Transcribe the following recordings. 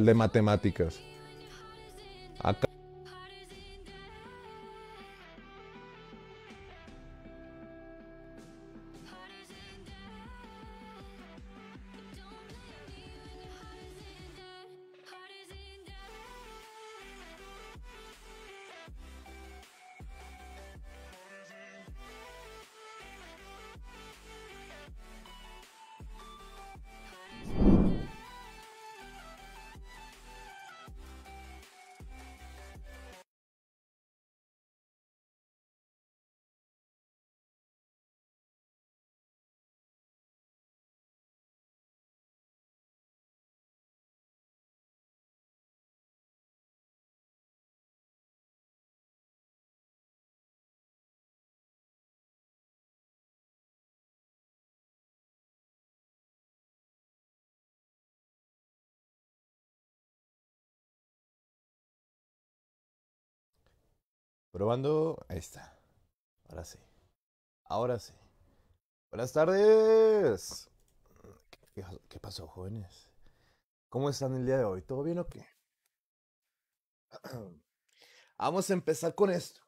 de matemáticas. Probando. Ahí está. Ahora sí. Ahora sí. Buenas tardes. ¿Qué, pasó, jóvenes? ¿Cómo están el día de hoy? ¿Todo bien o qué? Vamos a empezar con esto.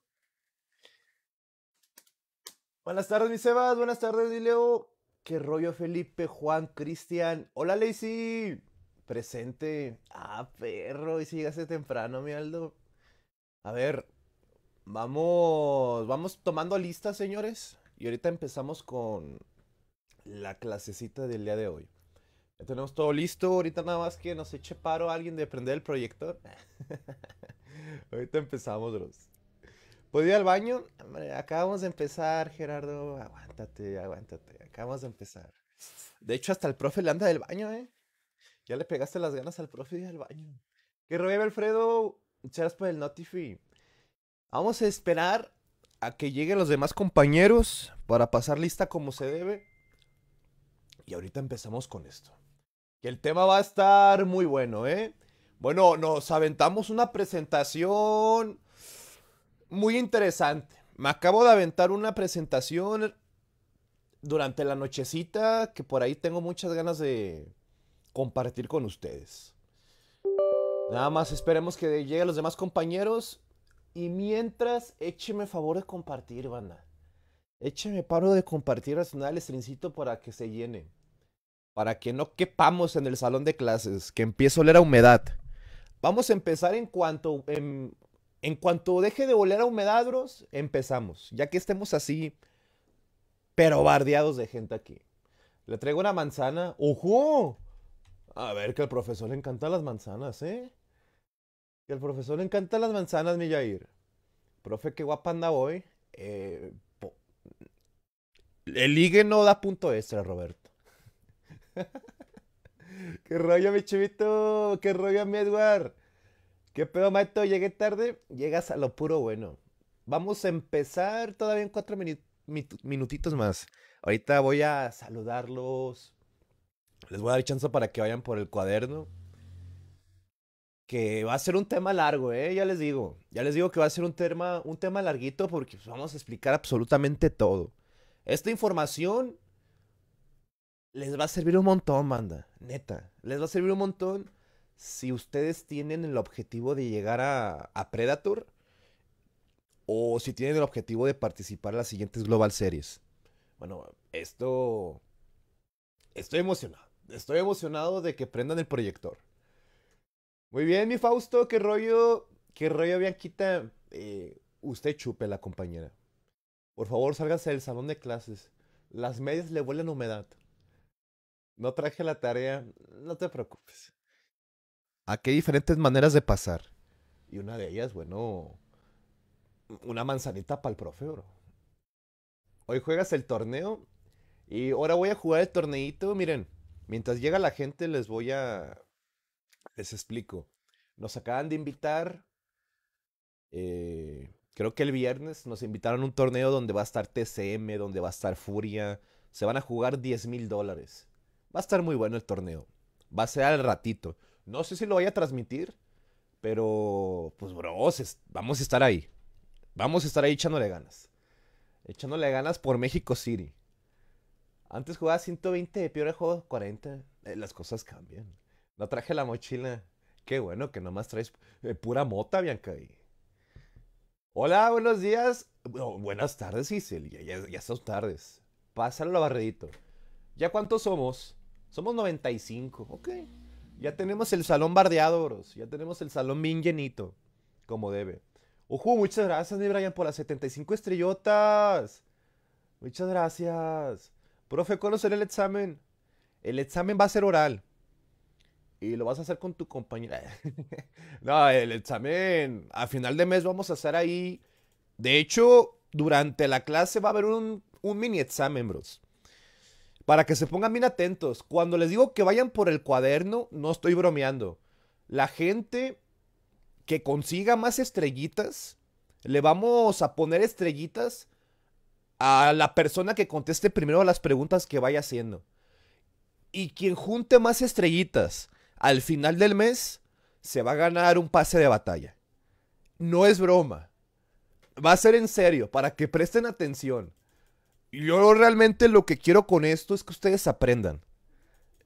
Buenas tardes, mi Sebas. Buenas tardes, mi Leo. ¿Qué rollo, Felipe, Juan, Cristian? Hola, Lacy. Presente. Ah, perro. Y si llegaste temprano, mi Aldo. A ver, Vamos, vamos tomando listas, señores. Y ahorita empezamos con la clasecita del día de hoy. Ya tenemos todo listo. Ahorita nada más que nos eche paro alguien de prender el proyector. ahorita empezamos, bros. ¿Puedo ir al baño? acabamos de empezar, Gerardo. Aguántate, aguántate. Acabamos de empezar. De hecho, hasta el profe le anda del baño, ¿eh? Ya le pegaste las ganas al profe y al baño. Que rebe, Alfredo. Muchas por el notifi. Vamos a esperar a que lleguen los demás compañeros para pasar lista como se debe. Y ahorita empezamos con esto. Que el tema va a estar muy bueno, ¿eh? Bueno, nos aventamos una presentación muy interesante. Me acabo de aventar una presentación durante la nochecita que por ahí tengo muchas ganas de compartir con ustedes. Nada más esperemos que lleguen los demás compañeros y mientras, écheme favor de compartir, banda. Écheme paro de compartir el Estrincito para que se llene. Para que no quepamos en el salón de clases, que empiece a oler a humedad. Vamos a empezar en cuanto, en, en cuanto deje de oler a humedad, bros, empezamos. Ya que estemos así, pero bardeados de gente aquí. Le traigo una manzana. ¡Ojo! A ver que al profesor le encantan las manzanas, ¿eh? Y al profesor le encantan las manzanas, mi Jair. Profe, qué guapa anda hoy. Eh, el ligue no da punto extra, Roberto. ¿Qué rollo, mi chivito? ¿Qué rollo, mi Edward? ¿Qué pedo, maestro, Llegué tarde, llegas a lo puro bueno. Vamos a empezar todavía en cuatro minutitos más. Ahorita voy a saludarlos. Les voy a dar chance para que vayan por el cuaderno que va a ser un tema largo, ¿eh? ya les digo. Ya les digo que va a ser un tema, un tema larguito porque pues, vamos a explicar absolutamente todo. Esta información les va a servir un montón, manda, Neta, les va a servir un montón si ustedes tienen el objetivo de llegar a, a Predator o si tienen el objetivo de participar en las siguientes Global Series. Bueno, esto... Estoy emocionado. Estoy emocionado de que prendan el proyector. Muy bien, mi Fausto, qué rollo, qué rollo, Bianquita. quita eh, usted chupe la compañera. Por favor, sálgase del salón de clases. Las medias le huelen humedad. No traje la tarea, no te preocupes. Aquí ah, hay diferentes maneras de pasar. Y una de ellas, bueno, una manzanita para el profe, bro. Hoy juegas el torneo y ahora voy a jugar el torneito. Miren, mientras llega la gente les voy a les explico. Nos acaban de invitar, eh, creo que el viernes, nos invitaron a un torneo donde va a estar TCM, donde va a estar Furia. Se van a jugar 10 mil dólares. Va a estar muy bueno el torneo. Va a ser al ratito. No sé si lo voy a transmitir, pero pues bro, vamos a estar ahí. Vamos a estar ahí echándole ganas. Echándole ganas por México City. Antes jugaba 120, peor ahora juego 40. Eh, las cosas cambian. No traje la mochila. Qué bueno que nomás traes eh, pura mota, Bianca. Hola, buenos días. buenas tardes, Isel. Ya, son tardes. Pásalo a barredito. ¿Ya cuántos somos? Somos 95. Ok. Ya tenemos el salón bardeado, Ya tenemos el salón bien llenito. Como debe. Ojo, muchas gracias, mi Brian, por las 75 estrellotas. Muchas gracias. Profe, ¿cuándo será el examen? El examen va a ser oral y lo vas a hacer con tu compañera. no, el examen a final de mes vamos a hacer ahí. De hecho, durante la clase va a haber un, mini examen, bros. Para que se pongan bien atentos. Cuando les digo que vayan por el cuaderno, no estoy bromeando. La gente que consiga más estrellitas, le vamos a poner estrellitas a la persona que conteste primero las preguntas que vaya haciendo. Y quien junte más estrellitas al final del mes se va a ganar un pase de batalla. No es broma. Va a ser en serio, para que presten atención. Yo realmente lo que quiero con esto es que ustedes aprendan.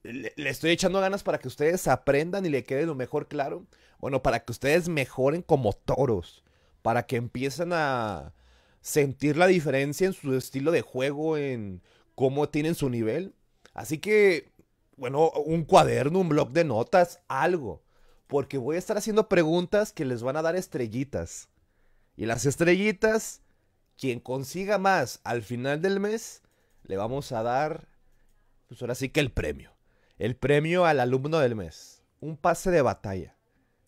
Le, estoy echando ganas para que ustedes aprendan y le quede lo mejor claro. Bueno, para que ustedes mejoren como toros. Para que empiecen a sentir la diferencia en su estilo de juego, en cómo tienen su nivel. Así que bueno, un cuaderno, un blog de notas, algo. Porque voy a estar haciendo preguntas que les van a dar estrellitas. Y las estrellitas, quien consiga más al final del mes, le vamos a dar, pues ahora sí que el premio. El premio al alumno del mes. Un pase de batalla.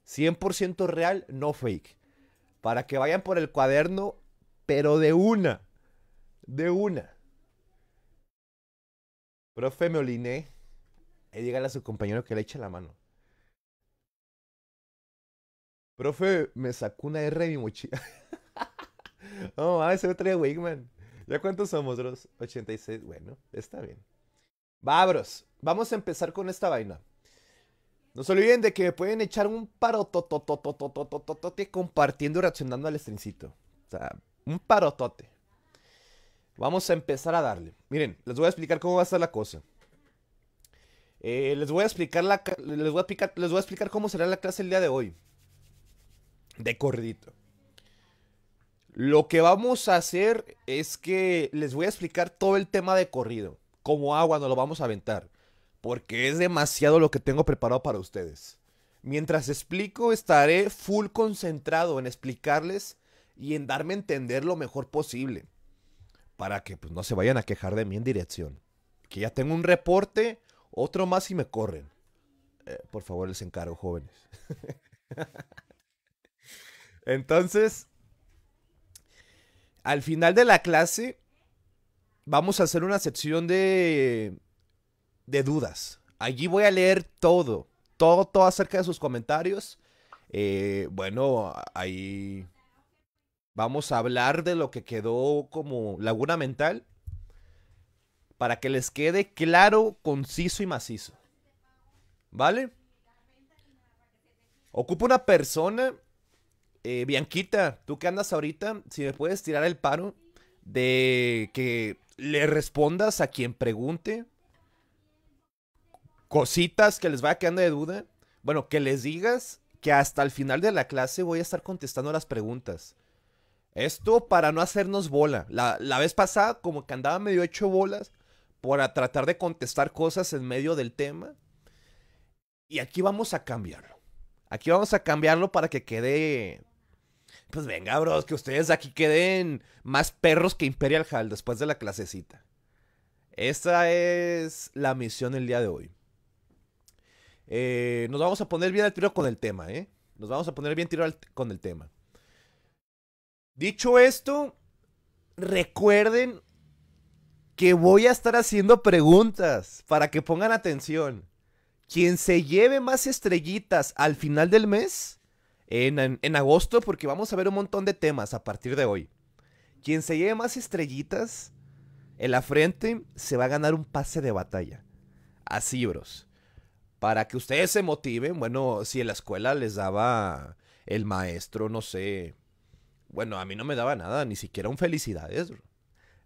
100% real, no fake. Para que vayan por el cuaderno, pero de una. De una. Profe, me oliné y dígale a su compañero que le eche la mano. Profe, me sacó una R de mi mochila. no, oh, a ser me trae Wigman. ¿Ya cuántos somos, Bros? 86. Bueno, está bien. Va, Bros. Vamos a empezar con esta vaina. No se olviden de que pueden echar un parototototototote compartiendo y reaccionando al estrincito. O sea, un parotote. Vamos a empezar a darle. Miren, les voy a explicar cómo va a estar la cosa. Eh, les voy a explicar les voy a cómo será la clase el día de hoy. De corridito. Lo que vamos a hacer es que les voy a explicar todo el tema de corrido. Como agua no lo vamos a aventar. Porque es demasiado lo que tengo preparado para ustedes. Mientras explico, estaré full concentrado en explicarles y en darme a entender lo mejor posible. Para que pues, no se vayan a quejar de mí en dirección. Que ya tengo un reporte otro más y me corren. Eh, por favor, les encargo, jóvenes. Entonces, al final de la clase, vamos a hacer una sección de, dudas. Allí voy a leer todo, todo, todo acerca de sus comentarios. Eh, bueno, ahí vamos a hablar de lo que quedó como laguna mental para que les quede claro, conciso y macizo. ¿Vale? Ocupa una persona, eh, Bianquita, tú que andas ahorita, si me puedes tirar el paro de que le respondas a quien pregunte cositas que les vaya quedando de duda. Bueno, que les digas que hasta el final de la clase voy a estar contestando las preguntas. Esto para no hacernos bola. La, la vez pasada, como que andaba medio hecho bolas, para tratar de contestar cosas en medio del tema. Y aquí vamos a cambiarlo. Aquí vamos a cambiarlo para que quede. Pues venga, bros, que ustedes aquí queden más perros que Imperial Hall después de la clasecita. Esta es la misión el día de hoy. Eh, nos vamos a poner bien al tiro con el tema, ¿eh? Nos vamos a poner bien tiro con el tema. Dicho esto, recuerden que voy a estar haciendo preguntas para que pongan atención. Quien se lleve más estrellitas al final del mes, en, agosto, porque vamos a ver un montón de temas a partir de hoy. Quien se lleve más estrellitas en la frente se va a ganar un pase de batalla. Así, bros. Para que ustedes se motiven, bueno, si en la escuela les daba el maestro, no sé. Bueno, a mí no me daba nada, ni siquiera un felicidades, bro.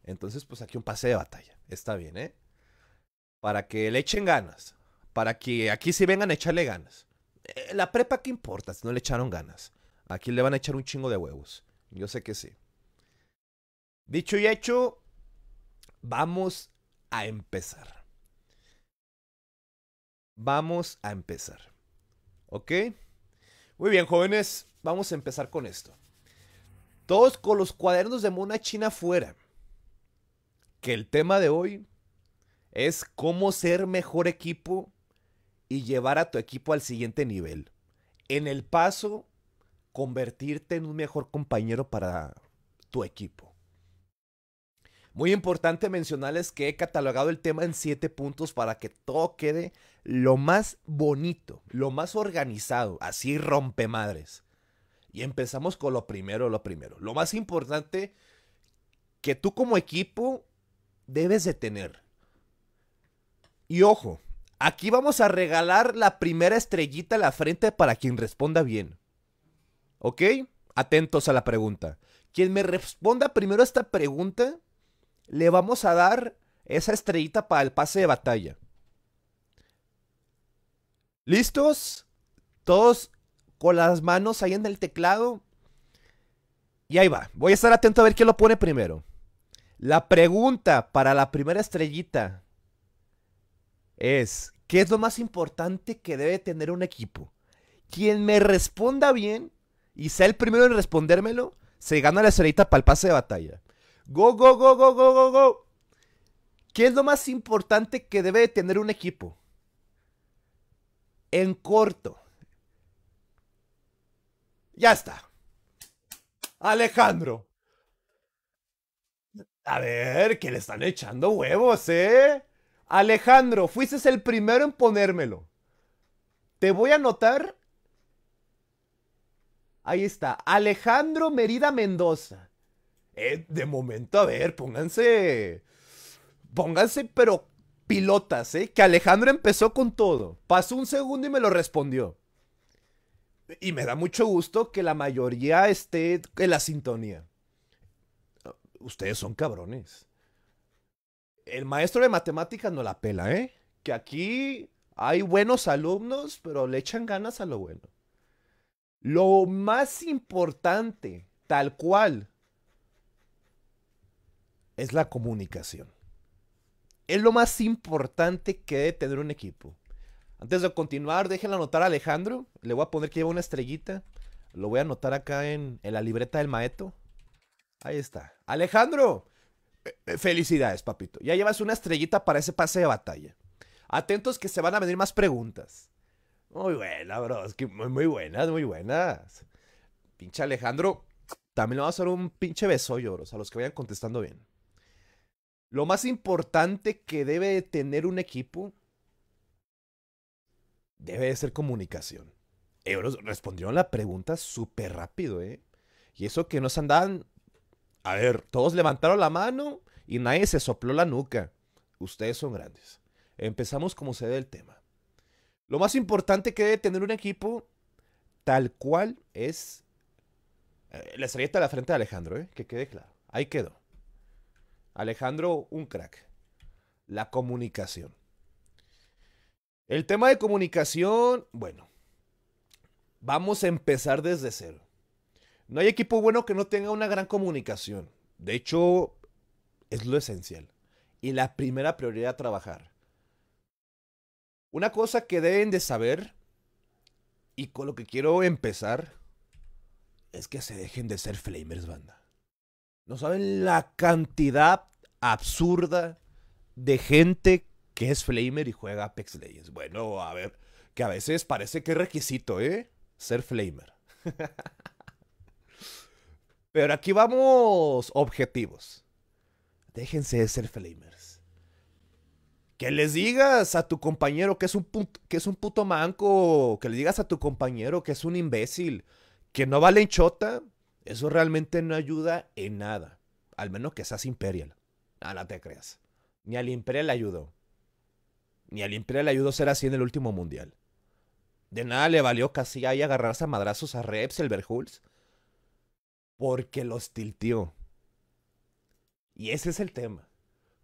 Entonces, pues aquí un pase de batalla. Está bien, ¿eh? Para que le echen ganas. Para que aquí sí vengan a echarle ganas. Eh, la prepa, ¿qué importa si no le echaron ganas? Aquí le van a echar un chingo de huevos. Yo sé que sí. Dicho y hecho, vamos a empezar. Vamos a empezar. ¿Ok? Muy bien, jóvenes. Vamos a empezar con esto. Todos con los cuadernos de mona china fuera que el tema de hoy es cómo ser mejor equipo y llevar a tu equipo al siguiente nivel. En el paso, convertirte en un mejor compañero para tu equipo. Muy importante mencionarles que he catalogado el tema en siete puntos para que todo quede lo más bonito, lo más organizado, así rompe madres. Y empezamos con lo primero, lo primero. Lo más importante, que tú como equipo debes de tener. Y ojo, aquí vamos a regalar la primera estrellita a la frente para quien responda bien. ¿Ok? Atentos a la pregunta. Quien me responda primero esta pregunta, le vamos a dar esa estrellita para el pase de batalla. ¿Listos? Todos con las manos ahí en el teclado. Y ahí va. Voy a estar atento a ver quién lo pone primero. La pregunta para la primera estrellita es, ¿qué es lo más importante que debe tener un equipo? Quien me responda bien y sea el primero en respondérmelo, se gana la estrellita para el pase de batalla. Go, go, go, go, go, go, go. ¿Qué es lo más importante que debe tener un equipo? En corto. Ya está. Alejandro. A ver, que le están echando huevos, ¿eh? Alejandro, fuiste el primero en ponérmelo. Te voy a anotar. Ahí está, Alejandro Merida Mendoza. Eh, de momento, a ver, pónganse. Pónganse, pero pilotas, ¿eh? Que Alejandro empezó con todo. Pasó un segundo y me lo respondió. Y me da mucho gusto que la mayoría esté en la sintonía ustedes son cabrones. El maestro de matemáticas no la pela, ¿eh? Que aquí hay buenos alumnos, pero le echan ganas a lo bueno. Lo más importante, tal cual, es la comunicación. Es lo más importante que debe tener un equipo. Antes de continuar, déjenla anotar a Alejandro. Le voy a poner que lleva una estrellita. Lo voy a anotar acá en, en la libreta del maeto. Ahí está. Alejandro, eh, eh, felicidades, papito. Ya llevas una estrellita para ese pase de batalla. Atentos que se van a venir más preguntas. Muy buena, bro. que muy, buenas, muy buenas. Pinche Alejandro, también le vamos a dar un pinche yo, bro. a los que vayan contestando bien. Lo más importante que debe tener un equipo debe de ser comunicación. Euros respondieron la pregunta súper rápido, ¿eh? Y eso que nos andaban a ver. Todos levantaron la mano y nadie se sopló la nuca. Ustedes son grandes. Empezamos como se ve el tema. Lo más importante que debe tener un equipo tal cual es eh, la estrellita de la frente de Alejandro, eh, que quede claro. Ahí quedó. Alejandro, un crack. La comunicación. El tema de comunicación, bueno, vamos a empezar desde cero. No hay equipo bueno que no tenga una gran comunicación. De hecho, es lo esencial. Y la primera prioridad trabajar. Una cosa que deben de saber, y con lo que quiero empezar, es que se dejen de ser flamers, banda. No saben la cantidad absurda de gente que es flamer y juega Apex Legends. Bueno, a ver, que a veces parece que es requisito, ¿eh? Ser flamer. Pero aquí vamos objetivos. Déjense de ser flamers. Que les digas a tu compañero que es, un puto, que es un puto manco, que le digas a tu compañero que es un imbécil, que no vale en chota, eso realmente no ayuda en nada. Al menos que seas Imperial. Nada ah, no te creas. Ni al Imperial le ayudó. Ni al Imperial le ayudó ser así en el último mundial. De nada le valió casi ahí agarrarse a madrazos a Reps, el Berhuls. Porque los tilteó. Y ese es el tema.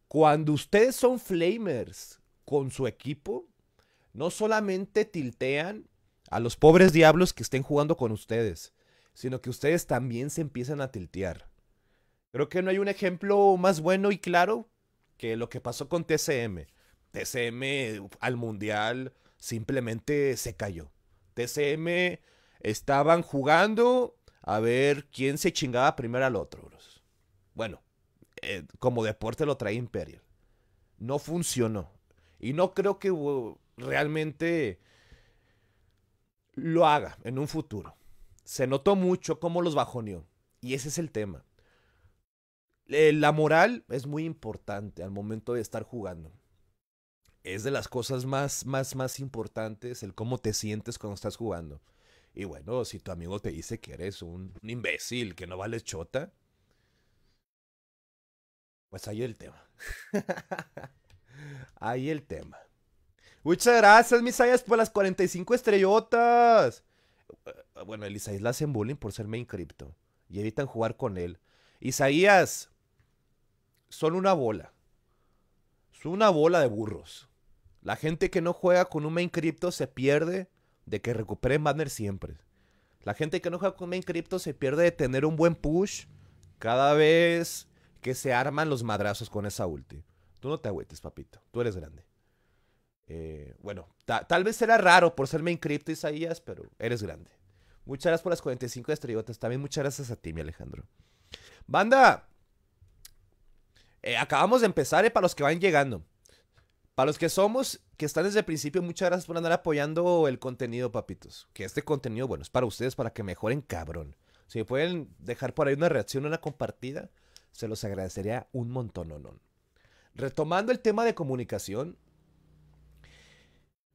Cuando ustedes son flamers con su equipo, no solamente tiltean a los pobres diablos que estén jugando con ustedes, sino que ustedes también se empiezan a tiltear. Creo que no hay un ejemplo más bueno y claro que lo que pasó con TCM. TCM al mundial simplemente se cayó. TCM estaban jugando a ver quién se chingaba primero al otro, bros. Bueno, eh, como deporte lo trae Imperial. No funcionó. Y no creo que realmente lo haga en un futuro. Se notó mucho cómo los bajoneó. Y ese es el tema. Eh, la moral es muy importante al momento de estar jugando. Es de las cosas más, más, más importantes el cómo te sientes cuando estás jugando. Y bueno, si tu amigo te dice que eres un, imbécil, que no vales chota, pues ahí el tema. ahí el tema. Muchas gracias, mis por las 45 estrellotas. Eh, bueno, el Isaías hacen bullying por ser main Y evitan jugar con él. Isaías, son una bola. Son una bola de burros. La gente que no juega con un main cripto se pierde de que recuperen banner siempre. La gente que no juega con main crypto se pierde de tener un buen push cada vez que se arman los madrazos con esa ulti. Tú no te agüetes papito. Tú eres grande. Eh, bueno, tal vez será raro por ser main crypto, Isaías, pero eres grande. Muchas gracias por las 45 estrellotas. También muchas gracias a ti, mi Alejandro. Banda, eh, acabamos de empezar eh, para los que van llegando. A los que somos, que están desde el principio, muchas gracias por andar apoyando el contenido, papitos. Que este contenido, bueno, es para ustedes, para que mejoren, cabrón. Si pueden dejar por ahí una reacción, una compartida, se los agradecería un montón. Retomando el tema de comunicación,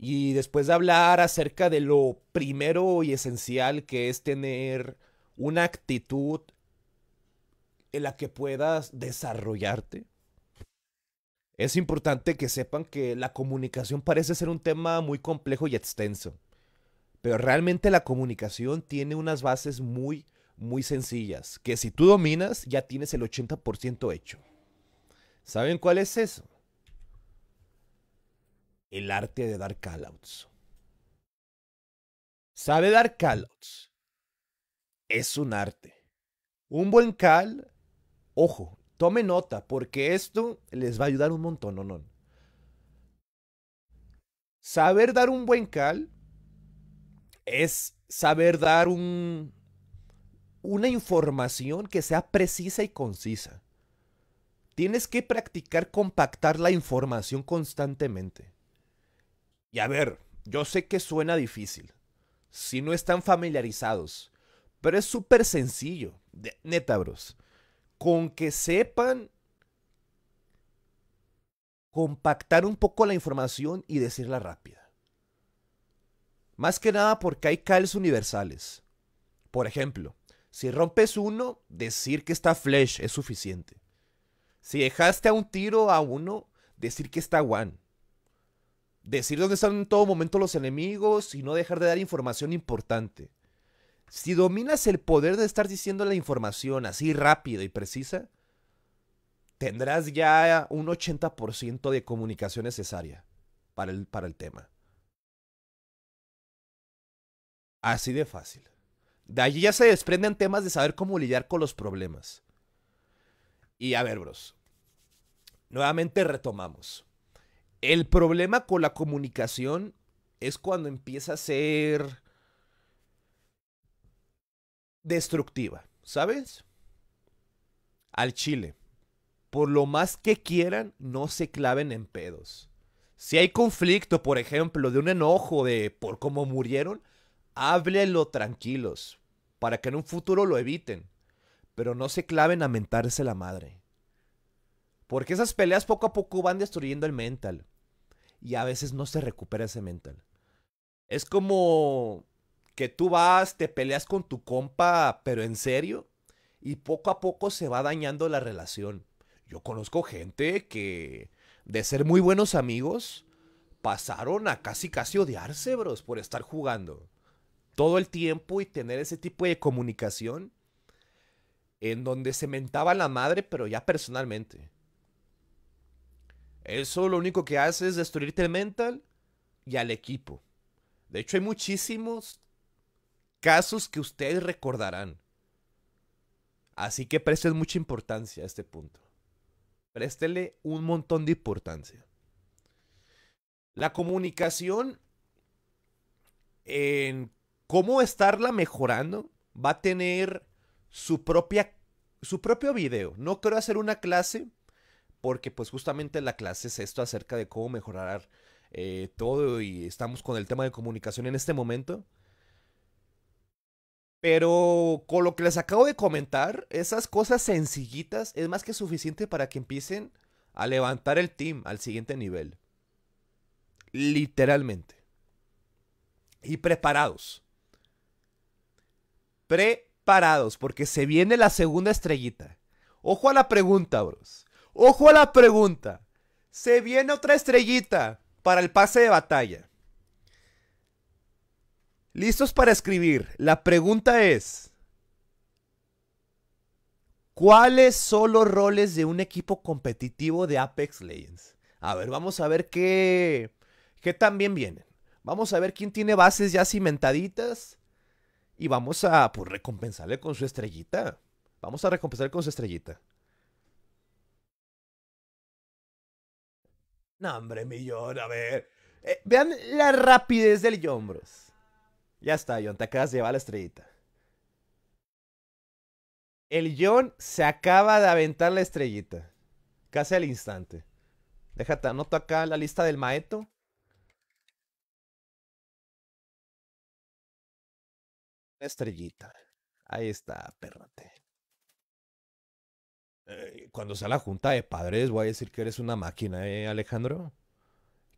y después de hablar acerca de lo primero y esencial que es tener una actitud en la que puedas desarrollarte, es importante que sepan que la comunicación parece ser un tema muy complejo y extenso, pero realmente la comunicación tiene unas bases muy, muy sencillas, que si tú dominas ya tienes el 80% hecho. ¿Saben cuál es eso? El arte de dar callouts. Sabe dar callouts. Es un arte. Un buen call, ojo, Tome nota, porque esto les va a ayudar un montón, no, no. Saber dar un buen cal es saber dar una información que sea precisa y concisa. Tienes que practicar compactar la información constantemente. Y a ver, yo sé que suena difícil, si no están familiarizados, pero es súper sencillo, de, neta bros con que sepan compactar un poco la información y decirla rápida. Más que nada porque hay calls universales. Por ejemplo, si rompes uno, decir que está Flash es suficiente. Si dejaste a un tiro a uno, decir que está one. Decir dónde están en todo momento los enemigos y no dejar de dar información importante. Si dominas el poder de estar diciendo la información así rápida y precisa, tendrás ya un 80% de comunicación necesaria para el, para el tema. Así de fácil. De allí ya se desprenden temas de saber cómo lidiar con los problemas. Y a ver, bros. Nuevamente retomamos. El problema con la comunicación es cuando empieza a ser destructiva, ¿sabes? Al chile. Por lo más que quieran, no se claven en pedos. Si hay conflicto, por ejemplo, de un enojo de por cómo murieron, háblenlo tranquilos, para que en un futuro lo eviten. Pero no se claven a mentarse la madre. Porque esas peleas poco a poco van destruyendo el mental. Y a veces no se recupera ese mental. Es como que tú vas, te peleas con tu compa, pero en serio, y poco a poco se va dañando la relación. Yo conozco gente que de ser muy buenos amigos pasaron a casi casi odiarse, bros, por estar jugando todo el tiempo y tener ese tipo de comunicación en donde se mentaba la madre, pero ya personalmente. Eso lo único que hace es destruirte el mental y al equipo. De hecho, hay muchísimos casos que ustedes recordarán. Así que presten mucha importancia a este punto. Préstele un montón de importancia. La comunicación en cómo estarla mejorando va a tener su propia su propio video. No quiero hacer una clase porque pues justamente la clase es esto acerca de cómo mejorar eh, todo y estamos con el tema de comunicación en este momento. Pero con lo que les acabo de comentar, esas cosas sencillitas es más que suficiente para que empiecen a levantar el team al siguiente nivel. Literalmente. Y preparados. Preparados, porque se viene la segunda estrellita. Ojo a la pregunta, bros. Ojo a la pregunta. Se viene otra estrellita para el pase de batalla. Listos para escribir. La pregunta es, ¿cuáles son los roles de un equipo competitivo de Apex Legends? A ver, vamos a ver qué, qué tan vienen. Vamos a ver quién tiene bases ya cimentaditas y vamos a pues, recompensarle con su estrellita. Vamos a recompensarle con su estrellita. No, hombre, millón, a ver. Eh, vean la rapidez del Yombros. Ya está, John, te acabas de llevar la estrellita. El John se acaba de aventar la estrellita. Casi al instante. Déjate, anoto acá la lista del maeto. Estrellita. Ahí está, pérrate. Eh, cuando sea la junta de padres, voy a decir que eres una máquina, ¿eh, Alejandro?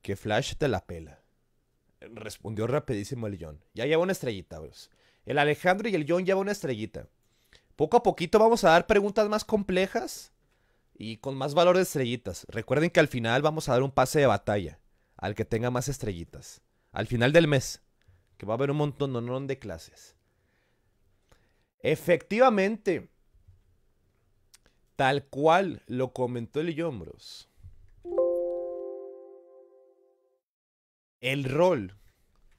Que Flash te la pela. Respondió rapidísimo el John. Ya lleva una estrellita, bros. Pues. El Alejandro y el John lleva una estrellita. Poco a poquito vamos a dar preguntas más complejas y con más valor de estrellitas. Recuerden que al final vamos a dar un pase de batalla al que tenga más estrellitas. Al final del mes, que va a haber un montón de clases. Efectivamente, tal cual lo comentó el John, bros. el rol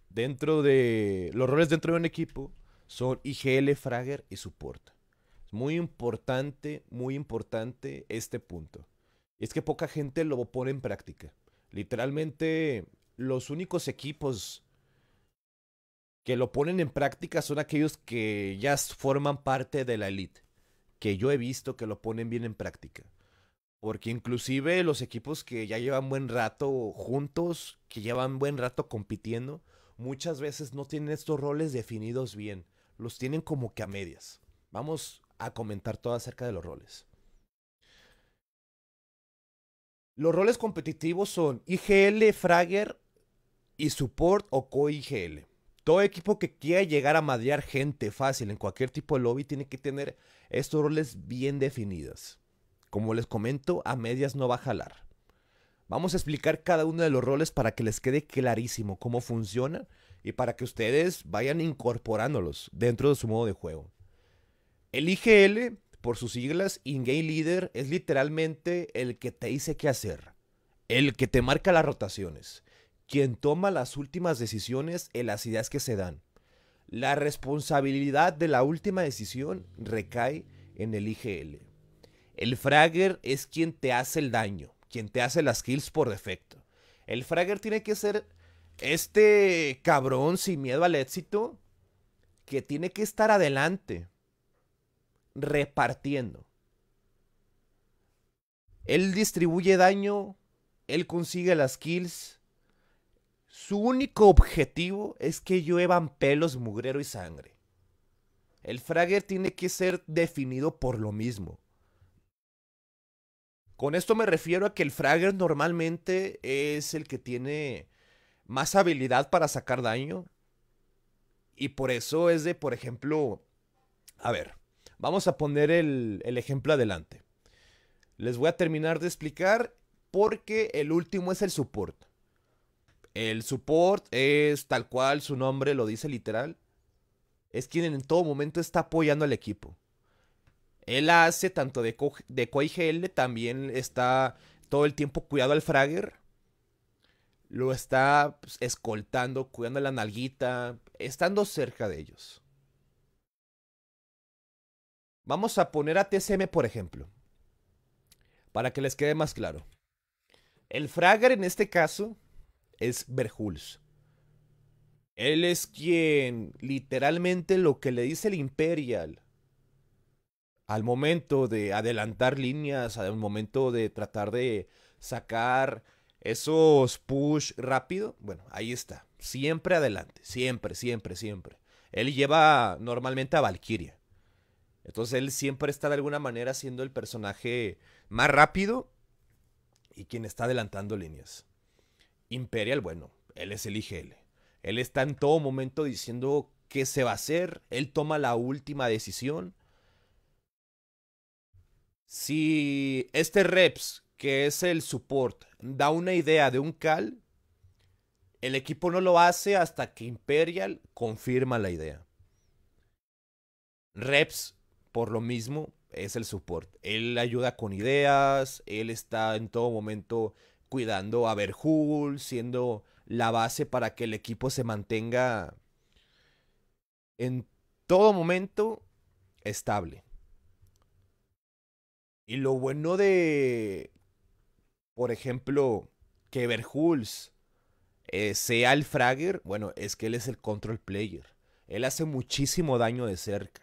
dentro de. Los roles dentro de un equipo son IGL, Frager y Support. Es muy importante, muy importante este punto. Es que poca gente lo pone en práctica. Literalmente, los únicos equipos que lo ponen en práctica son aquellos que ya forman parte de la elite. Que yo he visto que lo ponen bien en práctica. Porque inclusive los equipos que ya llevan buen rato juntos, que llevan buen rato compitiendo, muchas veces no tienen estos roles definidos bien. Los tienen como que a medias. Vamos a comentar todo acerca de los roles. Los roles competitivos son IGL, Fragger y Support o Co-IGL. Todo equipo que quiera llegar a madrear gente fácil en cualquier tipo de lobby tiene que tener estos roles bien definidos. Como les comento, a medias no va a jalar. Vamos a explicar cada uno de los roles para que les quede clarísimo cómo funciona y para que ustedes vayan incorporándolos dentro de su modo de juego. El IGL, por sus siglas, In-Game Leader, es literalmente el que te dice qué hacer, el que te marca las rotaciones, quien toma las últimas decisiones en las ideas que se dan. La responsabilidad de la última decisión recae en el IGL. El fragger es quien te hace el daño, quien te hace las kills por defecto. El fragger tiene que ser este cabrón sin miedo al éxito que tiene que estar adelante, repartiendo. Él distribuye daño, él consigue las kills. Su único objetivo es que lluevan pelos, mugrero y sangre. El fragger tiene que ser definido por lo mismo. Con esto me refiero a que el Fragger normalmente es el que tiene más habilidad para sacar daño. Y por eso es de, por ejemplo, a ver, vamos a poner el, ejemplo adelante. Les voy a terminar de explicar porque el último es el support. El support es tal cual su nombre lo dice literal. Es quien en todo momento está apoyando al equipo. Él hace tanto de, Co también está todo el tiempo cuidado al Frager. Lo está pues, escoltando, cuidando la nalguita, estando cerca de ellos. Vamos a poner a TSM, por ejemplo, para que les quede más claro. El Frager en este caso es Berhuls. Él es quien literalmente lo que le dice el Imperial al momento de adelantar líneas, al momento de tratar de sacar esos push rápido, bueno, ahí está. Siempre adelante, siempre, siempre, siempre. Él lleva normalmente a Valkyria. Entonces él siempre está de alguna manera siendo el personaje más rápido y quien está adelantando líneas. Imperial, bueno, él es el IGL. Él está en todo momento diciendo qué se va a hacer. Él toma la última decisión. Si este reps, que es el support, da una idea de un cal, el equipo no lo hace hasta que Imperial confirma la idea. Reps, por lo mismo, es el support. Él ayuda con ideas, él está en todo momento cuidando a Verhul, siendo la base para que el equipo se mantenga en todo momento estable. Y lo bueno de, por ejemplo, que Verhuls eh, sea el fragger, bueno, es que él es el control player. Él hace muchísimo daño de cerca.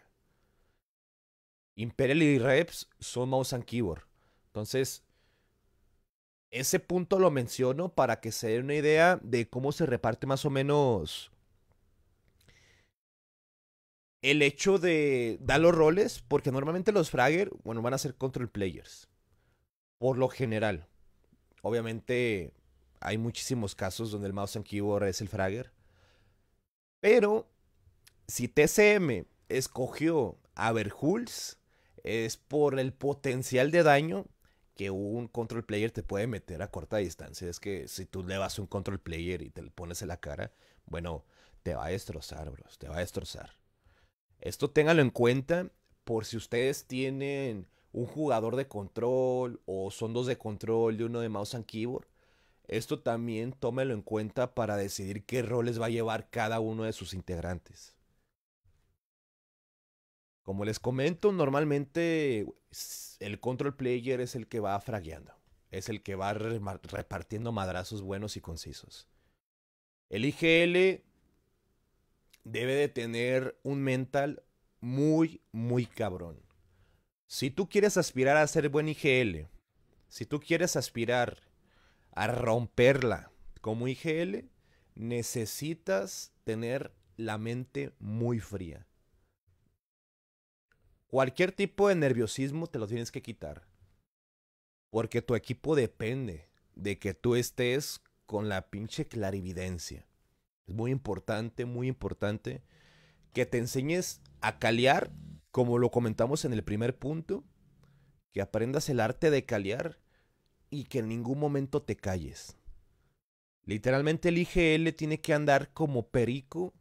Imperial y Reps son mouse and keyboard. Entonces, ese punto lo menciono para que se dé una idea de cómo se reparte más o menos el hecho de dar los roles, porque normalmente los Fragger, bueno, van a ser control players. Por lo general. Obviamente hay muchísimos casos donde el mouse and keyboard es el Fragger. Pero si TCM escogió a Verhulz, es por el potencial de daño que un control player te puede meter a corta distancia. Es que si tú le vas a un control player y te le pones en la cara, bueno, te va a destrozar, bros. Te va a destrozar. Esto ténganlo en cuenta por si ustedes tienen un jugador de control o son dos de control de uno de mouse and keyboard. Esto también tómelo en cuenta para decidir qué roles va a llevar cada uno de sus integrantes. Como les comento, normalmente el control player es el que va fragueando, es el que va repartiendo madrazos buenos y concisos. El IGL debe de tener un mental muy, muy cabrón. Si tú quieres aspirar a ser buen IGL, si tú quieres aspirar a romperla como IGL, necesitas tener la mente muy fría. Cualquier tipo de nerviosismo te lo tienes que quitar. Porque tu equipo depende de que tú estés con la pinche clarividencia. Es muy importante, muy importante que te enseñes a calear, como lo comentamos en el primer punto, que aprendas el arte de calear y que en ningún momento te calles. Literalmente el IGL tiene que andar como perico,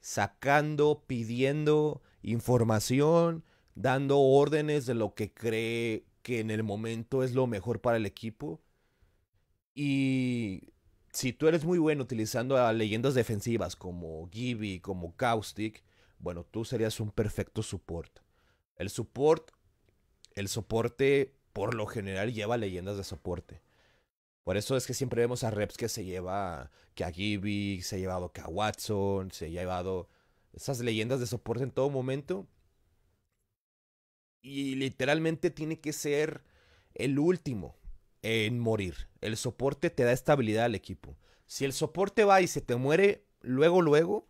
sacando, pidiendo información, dando órdenes de lo que cree que en el momento es lo mejor para el equipo. Y si tú eres muy bueno utilizando leyendas defensivas como Gibby, como Caustic, bueno, tú serías un perfecto support. El support, el soporte por lo general lleva leyendas de soporte. Por eso es que siempre vemos a reps que se lleva que a Gibby, se ha llevado que a Watson, se ha llevado esas leyendas de soporte en todo momento. Y literalmente tiene que ser el último, en morir. El soporte te da estabilidad al equipo. Si el soporte va y se te muere luego, luego,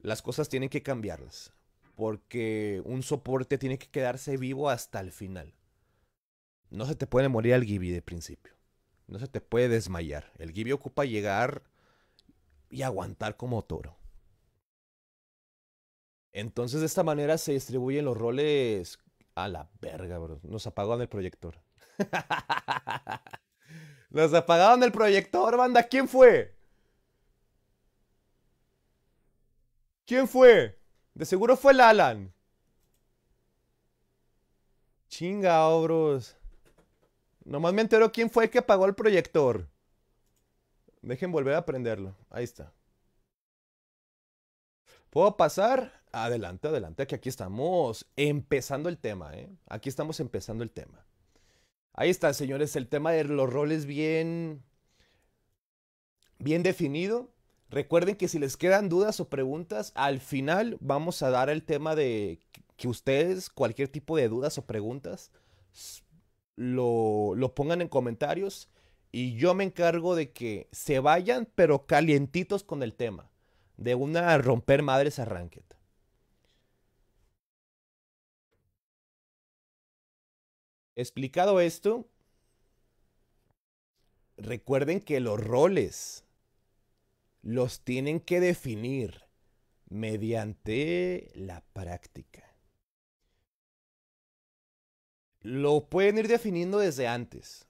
las cosas tienen que cambiarlas. Porque un soporte tiene que quedarse vivo hasta el final. No se te puede morir al Gibi de principio. No se te puede desmayar. El Gibi ocupa llegar y aguantar como toro. Entonces de esta manera se distribuyen los roles a la verga, bro. Nos apagan el proyector. Los apagaron el proyector, banda. ¿Quién fue? ¿Quién fue? De seguro fue el Alan. Chinga, obros Nomás me entero quién fue el que apagó el proyector. Dejen volver a prenderlo. Ahí está. ¿Puedo pasar? Adelante, adelante, que aquí estamos empezando el tema, ¿eh? Aquí estamos empezando el tema. Ahí está, señores, el tema de los roles bien, bien definido. Recuerden que si les quedan dudas o preguntas, al final vamos a dar el tema de que ustedes, cualquier tipo de dudas o preguntas, lo, pongan en comentarios y yo me encargo de que se vayan, pero calientitos con el tema, de una romper madres arranquet. Explicado esto, recuerden que los roles los tienen que definir mediante la práctica. Lo pueden ir definiendo desde antes,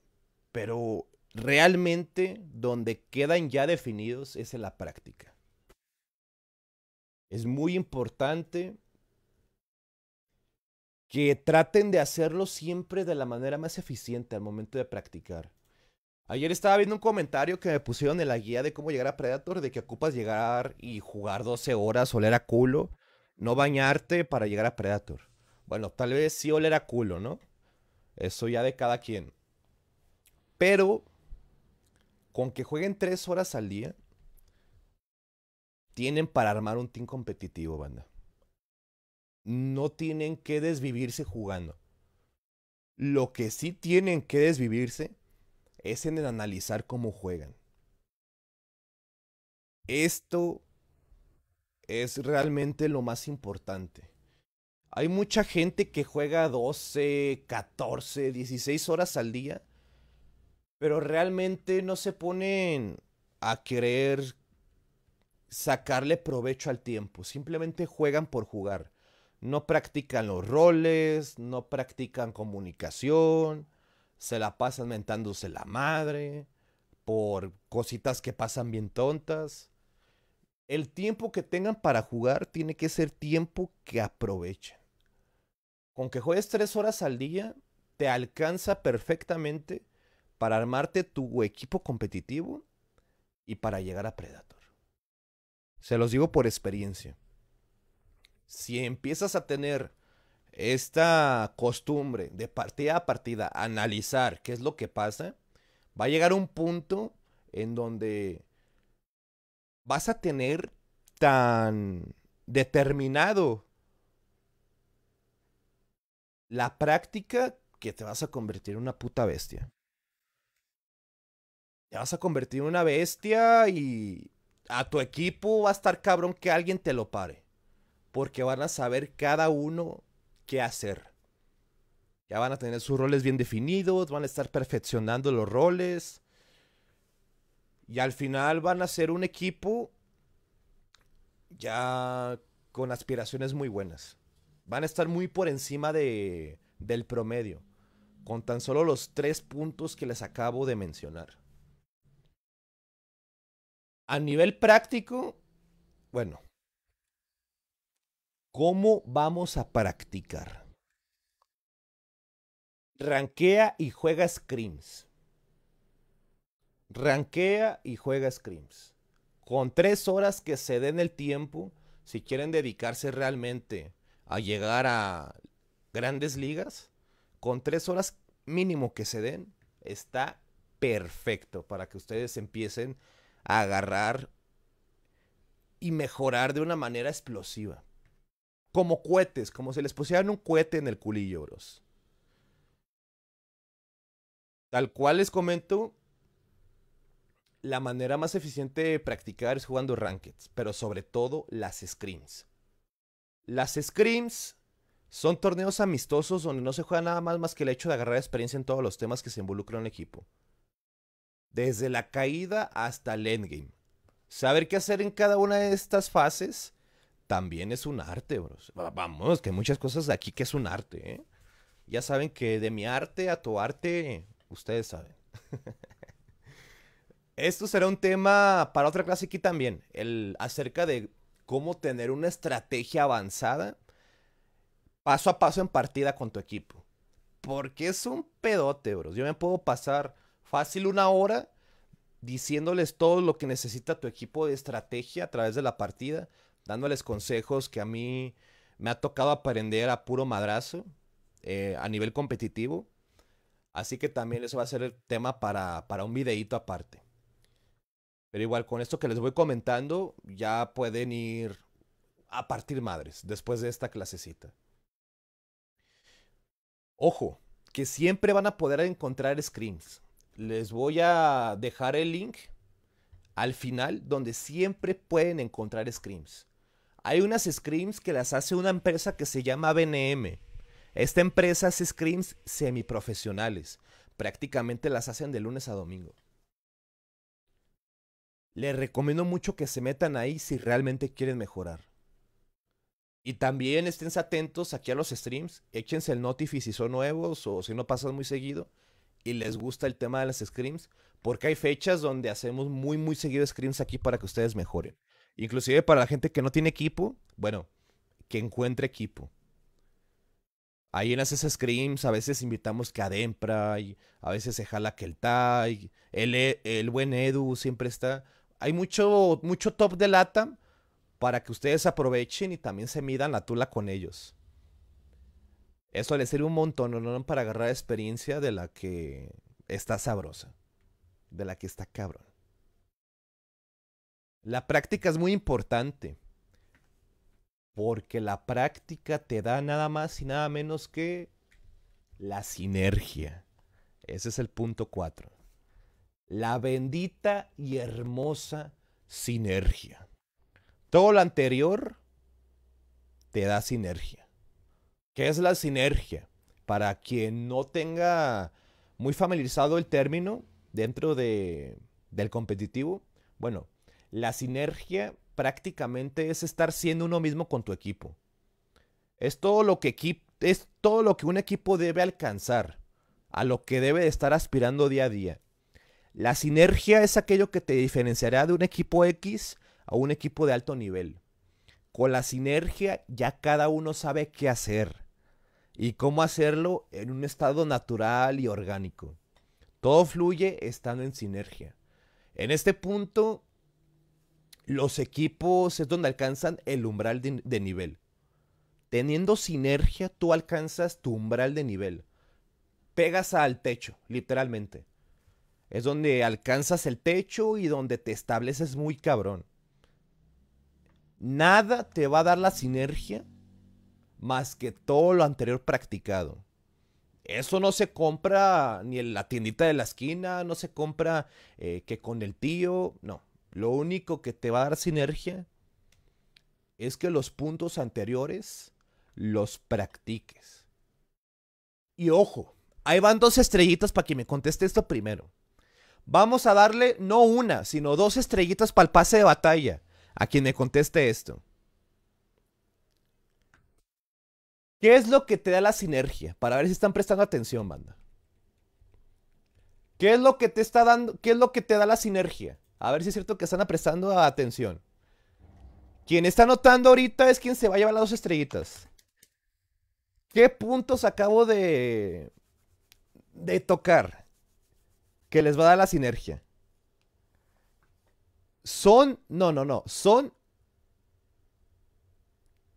pero realmente donde quedan ya definidos es en la práctica. Es muy importante que traten de hacerlo siempre de la manera más eficiente al momento de practicar. Ayer estaba viendo un comentario que me pusieron en la guía de cómo llegar a Predator, de que ocupas llegar y jugar 12 horas, oler a culo, no bañarte para llegar a Predator. Bueno, tal vez sí oler a culo, ¿no? Eso ya de cada quien. Pero, con que jueguen 3 horas al día, tienen para armar un team competitivo, banda no tienen que desvivirse jugando. Lo que sí tienen que desvivirse es en el analizar cómo juegan. Esto es realmente lo más importante. Hay mucha gente que juega 12, 14, 16 horas al día, pero realmente no se ponen a querer sacarle provecho al tiempo. Simplemente juegan por jugar no practican los roles, no practican comunicación, se la pasan mentándose la madre por cositas que pasan bien tontas. El tiempo que tengan para jugar tiene que ser tiempo que aprovechen. Con que juegues tres horas al día, te alcanza perfectamente para armarte tu equipo competitivo y para llegar a Predator. Se los digo por experiencia si empiezas a tener esta costumbre de partida a partida analizar qué es lo que pasa, va a llegar un punto en donde vas a tener tan determinado la práctica que te vas a convertir en una puta bestia. Te vas a convertir en una bestia y a tu equipo va a estar cabrón que alguien te lo pare porque van a saber cada uno qué hacer. Ya van a tener sus roles bien definidos, van a estar perfeccionando los roles. Y al final van a ser un equipo ya con aspiraciones muy buenas. Van a estar muy por encima de, del promedio, con tan solo los tres puntos que les acabo de mencionar. A nivel práctico, bueno, ¿Cómo vamos a practicar? Ranquea y juega scrims. Ranquea y juega scrims. Con tres horas que se den el tiempo, si quieren dedicarse realmente a llegar a grandes ligas, con tres horas mínimo que se den, está perfecto para que ustedes empiecen a agarrar y mejorar de una manera explosiva como cohetes, como si les pusieran un cohete en el culillo, bros. Tal cual les comento, la manera más eficiente de practicar es jugando rankeds, pero sobre todo las Screams. Las Screams son torneos amistosos donde no se juega nada más más que el hecho de agarrar experiencia en todos los temas que se involucran en el equipo. Desde la caída hasta el endgame. Saber qué hacer en cada una de estas fases también es un arte, bro. Vamos, que hay muchas cosas de aquí que es un arte, ¿eh? Ya saben que de mi arte a tu arte, ustedes saben. Esto será un tema para otra clase aquí también, el acerca de cómo tener una estrategia avanzada paso a paso en partida con tu equipo. Porque es un pedote, bro. Yo me puedo pasar fácil una hora diciéndoles todo lo que necesita tu equipo de estrategia a través de la partida dándoles consejos que a mí me ha tocado aprender a puro madrazo eh, a nivel competitivo. Así que también eso va a ser el tema para, para un videíto aparte. Pero igual, con esto que les voy comentando, ya pueden ir a partir madres después de esta clasecita. Ojo, que siempre van a poder encontrar screams. Les voy a dejar el link al final donde siempre pueden encontrar screams. Hay unas screams que las hace una empresa que se llama BNM. Esta empresa hace screams semiprofesionales. Prácticamente las hacen de lunes a domingo. Les recomiendo mucho que se metan ahí si realmente quieren mejorar. Y también estén atentos aquí a los streams. Échense el Notify si son nuevos o si no pasan muy seguido. Y les gusta el tema de las screams. Porque hay fechas donde hacemos muy, muy seguido screams aquí para que ustedes mejoren. Inclusive para la gente que no tiene equipo, bueno, que encuentre equipo. Ahí en las screams a veces invitamos que adempray y a veces se jala que el Tai, el, e, el buen Edu siempre está. Hay mucho, mucho top de lata para que ustedes aprovechen y también se midan la tula con ellos. Eso les sirve un montón ¿no? para agarrar experiencia de la que está sabrosa, de la que está cabrón. La práctica es muy importante. Porque la práctica te da nada más y nada menos que la sinergia. Ese es el punto 4. La bendita y hermosa sinergia. Todo lo anterior te da sinergia. ¿Qué es la sinergia? Para quien no tenga muy familiarizado el término dentro de, del competitivo, bueno, la sinergia prácticamente es estar siendo uno mismo con tu equipo. Es todo lo que, es todo lo que un equipo debe alcanzar, a lo que debe estar aspirando día a día. La sinergia es aquello que te diferenciará de un equipo X a un equipo de alto nivel. Con la sinergia ya cada uno sabe qué hacer y cómo hacerlo en un estado natural y orgánico. Todo fluye estando en sinergia. En este punto los equipos es donde alcanzan el umbral de, nivel. Teniendo sinergia, tú alcanzas tu umbral de nivel. Pegas al techo, literalmente. Es donde alcanzas el techo y donde te estableces muy cabrón. Nada te va a dar la sinergia más que todo lo anterior practicado. Eso no se compra ni en la tiendita de la esquina, no se compra eh, que con el tío, no. Lo único que te va a dar sinergia es que los puntos anteriores los practiques. Y ojo, ahí van dos estrellitas para que me conteste esto primero. Vamos a darle no una, sino dos estrellitas para el pase de batalla a quien me conteste esto. ¿Qué es lo que te da la sinergia? Para ver si están prestando atención, banda. ¿Qué es lo que te está dando? ¿Qué es lo que te da la sinergia? A ver si es cierto que están prestando atención. Quien está anotando ahorita es quien se va a llevar las dos estrellitas. ¿Qué puntos acabo de, de tocar que les va a dar la sinergia? Son, no, no, no, son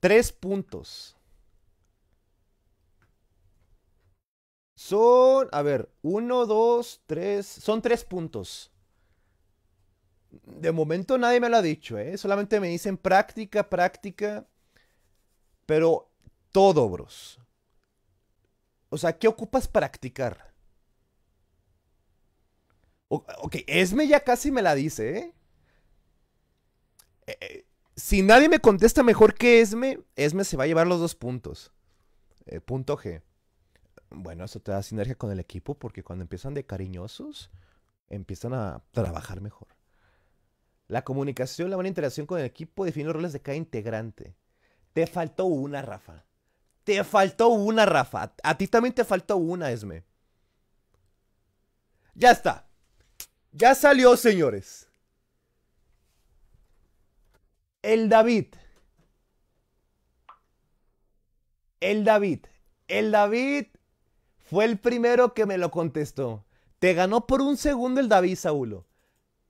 tres puntos. Son, a ver, uno, dos, tres, son tres puntos de momento nadie me lo ha dicho, ¿eh? Solamente me dicen práctica, práctica. Pero todo, bros. O sea, ¿qué ocupas practicar? ok, Esme ya casi me la dice, ¿eh? Eh, ¿eh? Si nadie me contesta mejor que Esme, Esme se va a llevar los dos puntos. Eh, punto G. Bueno, eso te da sinergia con el equipo porque cuando empiezan de cariñosos, empiezan a trabajar mejor. La comunicación, la buena interacción con el equipo define los roles de cada integrante. Te faltó una, Rafa. Te faltó una, Rafa. A ti también te faltó una, Esme. Ya está. Ya salió, señores. El David. El David. El David fue el primero que me lo contestó. Te ganó por un segundo el David, Saulo.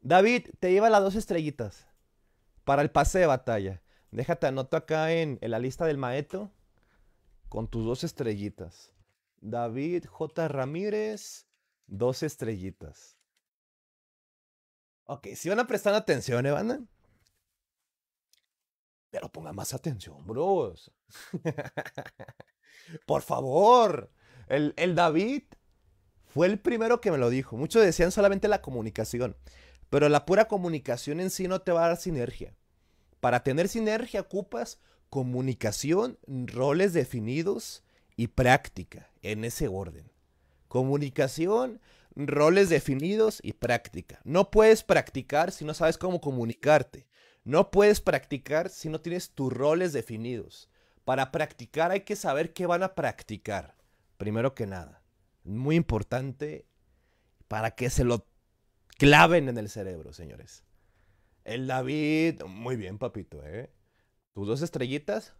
David, te lleva las dos estrellitas para el pase de batalla. Déjate anoto acá en, la lista del maeto con tus dos estrellitas. David J. Ramírez, dos estrellitas. Ok, si van a prestar atención, Evanda. ¿eh, Pero pongan más atención, bros. Por favor. El, el David fue el primero que me lo dijo. Muchos decían solamente la comunicación. Pero la pura comunicación en sí no te va a dar sinergia. Para tener sinergia ocupas comunicación, roles definidos y práctica en ese orden. Comunicación, roles definidos y práctica. No puedes practicar si no sabes cómo comunicarte. No puedes practicar si no tienes tus roles definidos. Para practicar hay que saber qué van a practicar, primero que nada. Muy importante para que se lo claven en el cerebro, señores. El David, muy bien, papito, ¿eh? Tus dos estrellitas,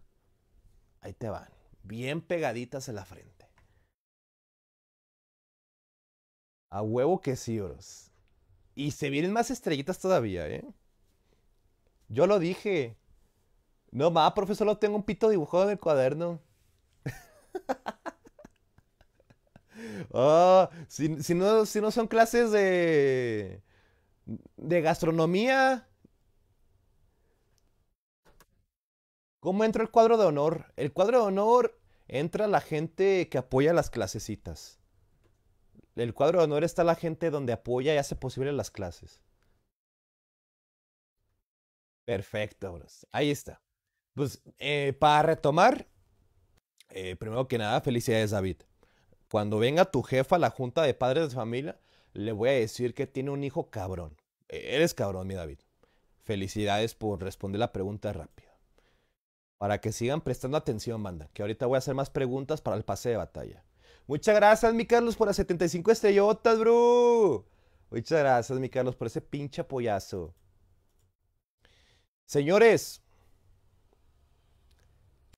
ahí te van, bien pegaditas en la frente. A huevo que sí, oros. Y se vienen más estrellitas todavía, ¿eh? Yo lo dije. No ma, profesor, lo tengo un pito dibujado en el cuaderno. Oh, si, no, son clases de. gastronomía. ¿Cómo entra el cuadro de honor? El cuadro de honor entra la gente que apoya las clasecitas. El cuadro de honor está la gente donde apoya y hace posible las clases. Perfecto, Ahí está. Pues eh, para retomar, eh, primero que nada, felicidades, David. Cuando venga tu jefa a la junta de padres de familia, le voy a decir que tiene un hijo cabrón. E-, eres cabrón, mi David. Felicidades por responder la pregunta rápido Para que sigan prestando atención, banda, que ahorita voy a hacer más preguntas para el pase de batalla. Muchas gracias, mi Carlos, por las 75 estrellotas, bro. Muchas gracias, mi Carlos, por ese pinche apoyazo. Señores,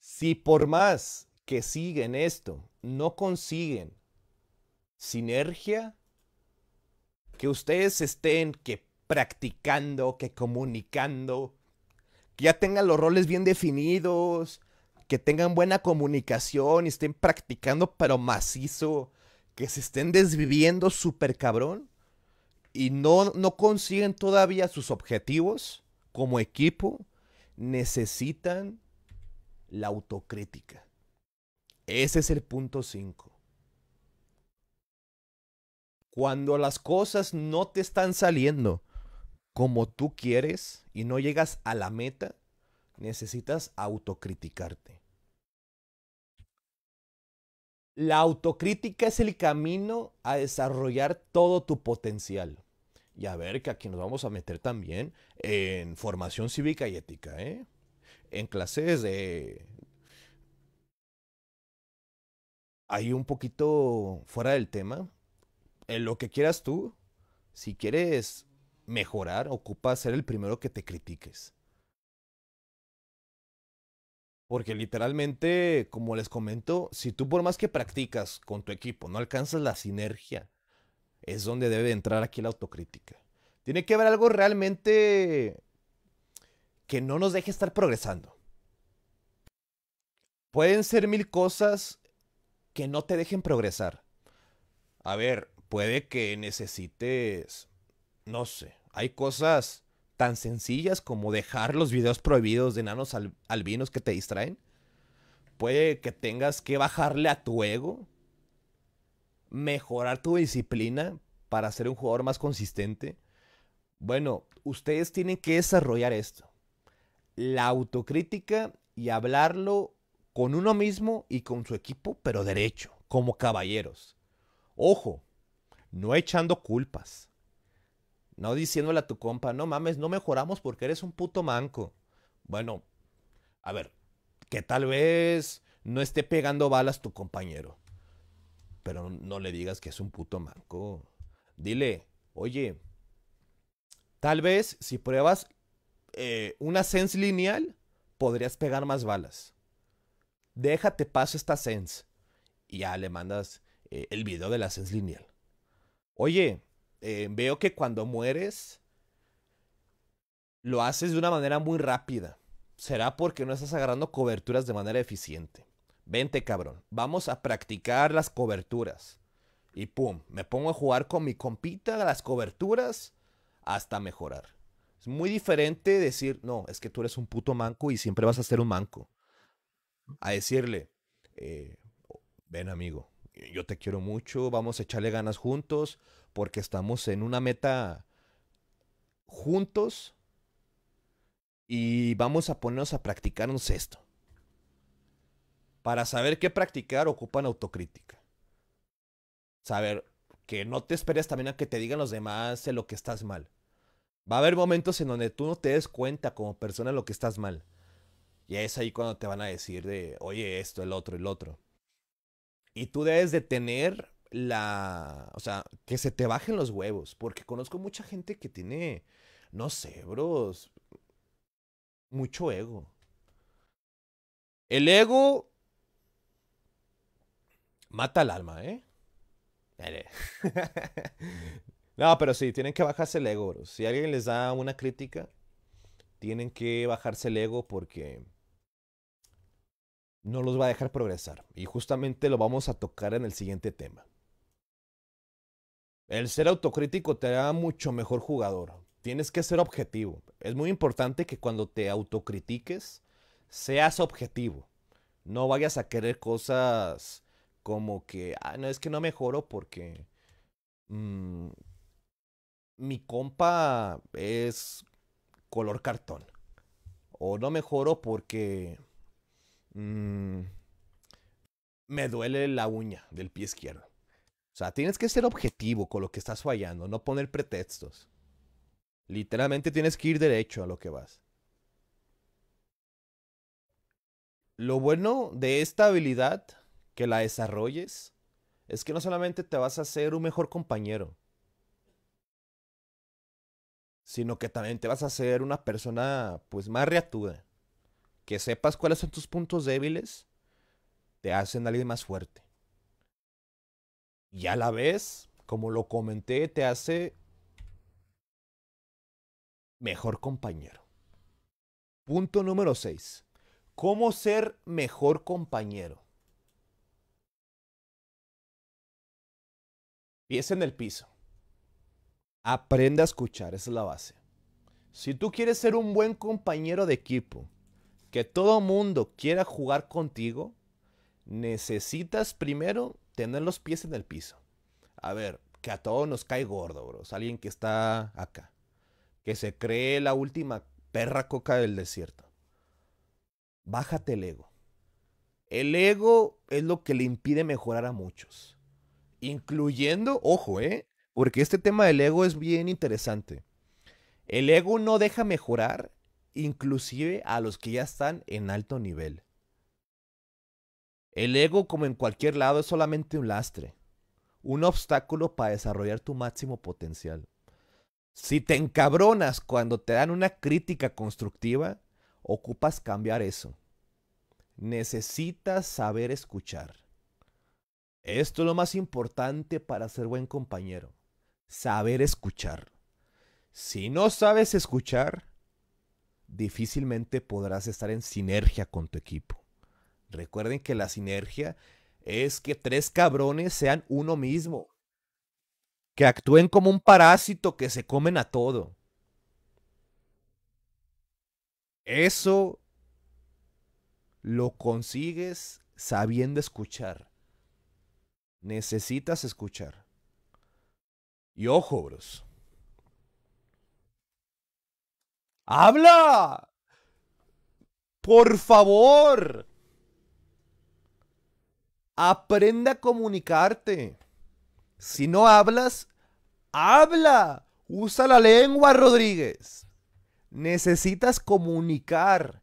si por más que siguen esto, no consiguen sinergia, que ustedes estén que practicando, que comunicando, que ya tengan los roles bien definidos, que tengan buena comunicación y estén practicando pero macizo, que se estén desviviendo súper cabrón y no, no consiguen todavía sus objetivos como equipo, necesitan la autocrítica. Ese es el punto 5. Cuando las cosas no te están saliendo como tú quieres y no llegas a la meta, necesitas autocriticarte. La autocrítica es el camino a desarrollar todo tu potencial. Y a ver que aquí nos vamos a meter también en formación cívica y ética, ¿eh? en clases de ahí un poquito fuera del tema, en lo que quieras tú, si quieres mejorar, ocupa ser el primero que te critiques. Porque literalmente, como les comento, si tú por más que practicas con tu equipo no alcanzas la sinergia, es donde debe entrar aquí la autocrítica. Tiene que haber algo realmente que no nos deje estar progresando. Pueden ser mil cosas que no te dejen progresar. A ver, puede que necesites, no sé, hay cosas tan sencillas como dejar los videos prohibidos de enanos albinos que te distraen. Puede que tengas que bajarle a tu ego, mejorar tu disciplina para ser un jugador más consistente. Bueno, ustedes tienen que desarrollar esto. La autocrítica y hablarlo con uno mismo y con su equipo, pero derecho, como caballeros. Ojo, no echando culpas. No diciéndole a tu compa, no mames, no mejoramos porque eres un puto manco. Bueno, a ver, que tal vez no esté pegando balas tu compañero. Pero no le digas que es un puto manco. Dile, oye, tal vez si pruebas eh, una sense lineal, podrías pegar más balas déjate paso esta sense. Y ya le mandas eh, el video de la sense lineal. Oye, eh, veo que cuando mueres lo haces de una manera muy rápida. Será porque no estás agarrando coberturas de manera eficiente. Vente, cabrón. Vamos a practicar las coberturas. Y pum, me pongo a jugar con mi compita las coberturas hasta mejorar. Es muy diferente decir, no, es que tú eres un puto manco y siempre vas a ser un manco a decirle, eh, ven amigo, yo te quiero mucho, vamos a echarle ganas juntos, porque estamos en una meta juntos y vamos a ponernos a practicar un cesto Para saber qué practicar ocupan autocrítica. Saber que no te esperes también a que te digan los demás de lo que estás mal. Va a haber momentos en donde tú no te des cuenta como persona lo que estás mal y es ahí cuando te van a decir de, oye, esto, el otro, el otro. Y tú debes de tener la... O sea, que se te bajen los huevos. Porque conozco mucha gente que tiene, no sé, bros, mucho ego. El ego mata al alma, ¿eh? no, pero sí, tienen que bajarse el ego, bros. Si alguien les da una crítica, tienen que bajarse el ego porque no los va a dejar progresar. Y justamente lo vamos a tocar en el siguiente tema. El ser autocrítico te da mucho mejor jugador. Tienes que ser objetivo. Es muy importante que cuando te autocritiques, seas objetivo. No vayas a querer cosas como que, ah, no, es que no mejoro porque mm, mi compa es color cartón. O no mejoro porque Mm, me duele la uña del pie izquierdo. O sea, tienes que ser objetivo con lo que estás fallando, no poner pretextos. Literalmente tienes que ir derecho a lo que vas. Lo bueno de esta habilidad, que la desarrolles, es que no solamente te vas a hacer un mejor compañero, sino que también te vas a hacer una persona pues más reatuda que sepas cuáles son tus puntos débiles, te hacen alguien más fuerte. Y a la vez, como lo comenté, te hace mejor compañero. Punto número 6. ¿Cómo ser mejor compañero? Pies en el piso. Aprende a escuchar, esa es la base. Si tú quieres ser un buen compañero de equipo, que todo mundo quiera jugar contigo, necesitas primero tener los pies en el piso. A ver, que a todos nos cae gordo, bro. alguien que está acá. Que se cree la última perra coca del desierto. Bájate el ego. El ego es lo que le impide mejorar a muchos. Incluyendo, ojo, eh, Porque este tema del ego es bien interesante. El ego no deja mejorar inclusive a los que ya están en alto nivel. El ego, como en cualquier lado, es solamente un lastre, un obstáculo para desarrollar tu máximo potencial. Si te encabronas cuando te dan una crítica constructiva, ocupas cambiar eso. Necesitas saber escuchar. Esto es lo más importante para ser buen compañero. Saber escuchar. Si no sabes escuchar, difícilmente podrás estar en sinergia con tu equipo. Recuerden que la sinergia es que tres cabrones sean uno mismo, que actúen como un parásito que se comen a todo. Eso lo consigues sabiendo escuchar. Necesitas escuchar. Y ojo, bros. ¡Habla! Por favor. Aprende a comunicarte. Si no hablas, habla. Usa la lengua, Rodríguez. Necesitas comunicar,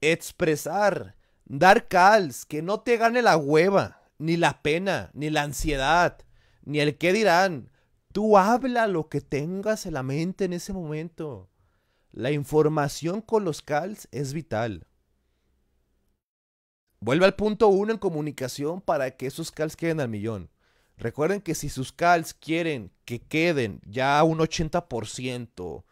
expresar, dar calz, que no te gane la hueva, ni la pena, ni la ansiedad, ni el qué dirán. Tú habla lo que tengas en la mente en ese momento. La información con los CALS es vital. Vuelve al punto uno en comunicación para que esos CALS queden al millón. Recuerden que si sus CALS quieren que queden ya un 80%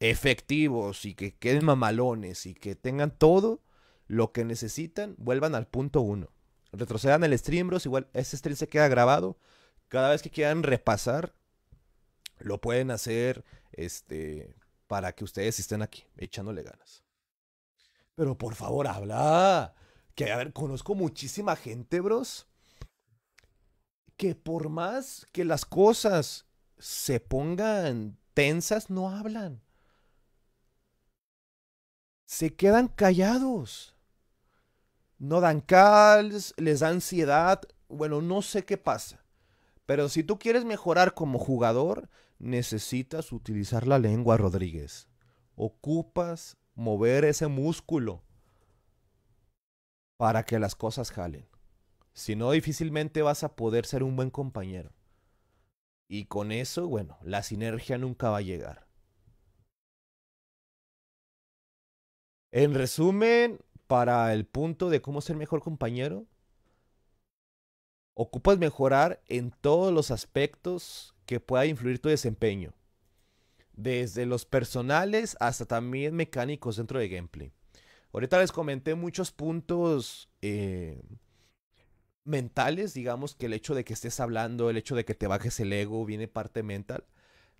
efectivos y que queden mamalones y que tengan todo lo que necesitan, vuelvan al punto uno. Retrocedan el stream, bros. Igual ese stream se queda grabado. Cada vez que quieran repasar, lo pueden hacer este, para que ustedes estén aquí, echándole ganas. Pero por favor, habla. Que a ver, conozco muchísima gente, bros, que por más que las cosas se pongan tensas, no hablan. Se quedan callados. No dan cals, les da ansiedad. Bueno, no sé qué pasa. Pero si tú quieres mejorar como jugador, necesitas utilizar la lengua, Rodríguez. Ocupas mover ese músculo para que las cosas jalen. Si no, difícilmente vas a poder ser un buen compañero. Y con eso, bueno, la sinergia nunca va a llegar. En resumen, para el punto de cómo ser mejor compañero, ocupas mejorar en todos los aspectos que pueda influir tu desempeño. Desde los personales hasta también mecánicos dentro de gameplay. Ahorita les comenté muchos puntos eh, mentales, digamos que el hecho de que estés hablando, el hecho de que te bajes el ego, viene parte mental,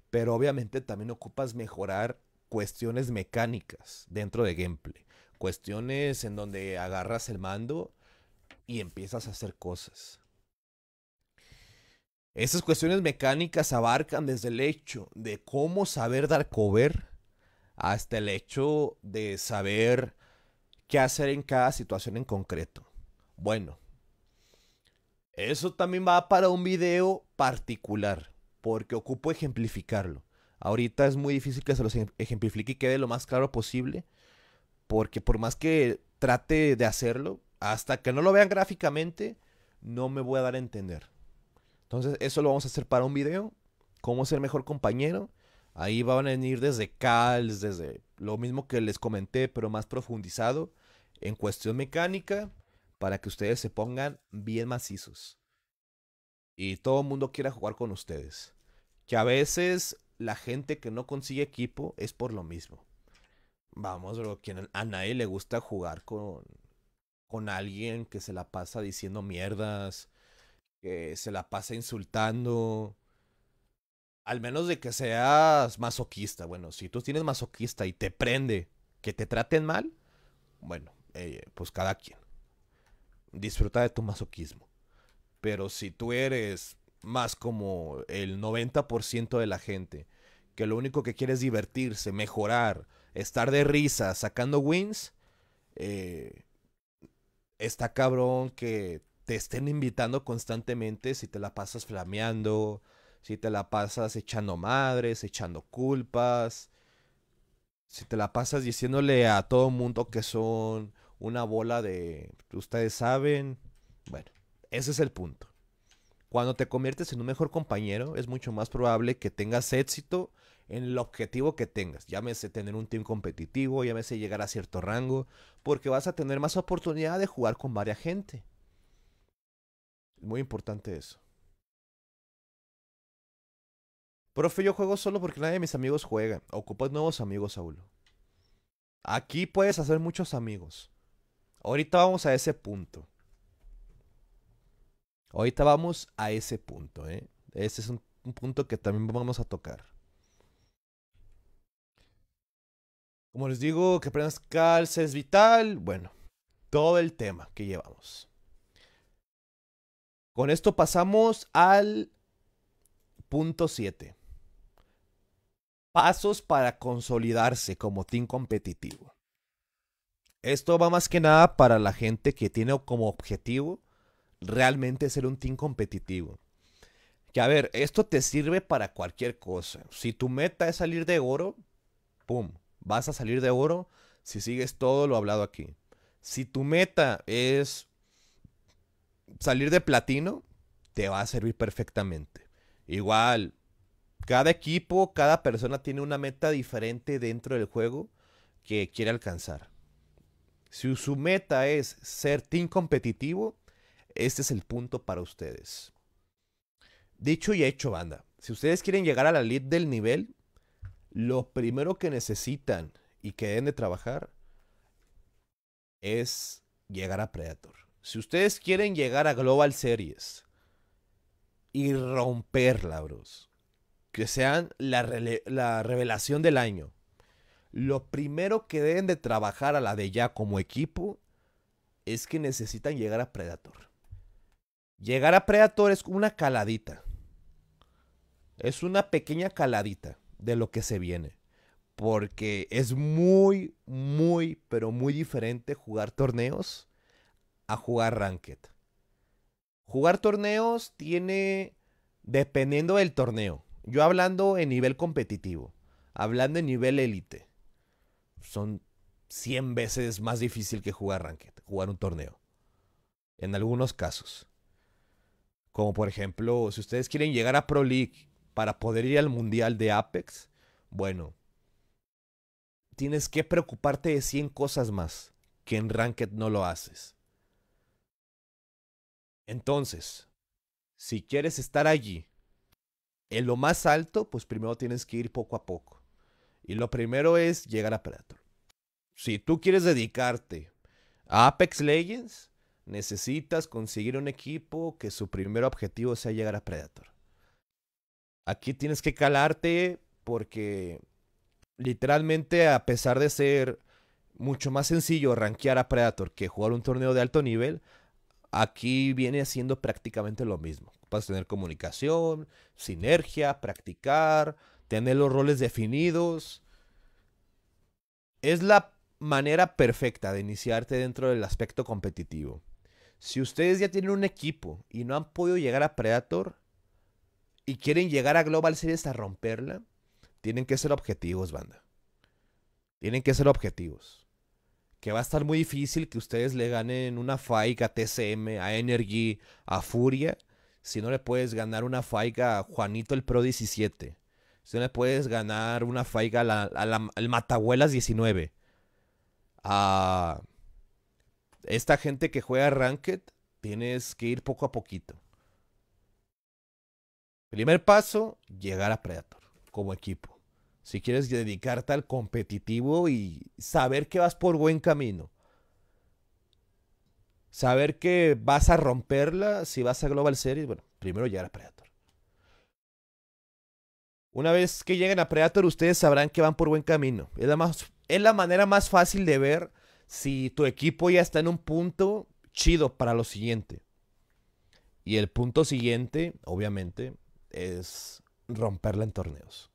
pero obviamente también ocupas mejorar cuestiones mecánicas dentro de gameplay, cuestiones en donde agarras el mando y empiezas a hacer cosas. Esas cuestiones mecánicas abarcan desde el hecho de cómo saber dar cover hasta el hecho de saber qué hacer en cada situación en concreto. Bueno, eso también va para un video particular, porque ocupo ejemplificarlo. Ahorita es muy difícil que se los ejemplifique y quede lo más claro posible, porque por más que trate de hacerlo, hasta que no lo vean gráficamente, no me voy a dar a entender. Entonces, eso lo vamos a hacer para un video. Cómo ser mejor compañero. Ahí van a venir desde CALS, desde lo mismo que les comenté, pero más profundizado en cuestión mecánica para que ustedes se pongan bien macizos. Y todo el mundo quiera jugar con ustedes. Que a veces la gente que no consigue equipo es por lo mismo. Vamos, bro, a nadie le gusta jugar con, con alguien que se la pasa diciendo mierdas, que se la pasa insultando. Al menos de que seas masoquista. Bueno, si tú tienes masoquista y te prende que te traten mal, bueno, eh, pues cada quien. Disfruta de tu masoquismo. Pero si tú eres más como el 90% de la gente, que lo único que quiere es divertirse, mejorar, estar de risa, sacando wins, eh, está cabrón que te estén invitando constantemente si te la pasas flameando, si te la pasas echando madres, echando culpas, si te la pasas diciéndole a todo mundo que son una bola de ustedes saben. Bueno, ese es el punto. Cuando te conviertes en un mejor compañero, es mucho más probable que tengas éxito en el objetivo que tengas. Llámese tener un team competitivo, llámese llegar a cierto rango, porque vas a tener más oportunidad de jugar con varias gente muy importante eso. Profe, yo juego solo porque nadie de mis amigos juega. Ocupa nuevos amigos, Saulo. Aquí puedes hacer muchos amigos. Ahorita vamos a ese punto. Ahorita vamos a ese punto, ¿eh? Ese es un, punto que también vamos a tocar. Como les digo, que aprendas calces es vital. Bueno, todo el tema que llevamos. Con esto pasamos al punto 7. Pasos para consolidarse como team competitivo. Esto va más que nada para la gente que tiene como objetivo realmente ser un team competitivo. Que a ver, esto te sirve para cualquier cosa. Si tu meta es salir de oro, ¡pum! Vas a salir de oro si sigues todo lo hablado aquí. Si tu meta es salir de platino te va a servir perfectamente. Igual, cada equipo, cada persona tiene una meta diferente dentro del juego que quiere alcanzar. Si su meta es ser team competitivo, este es el punto para ustedes. Dicho y hecho, banda. Si ustedes quieren llegar a la lead del nivel, lo primero que necesitan y que deben de trabajar es llegar a Predator. Si ustedes quieren llegar a Global Series y romperla, bros, que sean la, la revelación del año, lo primero que deben de trabajar a la de ya como equipo es que necesitan llegar a Predator. Llegar a Predator es una caladita. Es una pequeña caladita de lo que se viene. Porque es muy, muy, pero muy diferente jugar torneos a jugar ranked. Jugar torneos tiene, dependiendo del torneo, yo hablando en nivel competitivo, hablando en nivel élite, son 100 veces más difícil que jugar ranked, jugar un torneo. En algunos casos. Como por ejemplo, si ustedes quieren llegar a Pro League para poder ir al Mundial de Apex, bueno, tienes que preocuparte de 100 cosas más que en ranked no lo haces. Entonces, si quieres estar allí, en lo más alto, pues primero tienes que ir poco a poco. Y lo primero es llegar a Predator. Si tú quieres dedicarte a Apex Legends, necesitas conseguir un equipo que su primer objetivo sea llegar a Predator. Aquí tienes que calarte porque literalmente a pesar de ser mucho más sencillo rankear a Predator que jugar un torneo de alto nivel, Aquí viene haciendo prácticamente lo mismo. Vas tener comunicación, sinergia, practicar, tener los roles definidos. Es la manera perfecta de iniciarte dentro del aspecto competitivo. Si ustedes ya tienen un equipo y no han podido llegar a Predator y quieren llegar a Global Series a romperla, tienen que ser objetivos, banda. Tienen que ser objetivos que va a estar muy difícil que ustedes le ganen una Faiga a TCM, a Energy, a Furia, si no le puedes ganar una Faiga a Juanito el Pro 17. Si no le puedes ganar una Faiga al a Matahuelas 19. A esta gente que juega Ranked, tienes que ir poco a poquito. Primer paso, llegar a Predator como equipo si quieres dedicarte al competitivo y saber que vas por buen camino. Saber que vas a romperla si vas a Global Series, bueno, primero llegar a Predator. Una vez que lleguen a Predator, ustedes sabrán que van por buen camino. Es la, es la manera más fácil de ver si tu equipo ya está en un punto chido para lo siguiente. Y el punto siguiente, obviamente, es romperla en torneos.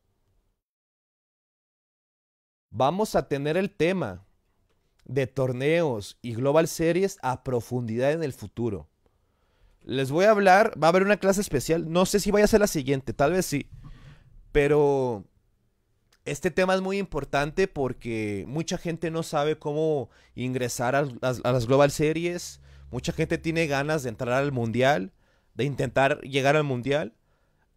Vamos a tener el tema de torneos y Global Series a profundidad en el futuro. Les voy a hablar, va a haber una clase especial, no sé si vaya a ser la siguiente, tal vez sí, pero este tema es muy importante porque mucha gente no sabe cómo ingresar a las, Global Series, mucha gente tiene ganas de entrar al Mundial, de intentar llegar al Mundial,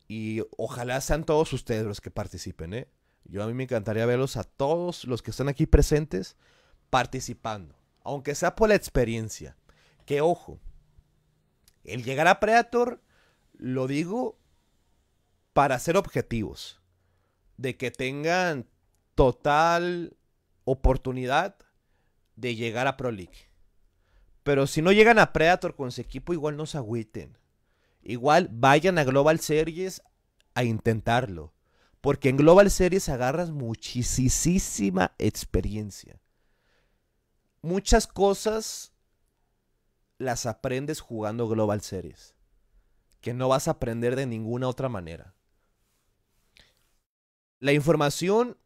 y ojalá sean todos ustedes los que participen, ¿eh? Yo a mí me encantaría verlos a todos los que están aquí presentes participando, aunque sea por la experiencia. Que ojo, el llegar a Predator lo digo para ser objetivos, de que tengan total oportunidad de llegar a Pro League. Pero si no llegan a Predator con su equipo, igual no se agüiten. Igual vayan a Global Series a intentarlo. Porque en Global Series agarras muchísima experiencia. Muchas cosas las aprendes jugando Global Series. Que no vas a aprender de ninguna otra manera. La información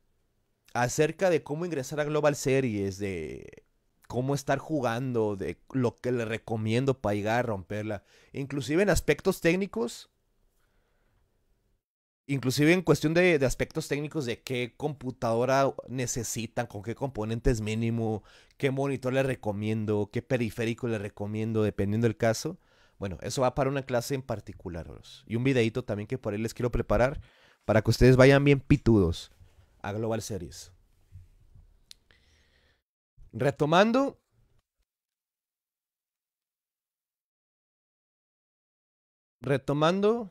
acerca de cómo ingresar a Global Series, de cómo estar jugando, de lo que le recomiendo para llegar a romperla. Inclusive en aspectos técnicos, inclusive en cuestión de, aspectos técnicos de qué computadora necesitan, con qué componentes mínimo, qué monitor les recomiendo, qué periférico les recomiendo, dependiendo del caso. Bueno, eso va para una clase en particular, Y un videito también que por ahí les quiero preparar para que ustedes vayan bien pitudos a Global Series. Retomando, retomando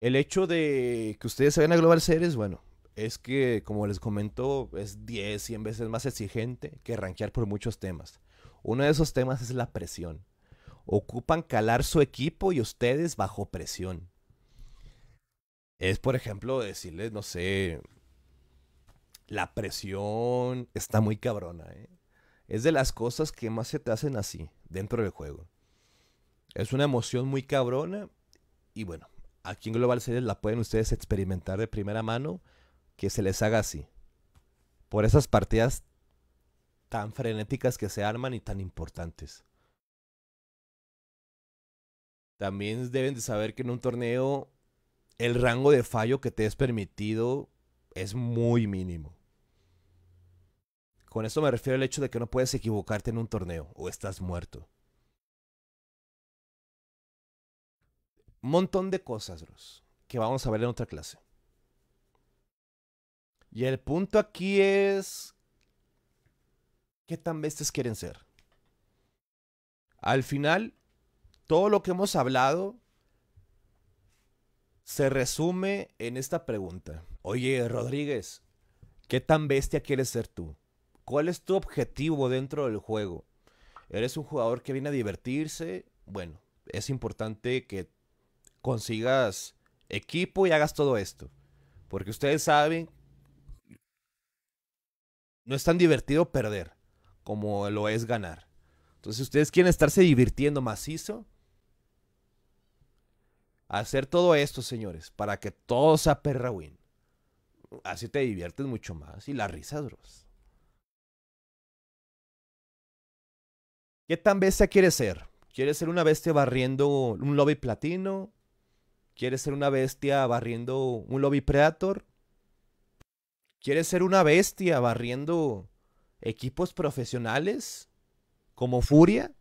el hecho de que ustedes se vayan a Global Series, bueno, es que, como les comento, es 10, 100 veces más exigente que ranquear por muchos temas. Uno de esos temas es la presión. Ocupan calar su equipo y ustedes bajo presión. Es, por ejemplo, decirles, no sé, la presión está muy cabrona. ¿eh? Es de las cosas que más se te hacen así dentro del juego. Es una emoción muy cabrona y bueno, aquí en Global Series la pueden ustedes experimentar de primera mano, que se les haga así. Por esas partidas tan frenéticas que se arman y tan importantes. También deben de saber que en un torneo el rango de fallo que te es permitido es muy mínimo. Con eso me refiero al hecho de que no puedes equivocarte en un torneo o estás muerto. montón de cosas, bros, que vamos a ver en otra clase. Y el punto aquí es... ¿Qué tan bestias quieren ser? Al final, todo lo que hemos hablado se resume en esta pregunta. Oye, Rodríguez, ¿qué tan bestia quieres ser tú? ¿Cuál es tu objetivo dentro del juego? ¿Eres un jugador que viene a divertirse? Bueno, es importante que consigas equipo y hagas todo esto. Porque ustedes saben, no es tan divertido perder como lo es ganar. Entonces, ustedes quieren estarse divirtiendo macizo, hacer todo esto, señores, para que todo sea perra win. Así te diviertes mucho más y la risa bros. ¿Qué tan bestia quieres ser? ¿Quieres ser una bestia barriendo un lobby platino? ¿Quieres ser una bestia barriendo un lobby predator? ¿Quieres ser una bestia barriendo equipos profesionales? ¿Como Furia?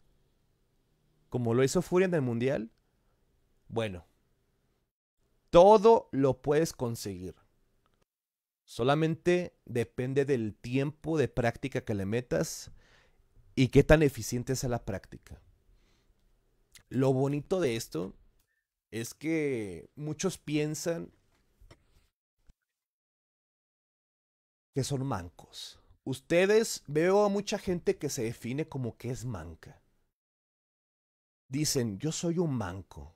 ¿Como lo hizo Furia en el Mundial? Bueno, todo lo puedes conseguir. Solamente depende del tiempo de práctica que le metas y qué tan eficiente sea la práctica. Lo bonito de esto es que muchos piensan que son mancos. Ustedes veo a mucha gente que se define como que es manca. Dicen, yo soy un manco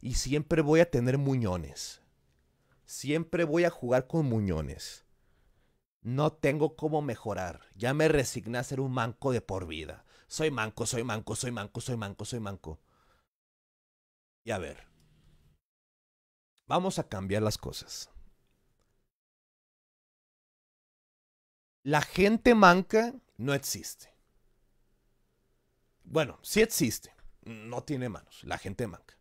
y siempre voy a tener muñones. Siempre voy a jugar con muñones. No tengo cómo mejorar. Ya me resigné a ser un manco de por vida. Soy manco, soy manco, soy manco, soy manco, soy manco. Y a ver, Vamos a cambiar las cosas. La gente manca no existe. Bueno, sí existe. No tiene manos. La gente manca.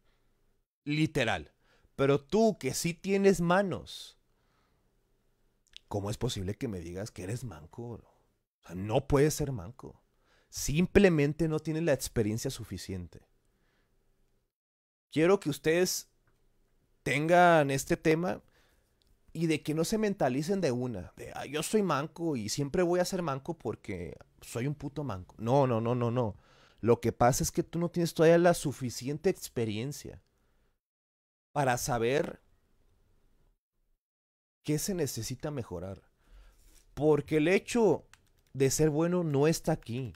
Literal. Pero tú que sí tienes manos. ¿Cómo es posible que me digas que eres manco? no puedes ser manco. Simplemente no tienes la experiencia suficiente. Quiero que ustedes tengan este tema y de que no se mentalicen de una, de ah, yo soy manco y siempre voy a ser manco porque soy un puto manco. No, no, no, no, no. Lo que pasa es que tú no tienes todavía la suficiente experiencia para saber qué se necesita mejorar. Porque el hecho de ser bueno no está aquí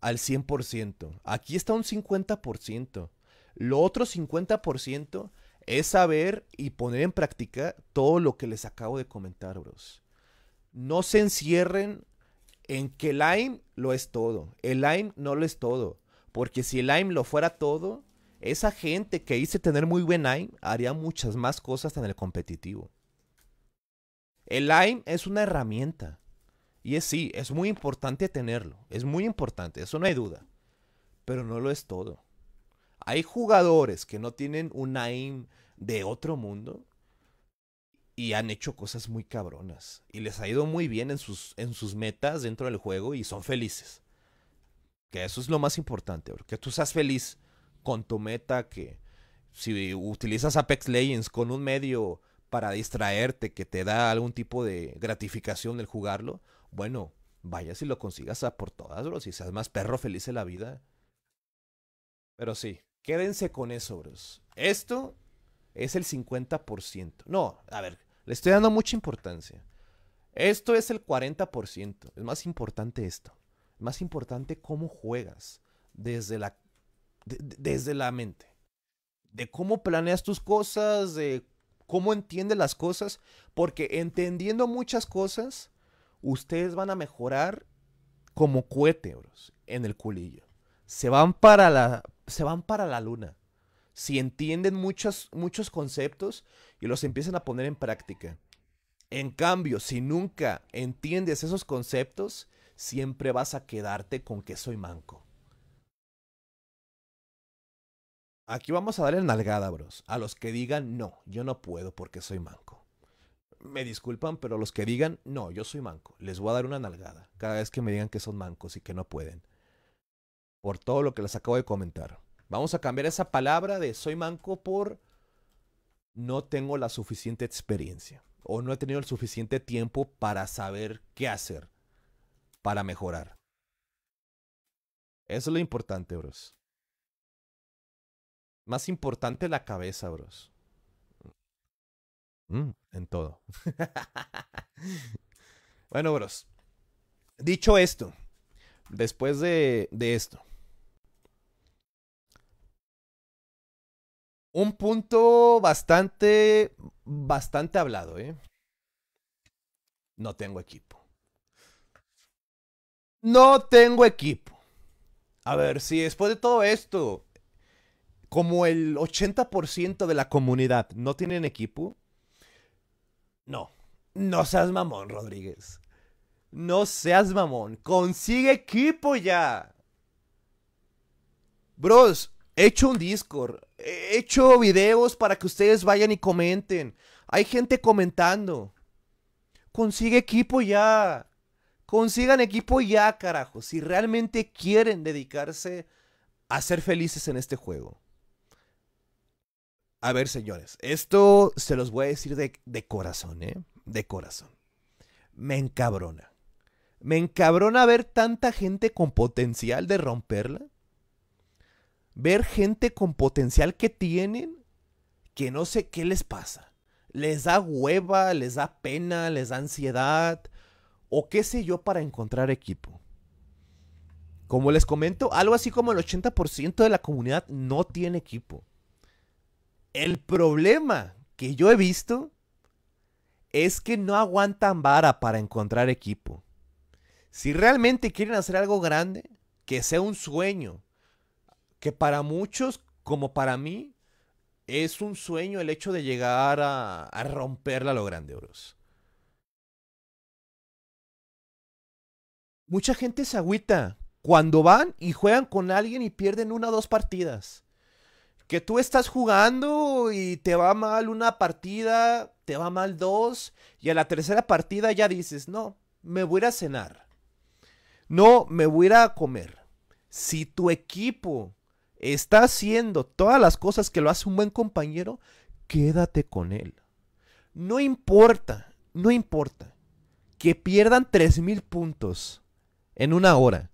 al 100%. Aquí está un 50%. Lo otro 50% es saber y poner en práctica todo lo que les acabo de comentar, bros. No se encierren en que el AIM lo es todo. El AIM no lo es todo. Porque si el AIM lo fuera todo, esa gente que hice tener muy buen AIM haría muchas más cosas en el competitivo. El AIM es una herramienta. Y es sí, es muy importante tenerlo. Es muy importante, eso no hay duda. Pero no lo es todo. Hay jugadores que no tienen un aim de otro mundo y han hecho cosas muy cabronas. Y les ha ido muy bien en sus, en sus metas dentro del juego y son felices. Que eso es lo más importante, porque que tú seas feliz con tu meta, que si utilizas Apex Legends con un medio para distraerte, que te da algún tipo de gratificación el jugarlo, bueno, vaya si lo consigas a por todas, bro, si seas más perro feliz en la vida. Pero sí, Quédense con eso, bros. Esto es el 50%. No, a ver, le estoy dando mucha importancia. Esto es el 40%. Es más importante esto. Es más importante cómo juegas desde la, desde la mente. De cómo planeas tus cosas, de cómo entiendes las cosas. Porque entendiendo muchas cosas, ustedes van a mejorar como cohete, bros, en el culillo. Se van para la, se van para la luna. Si entienden muchos, muchos conceptos y los empiezan a poner en práctica. En cambio, si nunca entiendes esos conceptos, siempre vas a quedarte con que soy manco. Aquí vamos a darle nalgada, bros. A los que digan, no, yo no puedo porque soy manco. Me disculpan, pero los que digan, no, yo soy manco, les voy a dar una nalgada cada vez que me digan que son mancos y que no pueden por todo lo que les acabo de comentar. Vamos a cambiar esa palabra de soy manco por no tengo la suficiente experiencia o no he tenido el suficiente tiempo para saber qué hacer para mejorar. Eso es lo importante, bros. Más importante la cabeza, bros. Mm, en todo. bueno, bros. Dicho esto, después de esto, Un punto bastante, bastante hablado, ¿eh? No tengo equipo. No tengo equipo. A ver, si después de todo esto, como el 80% de la comunidad no tienen equipo, no, no seas mamón, Rodríguez. No seas mamón. Consigue equipo ya. Bros, He hecho un Discord, he hecho videos para que ustedes vayan y comenten. Hay gente comentando. Consigue equipo ya. Consigan equipo ya, carajo. Si realmente quieren dedicarse a ser felices en este juego. A ver, señores, esto se los voy a decir de, de corazón, ¿eh? De corazón. Me encabrona. Me encabrona ver tanta gente con potencial de romperla ver gente con potencial que tienen, que no sé qué les pasa. Les da hueva, les da pena, les da ansiedad, o qué sé yo para encontrar equipo. Como les comento, algo así como el 80% de la comunidad no tiene equipo. El problema que yo he visto es que no aguantan vara para encontrar equipo. Si realmente quieren hacer algo grande, que sea un sueño, que para muchos, como para mí, es un sueño el hecho de llegar a, romperla a lo grande, Mucha gente se agüita cuando van y juegan con alguien y pierden una o dos partidas. Que tú estás jugando y te va mal una partida, te va mal dos, y a la tercera partida ya dices, no, me voy a ir a cenar. No, me voy a ir a comer. Si tu equipo está haciendo todas las cosas que lo hace un buen compañero, quédate con él. No importa, no importa que pierdan 3.000 puntos en una hora.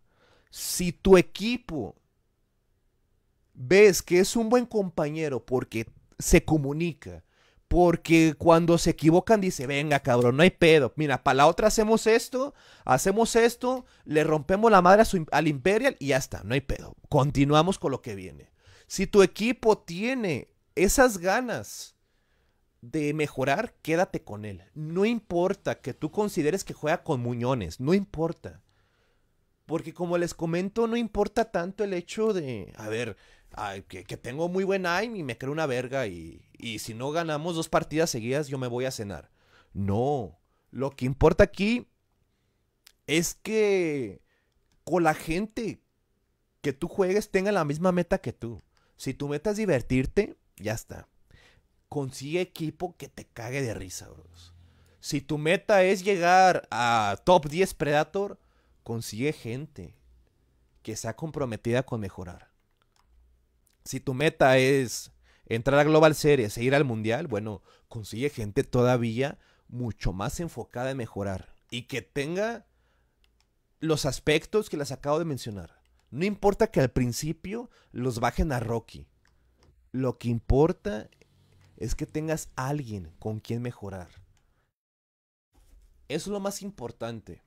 Si tu equipo ves que es un buen compañero porque se comunica, porque cuando se equivocan dice, venga cabrón, no hay pedo. Mira, para la otra hacemos esto, hacemos esto, le rompemos la madre al Imperial y ya está, no hay pedo. Continuamos con lo que viene. Si tu equipo tiene esas ganas de mejorar, quédate con él. No importa que tú consideres que juega con muñones, no importa. Porque como les comento, no importa tanto el hecho de, a ver, que, tengo muy buen aim y me creo una verga y, si no ganamos dos partidas seguidas yo me voy a cenar. No, lo que importa aquí es que con la gente que tú juegues tenga la misma meta que tú. Si tu meta es divertirte, ya está. Consigue equipo que te cague de risa, bros. Si tu meta es llegar a top 10 Predator, consigue gente que sea comprometida con mejorar. Si tu meta es entrar a Global Series e ir al Mundial, bueno, consigue gente todavía mucho más enfocada en mejorar y que tenga los aspectos que les acabo de mencionar. No importa que al principio los bajen a Rocky. Lo que importa es que tengas alguien con quien mejorar. Eso es lo más importante.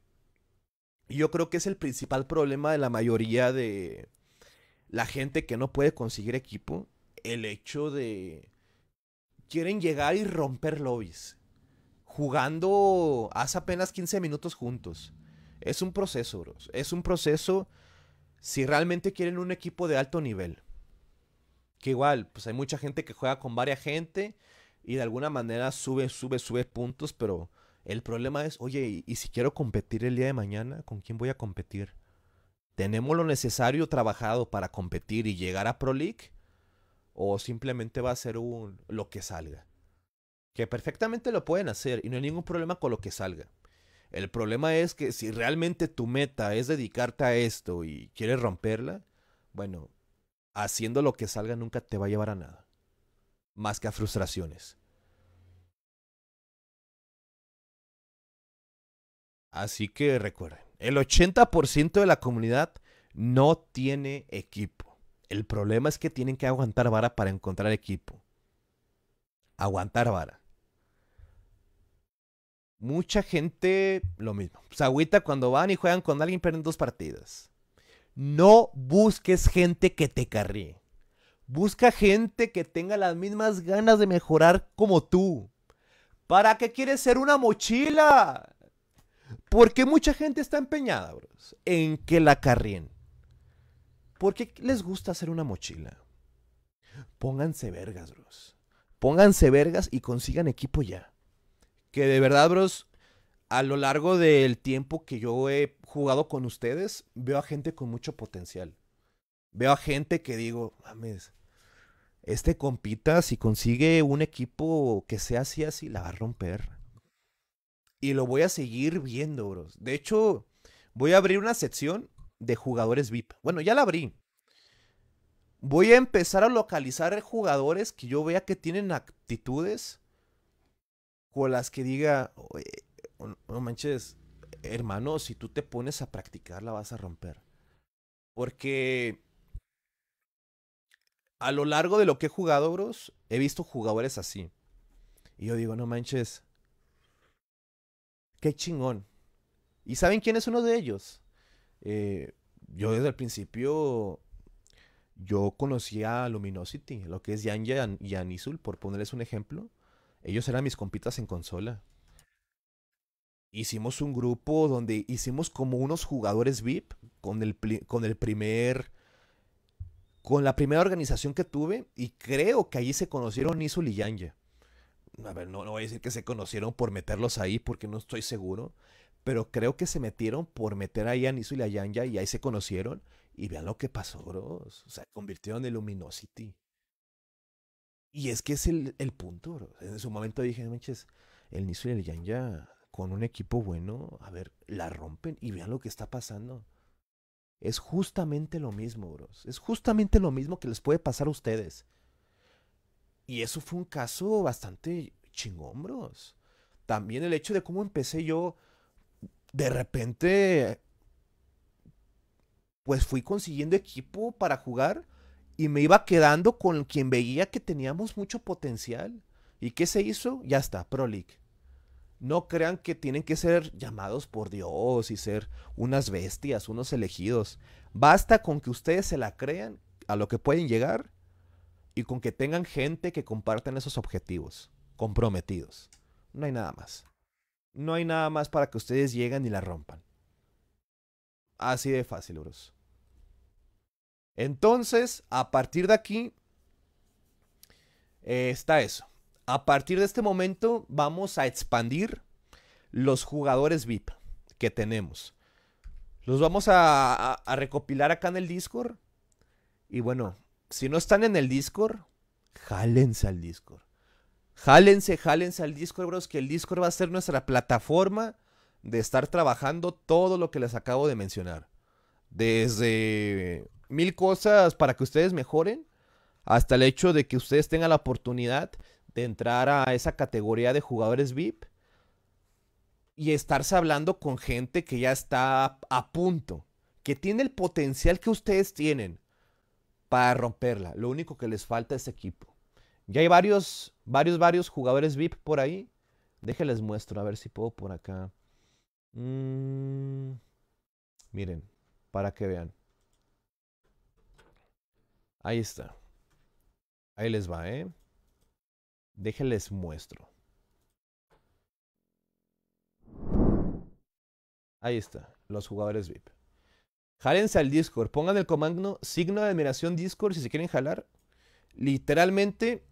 Y yo creo que es el principal problema de la mayoría de, la gente que no puede conseguir equipo, el hecho de... Quieren llegar y romper lobbies. Jugando hace apenas 15 minutos juntos. Es un proceso, Es un proceso si realmente quieren un equipo de alto nivel. Que igual, pues hay mucha gente que juega con varias gente y de alguna manera sube, sube, sube puntos, pero el problema es, oye, y si quiero competir el día de mañana, ¿con quién voy a competir? ¿Tenemos lo necesario trabajado para competir y llegar a Pro League? ¿O simplemente va a ser un lo que salga? Que perfectamente lo pueden hacer y no hay ningún problema con lo que salga. El problema es que si realmente tu meta es dedicarte a esto y quieres romperla, bueno, haciendo lo que salga nunca te va a llevar a nada. Más que a frustraciones. Así que recuerden. El 80% de la comunidad no tiene equipo. El problema es que tienen que aguantar vara para encontrar equipo. Aguantar vara. Mucha gente lo mismo. Se agüita cuando van y juegan con alguien, pierden dos partidas. No busques gente que te carríe. Busca gente que tenga las mismas ganas de mejorar como tú. ¿Para qué quieres ser una mochila? Porque mucha gente está empeñada, bros, en que la carrien? Porque les gusta hacer una mochila? Pónganse vergas, bros. Pónganse vergas y consigan equipo ya. Que de verdad, bros, a lo largo del tiempo que yo he jugado con ustedes, veo a gente con mucho potencial. Veo a gente que digo, mames, este compita, si consigue un equipo que sea así, así, la va a romper. Y lo voy a seguir viendo, bros. De hecho, voy a abrir una sección de jugadores VIP. Bueno, ya la abrí. Voy a empezar a localizar jugadores que yo vea que tienen actitudes con las que diga, no manches, hermano, si tú te pones a practicar la vas a romper. Porque a lo largo de lo que he jugado, bros, he visto jugadores así. Y yo digo, no manches, Qué chingón. ¿Y saben quién es uno de ellos? Eh, yo desde el principio, yo conocía a Luminosity, lo que es Yanja y Anisul, por ponerles un ejemplo. Ellos eran mis compitas en consola. Hicimos un grupo donde hicimos como unos jugadores VIP con el, con el primer... Con la primera organización que tuve y creo que allí se conocieron Anisul y Yanja a ver, no, voy a decir que se conocieron por meterlos ahí porque no estoy seguro, pero creo que se metieron por meter a Yanis y a Yanja y ahí se conocieron. Y vean lo que pasó, bros. O sea, convirtieron en Luminosity. Y es que es el, el punto, bros. En su momento dije, manches, el Nisu y el Yanja con un equipo bueno, a ver, la rompen y vean lo que está pasando. Es justamente lo mismo, bros. Es justamente lo mismo que les puede pasar a ustedes. Y eso fue un caso bastante chingombros. También el hecho de cómo empecé yo, de repente, pues fui consiguiendo equipo para jugar y me iba quedando con quien veía que teníamos mucho potencial. ¿Y qué se hizo? Ya está, Pro League. No crean que tienen que ser llamados por Dios y ser unas bestias, unos elegidos. Basta con que ustedes se la crean a lo que pueden llegar y con que tengan gente que compartan esos objetivos, comprometidos. No hay nada más. No hay nada más para que ustedes lleguen y la rompan. Así de fácil, bros. Entonces, a partir de aquí, eh, está eso. A partir de este momento vamos a expandir los jugadores VIP que tenemos. Los vamos a recopilar acá en el Discord. Y bueno, si no están en el Discord, jálense al Discord. Jálense, jálense al Discord, bros, que el Discord va a ser nuestra plataforma de estar trabajando todo lo que les acabo de mencionar. Desde mil cosas para que ustedes mejoren, hasta el hecho de que ustedes tengan la oportunidad de entrar a esa categoría de jugadores VIP y estarse hablando con gente que ya está a punto, que tiene el potencial que ustedes tienen, para romperla. Lo único que les falta es equipo. Ya hay varios, varios, varios jugadores VIP por ahí. Déjenles muestro, a ver si puedo por acá. Mm, miren, para que vean. Ahí está. Ahí les va, ¿eh? Déjenles muestro. Ahí está, los jugadores VIP. Jálense al Discord, pongan el comando signo de admiración Discord si se quieren jalar. Literalmente,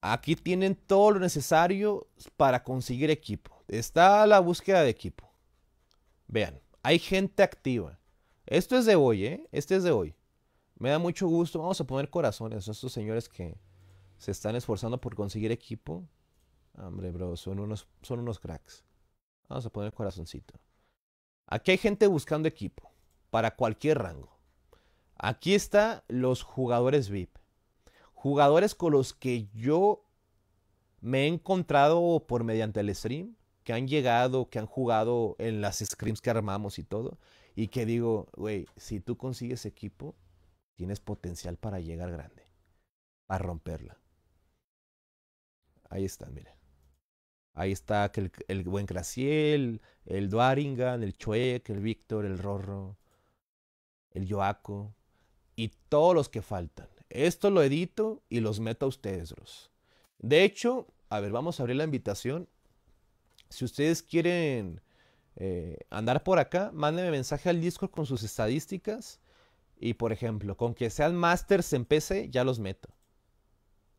aquí tienen todo lo necesario para conseguir equipo. Está la búsqueda de equipo. Vean, hay gente activa. Esto es de hoy, ¿eh? Este es de hoy. Me da mucho gusto. Vamos a poner corazones a estos señores que se están esforzando por conseguir equipo. Hombre, bro, son unos, son unos cracks. Vamos a poner corazoncito. Aquí hay gente buscando equipo para cualquier rango. Aquí están los jugadores VIP. Jugadores con los que yo me he encontrado por mediante el stream, que han llegado, que han jugado en las scrims que armamos y todo, y que digo, güey, si tú consigues equipo, tienes potencial para llegar grande, para romperla. Ahí están, miren. Ahí está el, buen Graciel, el Duaringan, el Chuec, el Víctor, el Rorro, el Yoaco y todos los que faltan. Esto lo edito y los meto a ustedes, De hecho, a ver, vamos a abrir la invitación. Si ustedes quieren eh, andar por acá, mándenme mensaje al Discord con sus estadísticas. Y por ejemplo, con que sean Masters en PC, ya los meto.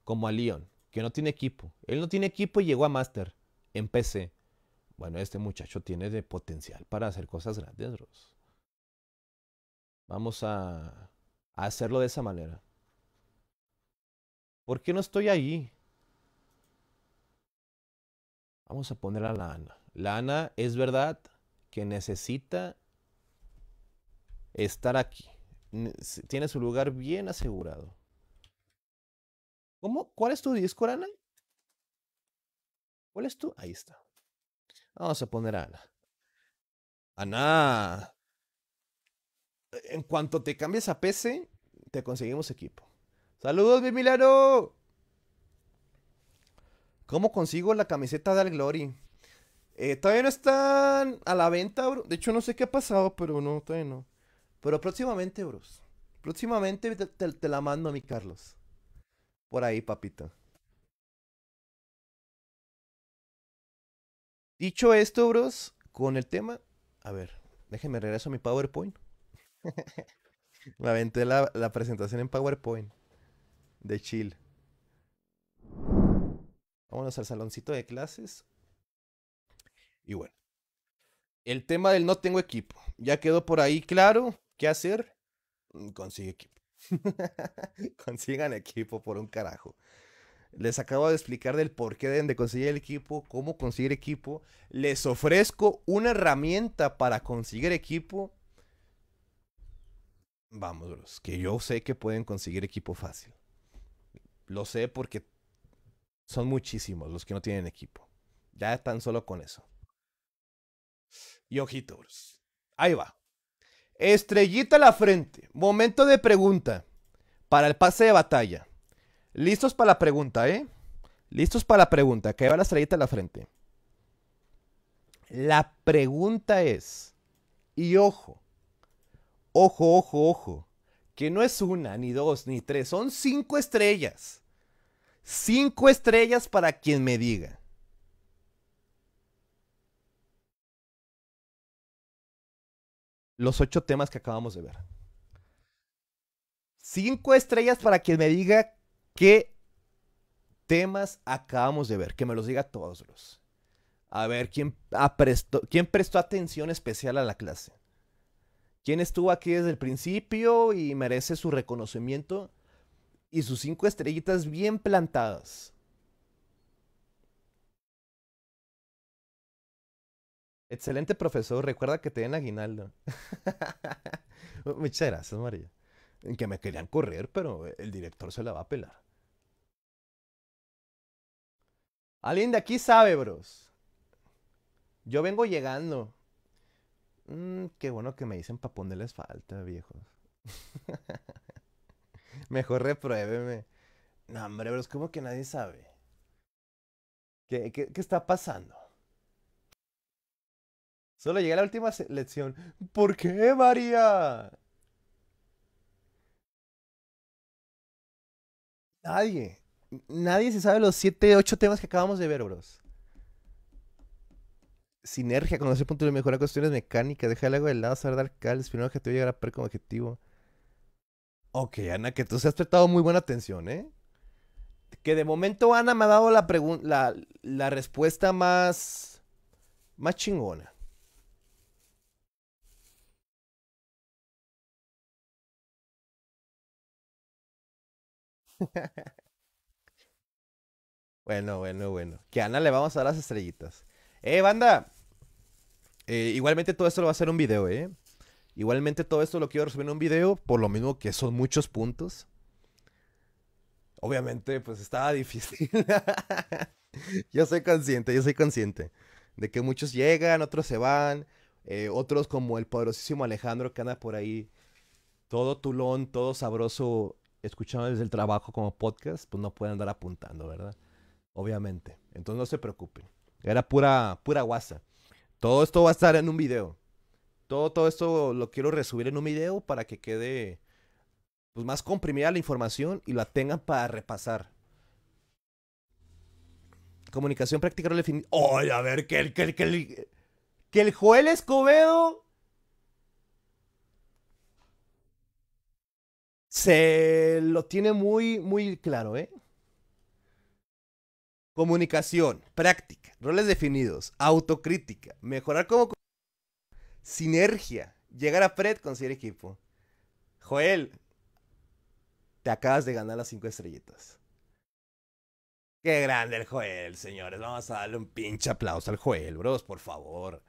Como a Leon, que no tiene equipo. Él no tiene equipo y llegó a Master. Empecé. bueno, este muchacho tiene de potencial para hacer cosas grandes, Ross. Vamos a, hacerlo de esa manera. ¿Por qué no estoy ahí? Vamos a poner a Lana. Lana, es verdad que necesita estar aquí. Tiene su lugar bien asegurado. ¿Cómo? ¿Cuál es tu disco, Ana? ¿Cuál es tú? Ahí está. Vamos a poner a Ana. Ana. En cuanto te cambies a PC, te conseguimos equipo. ¡Saludos, mi milano! ¿Cómo consigo la camiseta de Al Glory? Eh, todavía no están a la venta, bro. De hecho, no sé qué ha pasado, pero no, todavía no. Pero próximamente, bros. Próximamente te, te la mando a mi Carlos. Por ahí, papito. Dicho esto, bros, con el tema, a ver, déjenme regreso a mi PowerPoint. Me aventé la, la, presentación en PowerPoint de chill. Vámonos al saloncito de clases. Y bueno, el tema del no tengo equipo. Ya quedó por ahí claro qué hacer. Mm, consigue equipo. Consigan equipo por un carajo. Les acabo de explicar del por qué deben de conseguir el equipo, cómo conseguir equipo. Les ofrezco una herramienta para conseguir equipo. Vámonos, que yo sé que pueden conseguir equipo fácil. Lo sé porque son muchísimos los que no tienen equipo. Ya están solo con eso. Y ojitos. Ahí va. Estrellita a la frente. Momento de pregunta. Para el pase de batalla. Listos para la pregunta, ¿eh? Listos para la pregunta, que va la estrellita a la frente. La pregunta es, y ojo, ojo, ojo, ojo, que no es una, ni dos, ni tres, son cinco estrellas. Cinco estrellas para quien me diga. Los ocho temas que acabamos de ver. Cinco estrellas para quien me diga ¿Qué temas acabamos de ver? Que me los diga todos los. A ver, ¿quién, prestó atención especial a la clase? ¿Quién estuvo aquí desde el principio y merece su reconocimiento y sus cinco estrellitas bien plantadas? Excelente profesor, recuerda que te den aguinaldo. Muchas gracias, María. Que me querían correr, pero el director se la va a pelar. Alguien de aquí sabe, bros. Yo vengo llegando. Mm, qué bueno que me dicen papón de les falta, viejos. Mejor repruébeme. No, hombre, bros, como que nadie sabe. ¿Qué, qué, qué está pasando? Solo llegué a la última lección. ¿Por qué, María? Nadie nadie se sabe los 7, 8 temas que acabamos de ver, bros. Sinergia, conocer punto de mejora cuestiones mecánicas, dejar algo agua lado, saber dar cal, primero que te voy a llegar a per como objetivo. Ok, Ana, que tú has prestado muy buena atención, ¿eh? Que de momento Ana me ha dado la, la, la respuesta más, más chingona. Bueno, bueno, bueno. Que Ana le vamos a dar las estrellitas. Eh, banda. Eh, igualmente todo esto lo va a hacer un video, eh. Igualmente todo esto lo quiero resumir en un video, por lo mismo que son muchos puntos. Obviamente, pues estaba difícil. yo soy consciente, yo soy consciente de que muchos llegan, otros se van, eh, otros como el poderosísimo Alejandro que anda por ahí, todo tulón, todo sabroso, escuchando desde el trabajo como podcast, pues no pueden andar apuntando, ¿verdad? obviamente. Entonces no se preocupen. Era pura, pura guasa. Todo esto va a estar en un video. Todo, todo esto lo quiero resubir en un video para que quede pues, más comprimida la información y la tengan para repasar. Comunicación práctica no definitiva. ¡Ay, a ver! Que el, que el, que el, que el Joel Escobedo se lo tiene muy, muy claro, ¿eh? Comunicación, práctica, roles definidos, autocrítica, mejorar como... Sinergia, llegar a Fred con ser equipo. Joel, te acabas de ganar las cinco estrellitas. Qué grande el Joel, señores. Vamos a darle un pinche aplauso al Joel, bros, por favor.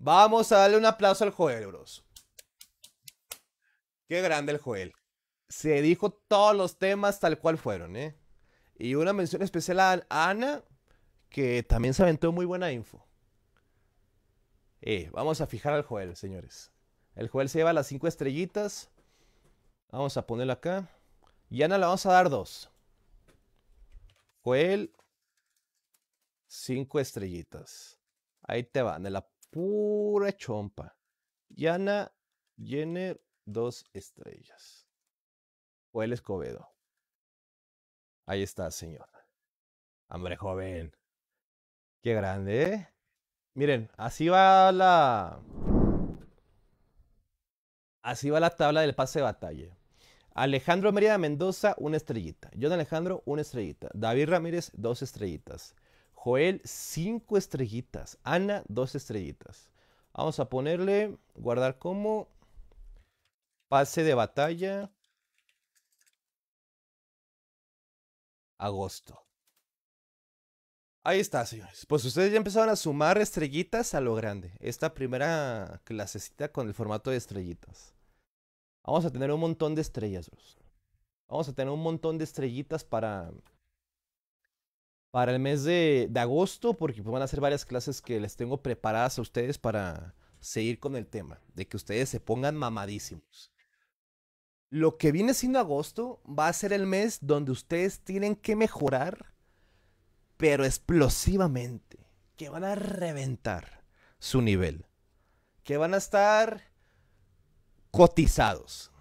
Vamos a darle un aplauso al Joel, bros. Qué grande el Joel. Se dijo todos los temas tal cual fueron, ¿eh? Y una mención especial a, Ana, que también se aventó muy buena info. Eh, vamos a fijar al Joel, señores. El Joel se lleva las cinco estrellitas. Vamos a ponerlo acá. Y Ana le vamos a dar dos. Joel, cinco estrellitas. Ahí te va, de la pura chompa. Yana Jenner, dos estrellas. Joel Escobedo. Ahí está, señor. Hombre joven. Qué grande, ¿eh? Miren, así va la... Así va la tabla del pase de batalla. Alejandro Mérida Mendoza, una estrellita. John Alejandro, una estrellita. David Ramírez, dos estrellitas. Joel, cinco estrellitas. Ana, dos estrellitas. Vamos a ponerle, guardar como, pase de batalla. agosto. Ahí está, señores. Pues ustedes ya empezaron a sumar estrellitas a lo grande. Esta primera clasecita con el formato de estrellitas. Vamos a tener un montón de estrellas, Vamos a tener un montón de estrellitas para. Para el mes de, agosto, porque pues, van a ser varias clases que les tengo preparadas a ustedes para seguir con el tema. De que ustedes se pongan mamadísimos lo que viene siendo agosto va a ser el mes donde ustedes tienen que mejorar, pero explosivamente, que van a reventar su nivel, que van a estar cotizados.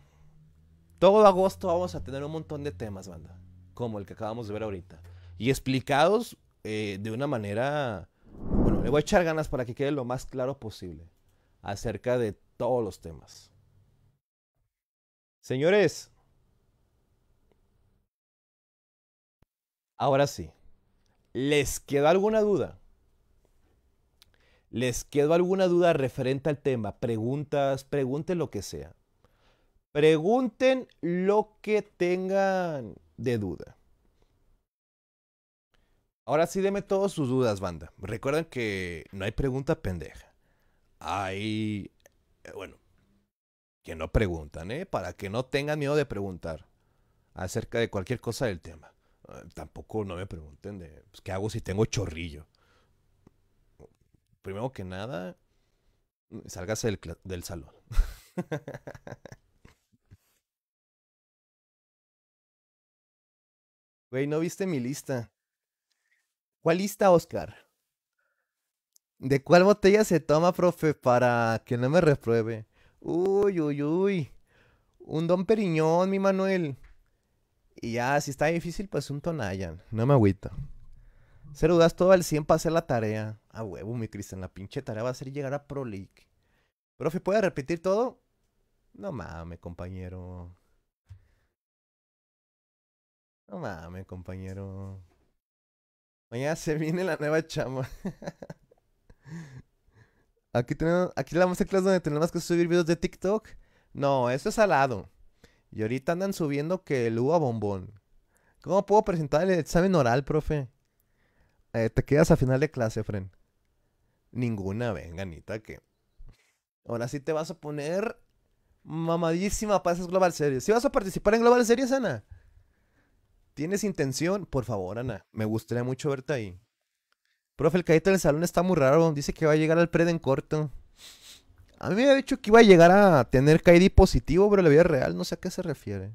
Todo agosto vamos a tener un montón de temas, banda, como el que acabamos de ver ahorita, y explicados eh, de una manera, bueno, le voy a echar ganas para que quede lo más claro posible acerca de todos los temas. Señores, ahora sí, ¿les queda alguna duda? ¿Les quedó alguna duda referente al tema? Preguntas, pregunten lo que sea. Pregunten lo que tengan de duda. Ahora sí, deme todos sus dudas, banda. Recuerden que no hay pregunta pendeja. Hay. Eh, bueno, que no preguntan, ¿eh? Para que no tengan miedo de preguntar acerca de cualquier cosa del tema. Ah, tampoco no me pregunten de pues, qué hago si tengo chorrillo. Primero que nada, sálgase del, del salón. Güey, no viste mi lista. ¿Cuál lista, Oscar? ¿De cuál botella se toma, profe, para que no me repruebe? Uy, uy, uy. Un Don Periñón, mi Manuel. Y ya, si está difícil, pues un Tonayan. No me agüito. ¿Se dudas todo al 100 para hacer la tarea. A huevo, mi Cristian, la pinche tarea va a ser llegar a Pro League. Profe, ¿puede repetir todo? No mames, compañero. No mames, compañero. Mañana se viene la nueva chama. Aquí tenemos, aquí la clase donde tenemos que subir videos de TikTok. No, eso es alado. Y ahorita andan subiendo que el uva bombón. ¿Cómo puedo presentar el examen oral, profe? Eh, te quedas a final de clase, Fren. Ninguna, venga, que. Ahora sí te vas a poner mamadísima para esas Global Series. Si ¿Sí vas a participar en Global Series, Ana. ¿Tienes intención? Por favor, Ana. Me gustaría mucho verte ahí. Profe, el en del salón está muy raro. Dice que va a llegar al pred en corto. A mí me había dicho que iba a llegar a tener KD positivo, pero la vida real no sé a qué se refiere.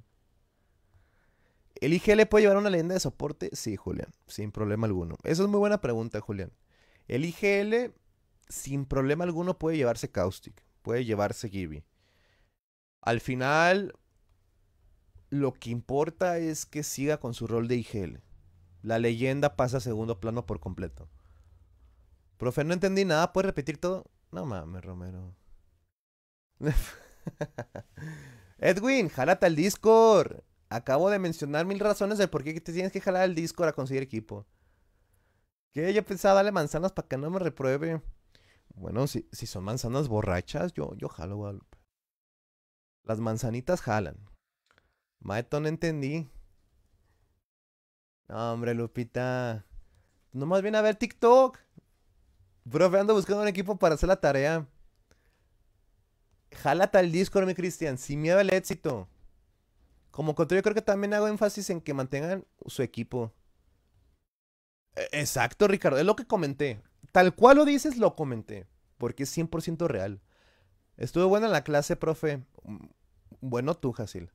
¿El IGL puede llevar una leyenda de soporte? Sí, Julián, sin problema alguno. Esa es muy buena pregunta, Julián. El IGL, sin problema alguno, puede llevarse Caustic, puede llevarse Gibby. Al final, lo que importa es que siga con su rol de IGL. La leyenda pasa a segundo plano por completo. Profe, no entendí nada, ¿puedes repetir todo? No mames, Romero. Edwin, jálate al Discord. Acabo de mencionar mil razones de por qué te tienes que jalar al Discord a conseguir equipo. Que yo pensaba Dale manzanas para que no me repruebe. Bueno, si, si son manzanas borrachas, yo, yo jalo, Las manzanitas jalan. Maeto, no entendí. No, hombre, Lupita. más viene a ver TikTok. Profe, ando buscando un equipo para hacer la tarea. jala tal disco, mi Cristian, sin miedo el éxito. Como contrario, creo que también hago énfasis en que mantengan su equipo. E, exacto, Ricardo, es lo que comenté. Tal cual lo dices, lo comenté, porque es 100% real. Estuve buena en la clase, profe. Mm, bueno tú, Jacil.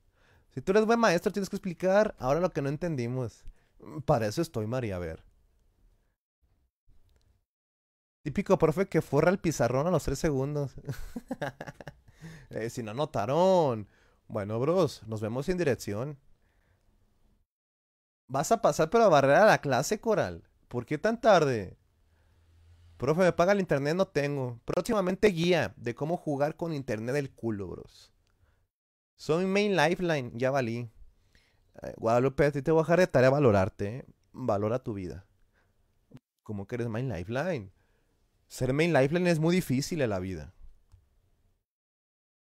Si tú eres buen maestro, tienes que explicar ahora lo que no entendimos. Mm, para eso estoy, María. A ver. Típico profe que forra el pizarrón a los tres segundos. Eh, si no notaron. Bueno, bros, nos vemos en dirección. Vas a pasar por la barrera de la clase, Coral. ¿Por qué tan tarde? Profe, me paga el internet, no tengo. Próximamente guía de cómo jugar con internet del culo, bros. Soy main lifeline, ya valí. Eh, Guadalupe, a ti te voy a dejar de tarea valorarte. Valora tu vida. ¿Cómo que eres main lifeline? Ser main lifeline es muy difícil en la vida.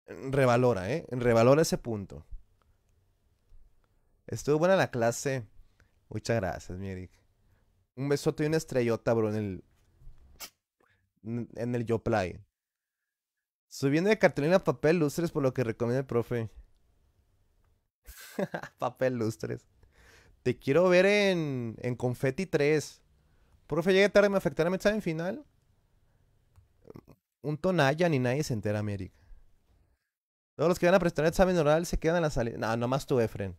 Revalora, ¿eh? Revalora ese punto. Estuvo buena la clase. Muchas gracias, mi Eric. Un besote y una estrellota, bro, en el. En el Play. Subiendo de cartulina a papel lustres, por lo que recomienda el profe. papel lustres. Te quiero ver en, en Confetti 3. Profe, llegué tarde, me afectará mi en final un Tonaya ni nadie se entera, América. Todos los que van a prestar examen oral se quedan en la salida. No, nomás tú, Efren.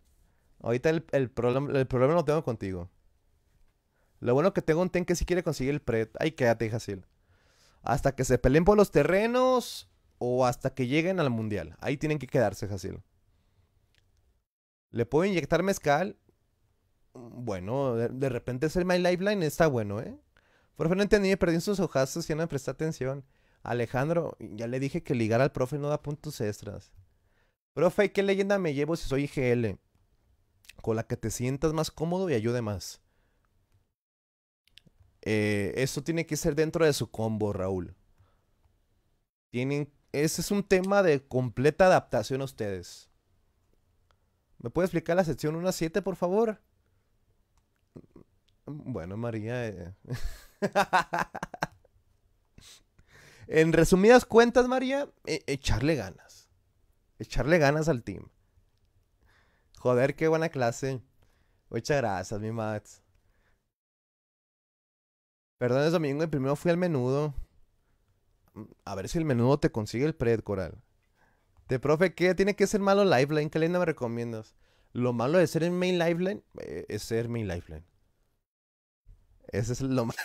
Ahorita el, el, el problema lo tengo contigo. Lo bueno que tengo un ten que si quiere conseguir el pret Ahí quédate, Jacil. Hasta que se peleen por los terrenos o hasta que lleguen al mundial. Ahí tienen que quedarse, Jacil. ¿Le puedo inyectar mezcal? Bueno, de, repente ser My Lifeline está bueno, ¿eh? Por favor, no entendí, perdí sus hojas si no me presté atención. Alejandro, ya le dije que ligar al profe no da puntos extras. Profe, ¿qué leyenda me llevo si soy IGL? Con la que te sientas más cómodo y ayude más. Eh, eso tiene que ser dentro de su combo, Raúl. Tienen, ese es un tema de completa adaptación a ustedes. ¿Me puede explicar la sección 1 a 7, por favor? Mm, mm, bueno, María. Eh. En resumidas cuentas, María, e-, echarle ganas. Echarle ganas al team. Joder, qué buena clase. Muchas gracias, mi Max. Perdón, es domingo y primero fui al menudo. A ver si el menudo te consigue el pred, Coral. Te profe, ¿qué tiene que ser malo Lifeline? ¿Qué linda me recomiendas? Lo malo de ser en main Lifeline eh, es ser main Lifeline. Ese es lo malo.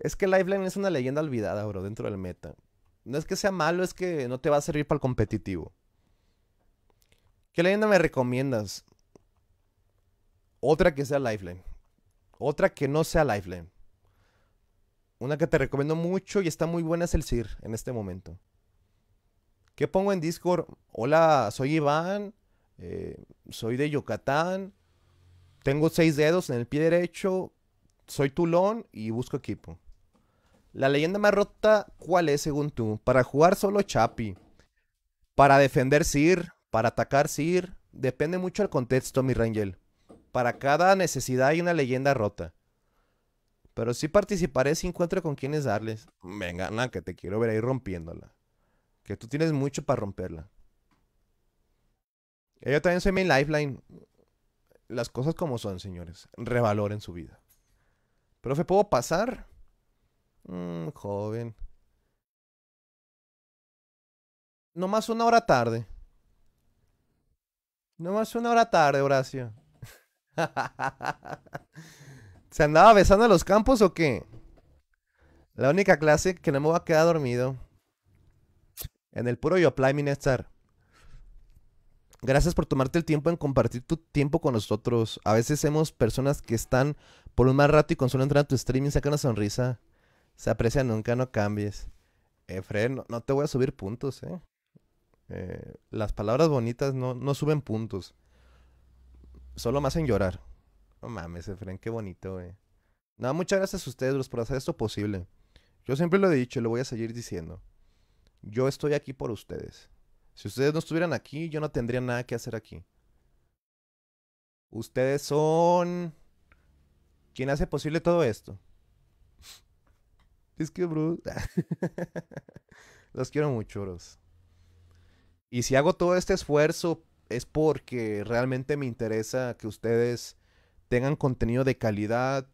Es que Lifeline es una leyenda olvidada, bro, dentro del meta. No es que sea malo, es que no te va a servir para el competitivo. ¿Qué leyenda me recomiendas? Otra que sea Lifeline. Otra que no sea Lifeline. Una que te recomiendo mucho y está muy buena es el CIR en este momento. ¿Qué pongo en Discord? Hola, soy Iván. Eh, soy de Yucatán. Tengo seis dedos en el pie derecho. Soy tulón y busco equipo. La leyenda más rota, ¿cuál es según tú? Para jugar solo Chapi. Para defender Sir. Para atacar Sir. Depende mucho del contexto, mi Rangel. Para cada necesidad hay una leyenda rota. Pero sí participaré si encuentro con quienes darles. Venga, nada, que te quiero ver ahí rompiéndola. Que tú tienes mucho para romperla. Eh, yo también soy mi lifeline. Las cosas como son, señores. Revaloren su vida. Profe, ¿puedo pasar? Mm, joven. más una hora tarde. no más una hora tarde, Horacio. ¿Se andaba besando en los campos o qué? La única clase que no me va a quedar dormido. En el puro Yoplay, Minestar. Gracias por tomarte el tiempo en compartir tu tiempo con nosotros. A veces hemos personas que están por un mal rato y con solo entrar a tu streaming y sacan una sonrisa. Se aprecia nunca, no cambies. Efren, no, te voy a subir puntos, ¿eh? ¿eh? las palabras bonitas no, no, suben puntos. Solo me hacen llorar. No mames, Efren, qué bonito, güey. Eh. No, muchas gracias a ustedes, por hacer esto posible. Yo siempre lo he dicho y lo voy a seguir diciendo. Yo estoy aquí por ustedes. Si ustedes no estuvieran aquí, yo no tendría nada que hacer aquí. Ustedes son quien hace posible todo esto. Es que, bro. Los quiero mucho, bros. Y si hago todo este esfuerzo es porque realmente me interesa que ustedes tengan contenido de calidad,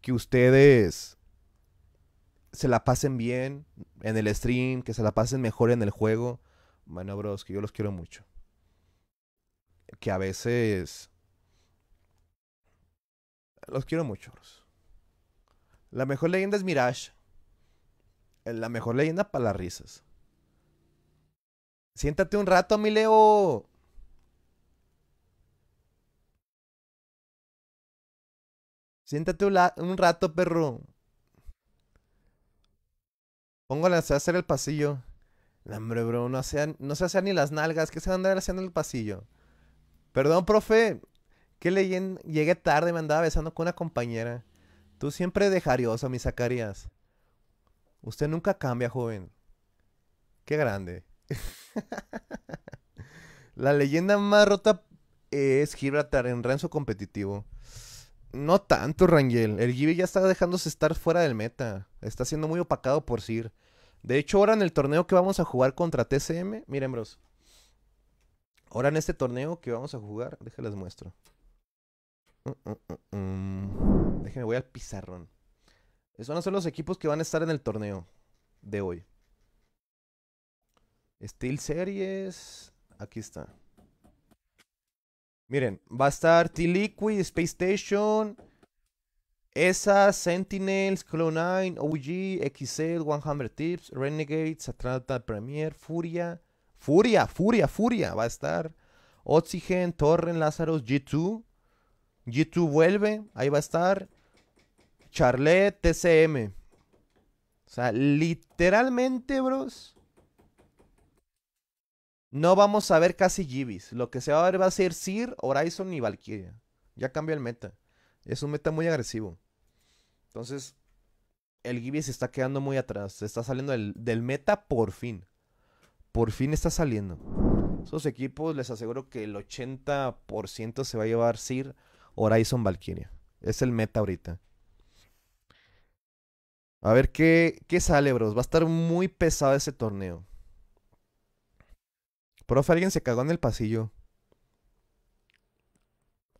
que ustedes se la pasen bien en el stream, que se la pasen mejor en el juego. Bueno, bros, que yo los quiero mucho. Que a veces... Los quiero mucho, bros. La mejor leyenda es Mirage. Eh, la mejor leyenda para las risas. Siéntate un rato, mi Leo. Siéntate un, rato, perro. Pongo a hacer el pasillo. No, hombre, bro, no, no se hacen ni las nalgas. ¿Qué se van a andar haciendo en el pasillo? Perdón, profe. ¿Qué leyenda. Llegué tarde, me andaba besando con una compañera. Tú siempre dejarioso, mi Zacarías. Usted nunca cambia, joven. Qué grande. la leyenda más rota es Gibraltar en Renzo competitivo. No tanto, Rangel. El Gibi ya está dejándose estar fuera del meta. Está siendo muy opacado por Sir. De hecho, ahora en el torneo que vamos a jugar contra TCM, miren, bros. Ahora en este torneo que vamos a jugar, déjenles muestro. Déjeme mm, mm, mm, Déjenme, voy al pizarrón. Esos van a ser los equipos que van a estar en el torneo de hoy. Steel Series. Aquí está. Miren, va a estar T-Liquid, Space Station, ESA, Sentinels, Clone 9, OG, XL, 100 Tips, Renegades, Atlanta Premier, Furia. Furia, Furia, Furia. Va a estar Oxygen, Torren, Lazarus, G2. G2 vuelve, ahí va a estar. Charlet TCM. O sea, literalmente, bros. No vamos a ver casi Gibis, Lo que se va a ver va a ser Sir, Horizon y Valkyria. Ya cambia el meta. Es un meta muy agresivo. Entonces, el Gibis se está quedando muy atrás. Se está saliendo del, del meta por fin. Por fin está saliendo. Esos equipos les aseguro que el 80% se va a llevar Sir, Horizon, Valkyria. Es el meta ahorita. A ver qué, qué sale, bros. Va a estar muy pesado ese torneo. Profe, alguien se cagó en el pasillo.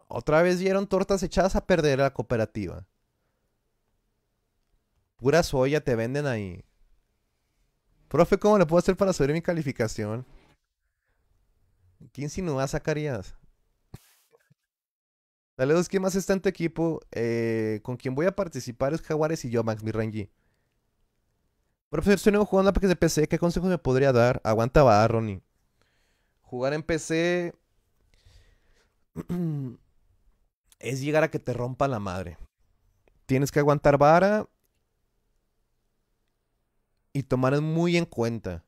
Otra vez dieron tortas echadas a perder a la cooperativa. Pura soya te venden ahí. Profe, ¿cómo le puedo hacer para subir mi calificación? ¿Qué a sacarías Saludos, ¿quién más está en tu equipo? Eh, con quien voy a participar es Jaguares y yo, Max, mi rangi. Profesor, estoy nuevo jugando a de PC. ¿Qué consejos me podría dar? Aguanta vara Ronnie. Jugar en PC es llegar a que te rompa la madre. Tienes que aguantar vara y tomar muy en cuenta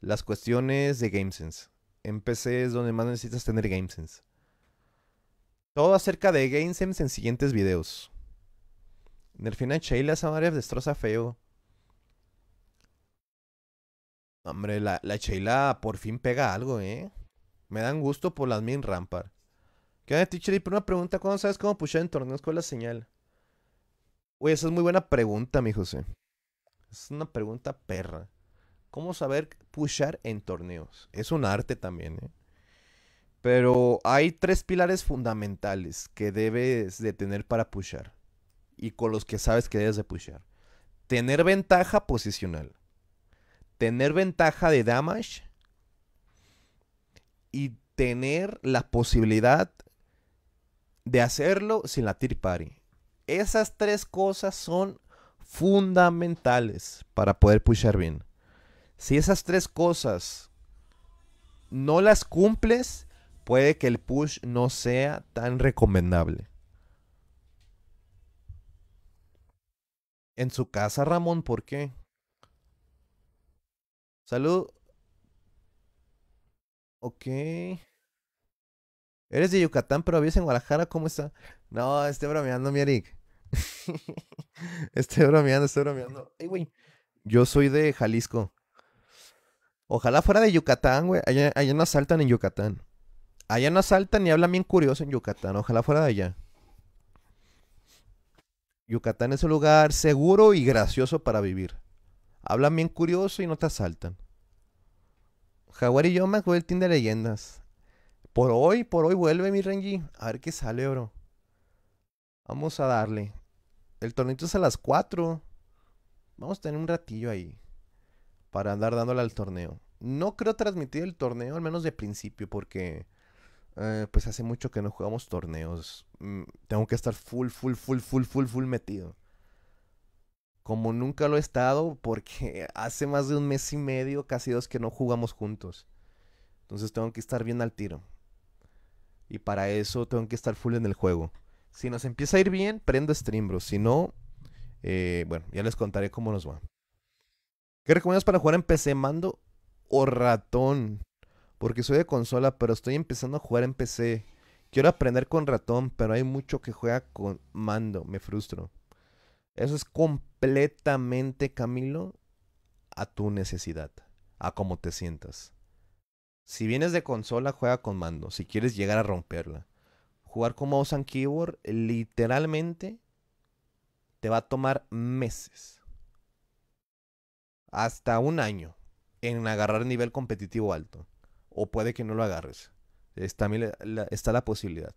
las cuestiones de GameSense. En PC es donde más necesitas tener GameSense. Todo acerca de Gamesems en siguientes videos. Nerfina Sheila, esa destroza feo. Hombre, la, la Sheila por fin pega algo, ¿eh? Me dan gusto por las min rampar. ¿Qué onda, teacher? Y una pregunta, ¿cuándo sabes cómo pushar en torneos con la señal? Uy, esa es muy buena pregunta, mi José. Es una pregunta perra. ¿Cómo saber pushar en torneos? Es un arte también, ¿eh? Pero hay tres pilares fundamentales que debes de tener para pushar. Y con los que sabes que debes de pushar. Tener ventaja posicional. Tener ventaja de damage. Y tener la posibilidad de hacerlo sin la tirpari. party. Esas tres cosas son fundamentales para poder pushar bien. Si esas tres cosas no las cumples, puede que el push no sea tan recomendable. En su casa, Ramón, ¿por qué? Salud. Ok. Eres de Yucatán, pero vives en Guadalajara, ¿cómo está? No, estoy bromeando, mi Eric. estoy bromeando, estoy bromeando. Ey, güey. Yo soy de Jalisco. Ojalá fuera de Yucatán, güey. Allá, allá no asaltan en Yucatán. Allá no asaltan y hablan bien curioso en Yucatán. Ojalá fuera de allá. Yucatán es un lugar seguro y gracioso para vivir. Hablan bien curioso y no te asaltan. Jaguar y yo me el team de leyendas. Por hoy, por hoy vuelve mi Renji. A ver qué sale, bro. Vamos a darle. El tornito es a las 4. Vamos a tener un ratillo ahí. Para andar dándole al torneo. No creo transmitir el torneo, al menos de principio, porque eh, pues hace mucho que no jugamos torneos. Mm, tengo que estar full, full, full, full, full, full metido. Como nunca lo he estado porque hace más de un mes y medio, casi dos, que no jugamos juntos. Entonces tengo que estar bien al tiro. Y para eso tengo que estar full en el juego. Si nos empieza a ir bien, prendo stream, bro. Si no, eh, bueno, ya les contaré cómo nos va. ¿Qué recomiendas para jugar en PC? ¿Mando o ratón? porque soy de consola, pero estoy empezando a jugar en PC. Quiero aprender con ratón, pero hay mucho que juega con mando, me frustro. Eso es completamente, Camilo, a tu necesidad, a cómo te sientas. Si vienes de consola, juega con mando, si quieres llegar a romperla. Jugar con mouse and keyboard, literalmente, te va a tomar meses. Hasta un año en agarrar nivel competitivo alto o puede que no lo agarres. está también está la posibilidad.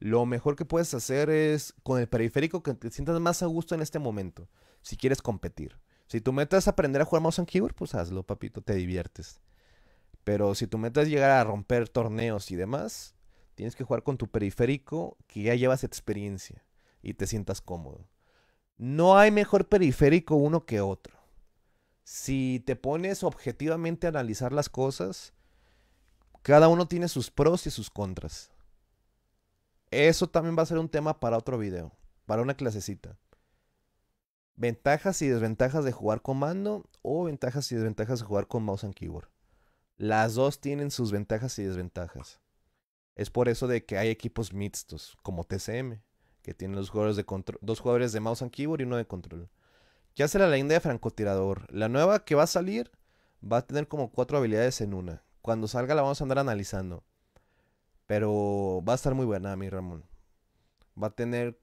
Lo mejor que puedes hacer es con el periférico que te sientas más a gusto en este momento, si quieres competir. Si tu meta es aprender a jugar mouse and keyboard, pues hazlo, papito, te diviertes. Pero si tu meta es llegar a romper torneos y demás, tienes que jugar con tu periférico que ya llevas experiencia y te sientas cómodo. No hay mejor periférico uno que otro. Si te pones objetivamente a analizar las cosas, cada uno tiene sus pros y sus contras. Eso también va a ser un tema para otro video, para una clasecita. Ventajas y desventajas de jugar con mando o ventajas y desventajas de jugar con mouse and keyboard. Las dos tienen sus ventajas y desventajas. Es por eso de que hay equipos mixtos, como TCM, que tienen dos jugadores de mouse and keyboard y uno de control. Ya será la línea de francotirador. La nueva que va a salir va a tener como cuatro habilidades en una. Cuando salga la vamos a andar analizando. Pero va a estar muy buena, mi Ramón. Va a tener...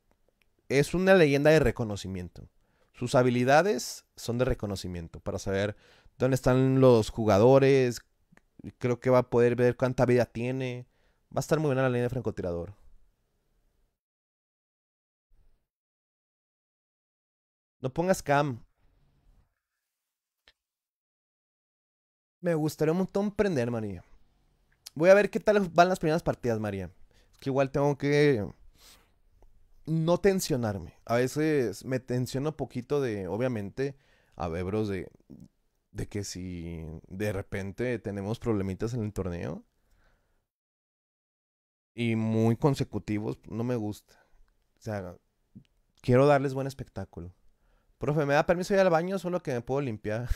Es una leyenda de reconocimiento. Sus habilidades son de reconocimiento para saber dónde están los jugadores. Creo que va a poder ver cuánta vida tiene. Va a estar muy buena la línea de francotirador. No pongas cam. Me gustaría un montón prender, María. Voy a ver qué tal van las primeras partidas, María. Es que igual tengo que no tensionarme. A veces me tensiono poquito de, obviamente, a ver, de, de que si de repente tenemos problemitas en el torneo y muy consecutivos, no me gusta. O sea, quiero darles buen espectáculo. Profe, ¿me da permiso ir al baño? Solo que me puedo limpiar.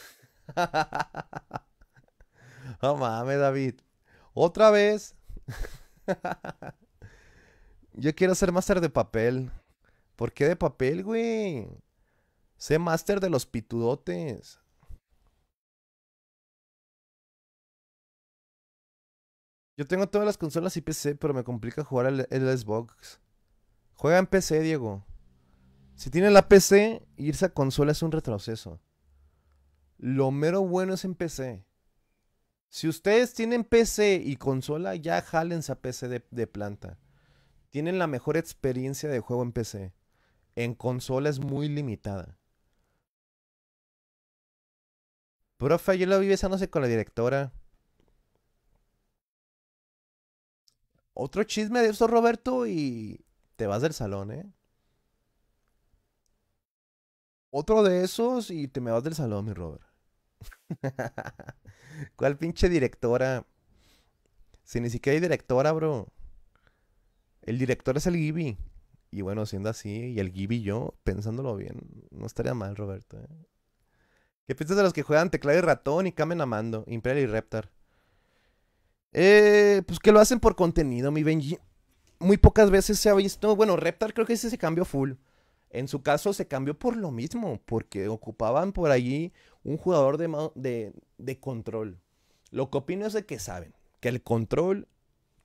No mames, David. Otra vez. Yo quiero ser máster de papel. ¿Por qué de papel, güey? Sé máster de los pitudotes. Yo tengo todas las consolas y PC, pero me complica jugar el, Xbox. Juega en PC, Diego. Si tiene la PC, irse a consola es un retroceso. Lo mero bueno es en PC. Si ustedes tienen PC y consola, ya jalense a PC de, planta. Tienen la mejor experiencia de juego en PC. En consola es muy limitada. Profe, yo lo vi besándose con la directora. Otro chisme de eso, Roberto, y te vas del salón, ¿eh? Otro de esos y te me vas del salón, mi Robert. ¿Cuál pinche directora? Si ni siquiera hay directora, bro. El director es el Gibby. Y bueno, siendo así, y el Gibby yo, pensándolo bien, no estaría mal, Roberto. ¿eh? ¿Qué piensas de los que juegan teclado y ratón y cambian a mando? Imperial y Reptar. Eh, pues que lo hacen por contenido, mi Benji. Muy pocas veces se ha visto. Bueno, Reptar creo que ese se cambió full. En su caso se cambió por lo mismo, porque ocupaban por allí un jugador de, control. Lo que opino es de que saben que el control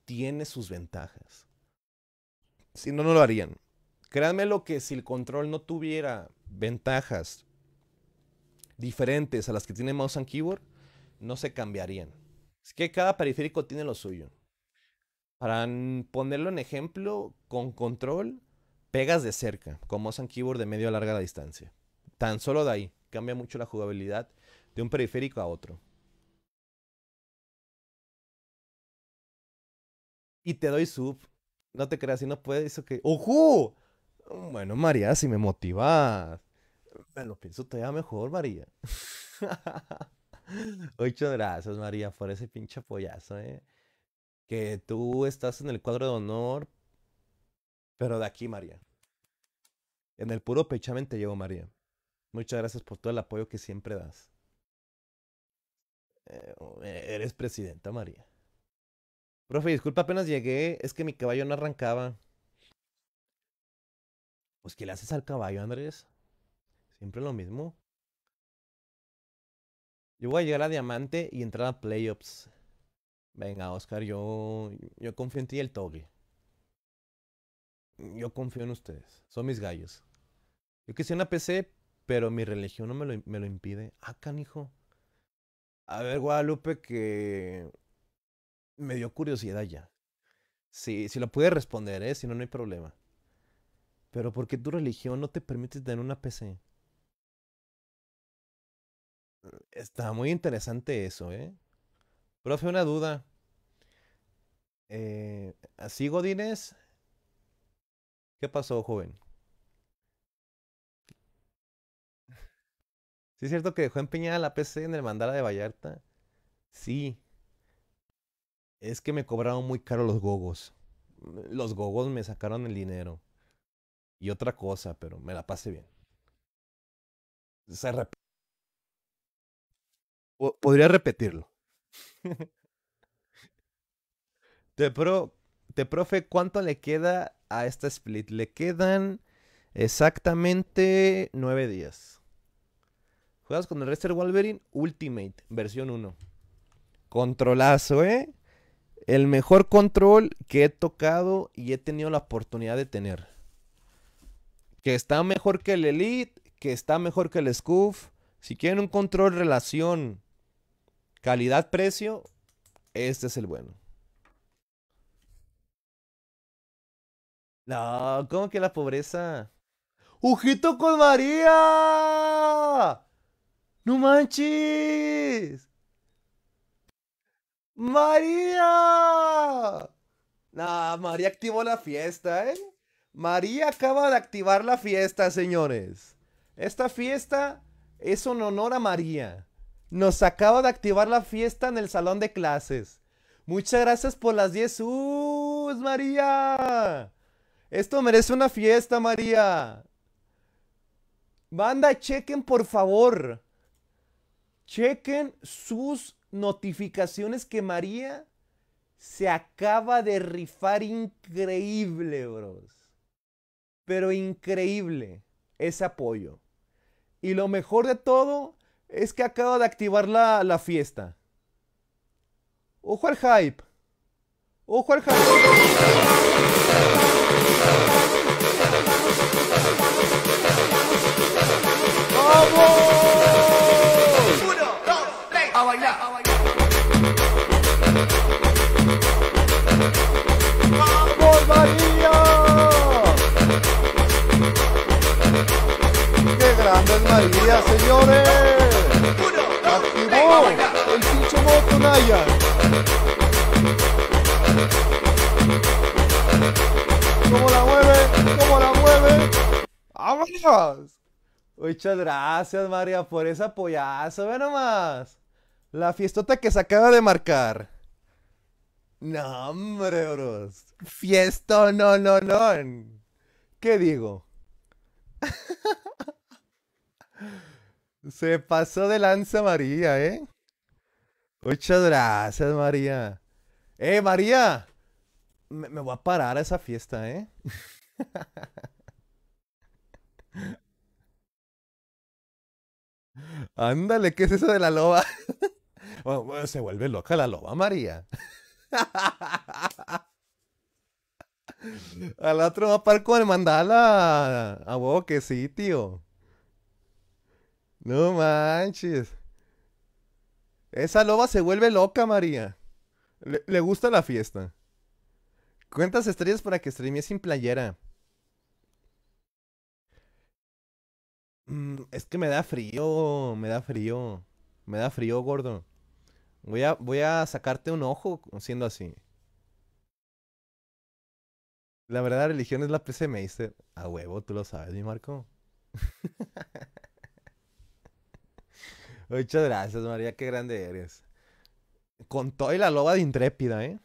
tiene sus ventajas. Si no, no lo harían. Créanme lo que si el control no tuviera ventajas diferentes a las que tiene mouse and keyboard, no se cambiarían. Es que cada periférico tiene lo suyo. Para ponerlo en ejemplo, con control pegas de cerca, con mouse and keyboard de medio a larga distancia. Tan solo de ahí cambia mucho la jugabilidad de un periférico a otro. Y te doy sub. No te creas, si no puedes, eso que. ¡Ojo! Bueno, María, si me motivas. Me lo pienso todavía mejor, María. Ocho gracias, María, por ese pinche pollazo, ¿eh? Que tú estás en el cuadro de honor, pero de aquí, María. En el puro te llevo, María. Muchas gracias por todo el apoyo que siempre das. Eh, oh, eh, eres presidenta, María. Profe, disculpa, apenas llegué. Es que mi caballo no arrancaba. Pues, ¿qué le haces al caballo, Andrés? Siempre lo mismo. Yo voy a llegar a Diamante y entrar a Playoffs. Venga, Oscar, yo, yo confío en ti y el Toggle. Yo confío en ustedes. Son mis gallos. Yo quisiera una PC, pero mi religión no me lo, impide. Ah, canijo. A ver, Guadalupe, que me dio curiosidad ya. Sí, si lo puedes responder, ¿eh? Si no, no hay problema. Pero ¿por qué tu religión no te permite tener una PC? Está muy interesante eso, ¿eh? Profe, una duda. Eh, ¿Así, Godínez? ¿Qué pasó, joven? es cierto que dejó empeñada la PC en el mandala de Vallarta? Sí. Es que me cobraron muy caro los gogos. Los gogos me sacaron el dinero. Y otra cosa, pero me la pasé bien. Se Podría repetirlo. te, pro te profe, ¿cuánto le queda a esta split? Le quedan exactamente nueve días. Juegas con el Rester Wolverine Ultimate, versión 1. Controlazo, ¿eh? El mejor control que he tocado y he tenido la oportunidad de tener. Que está mejor que el Elite, que está mejor que el Scoof. Si quieren un control relación calidad-precio, este es el bueno. No, ¿cómo que la pobreza? ¡Ujito con María! ¡No manches! ¡María! Nah, María activó la fiesta, ¿eh? María acaba de activar la fiesta, señores. Esta fiesta es un honor a María. Nos acaba de activar la fiesta en el salón de clases. Muchas gracias por las 10 ¡uh, María. Esto merece una fiesta, María. Banda, chequen por favor Chequen sus notificaciones que María se acaba de rifar increíble, bros. Pero increíble ese apoyo. Y lo mejor de todo es que acaba de activar la, la fiesta. Ojo al hype. Ojo al hype. María, señores. Activó el pinche moto Naya. ¿Cómo la mueve? ¿Cómo la mueve? ¡Vámonos! Muchas gracias, María, por ese apoyazo. Ve nomás. La fiestota que se acaba de marcar. No, hombre, bros. Fiesto, no, no, no. ¿Qué digo? Se pasó de lanza María, ¿eh? Muchas gracias, María. ¡Eh, María! Me, voy a parar a esa fiesta, ¿eh? Ándale, ¿qué es eso de la loba? se vuelve loca la loba María. Al otro va a par con el mandala. A vos que sí, tío. No manches. Esa loba se vuelve loca, María. Le, gusta la fiesta. ¿Cuántas estrellas para que streamee sin playera? Mm, es que me da frío, me da frío. Me da frío, gordo. Voy a, voy a sacarte un ojo siendo así. La verdad, la religión es la PC Meister. A huevo, tú lo sabes, mi Marco. Muchas gracias, María, qué grande eres. Con todo y la loba de intrépida, ¿eh?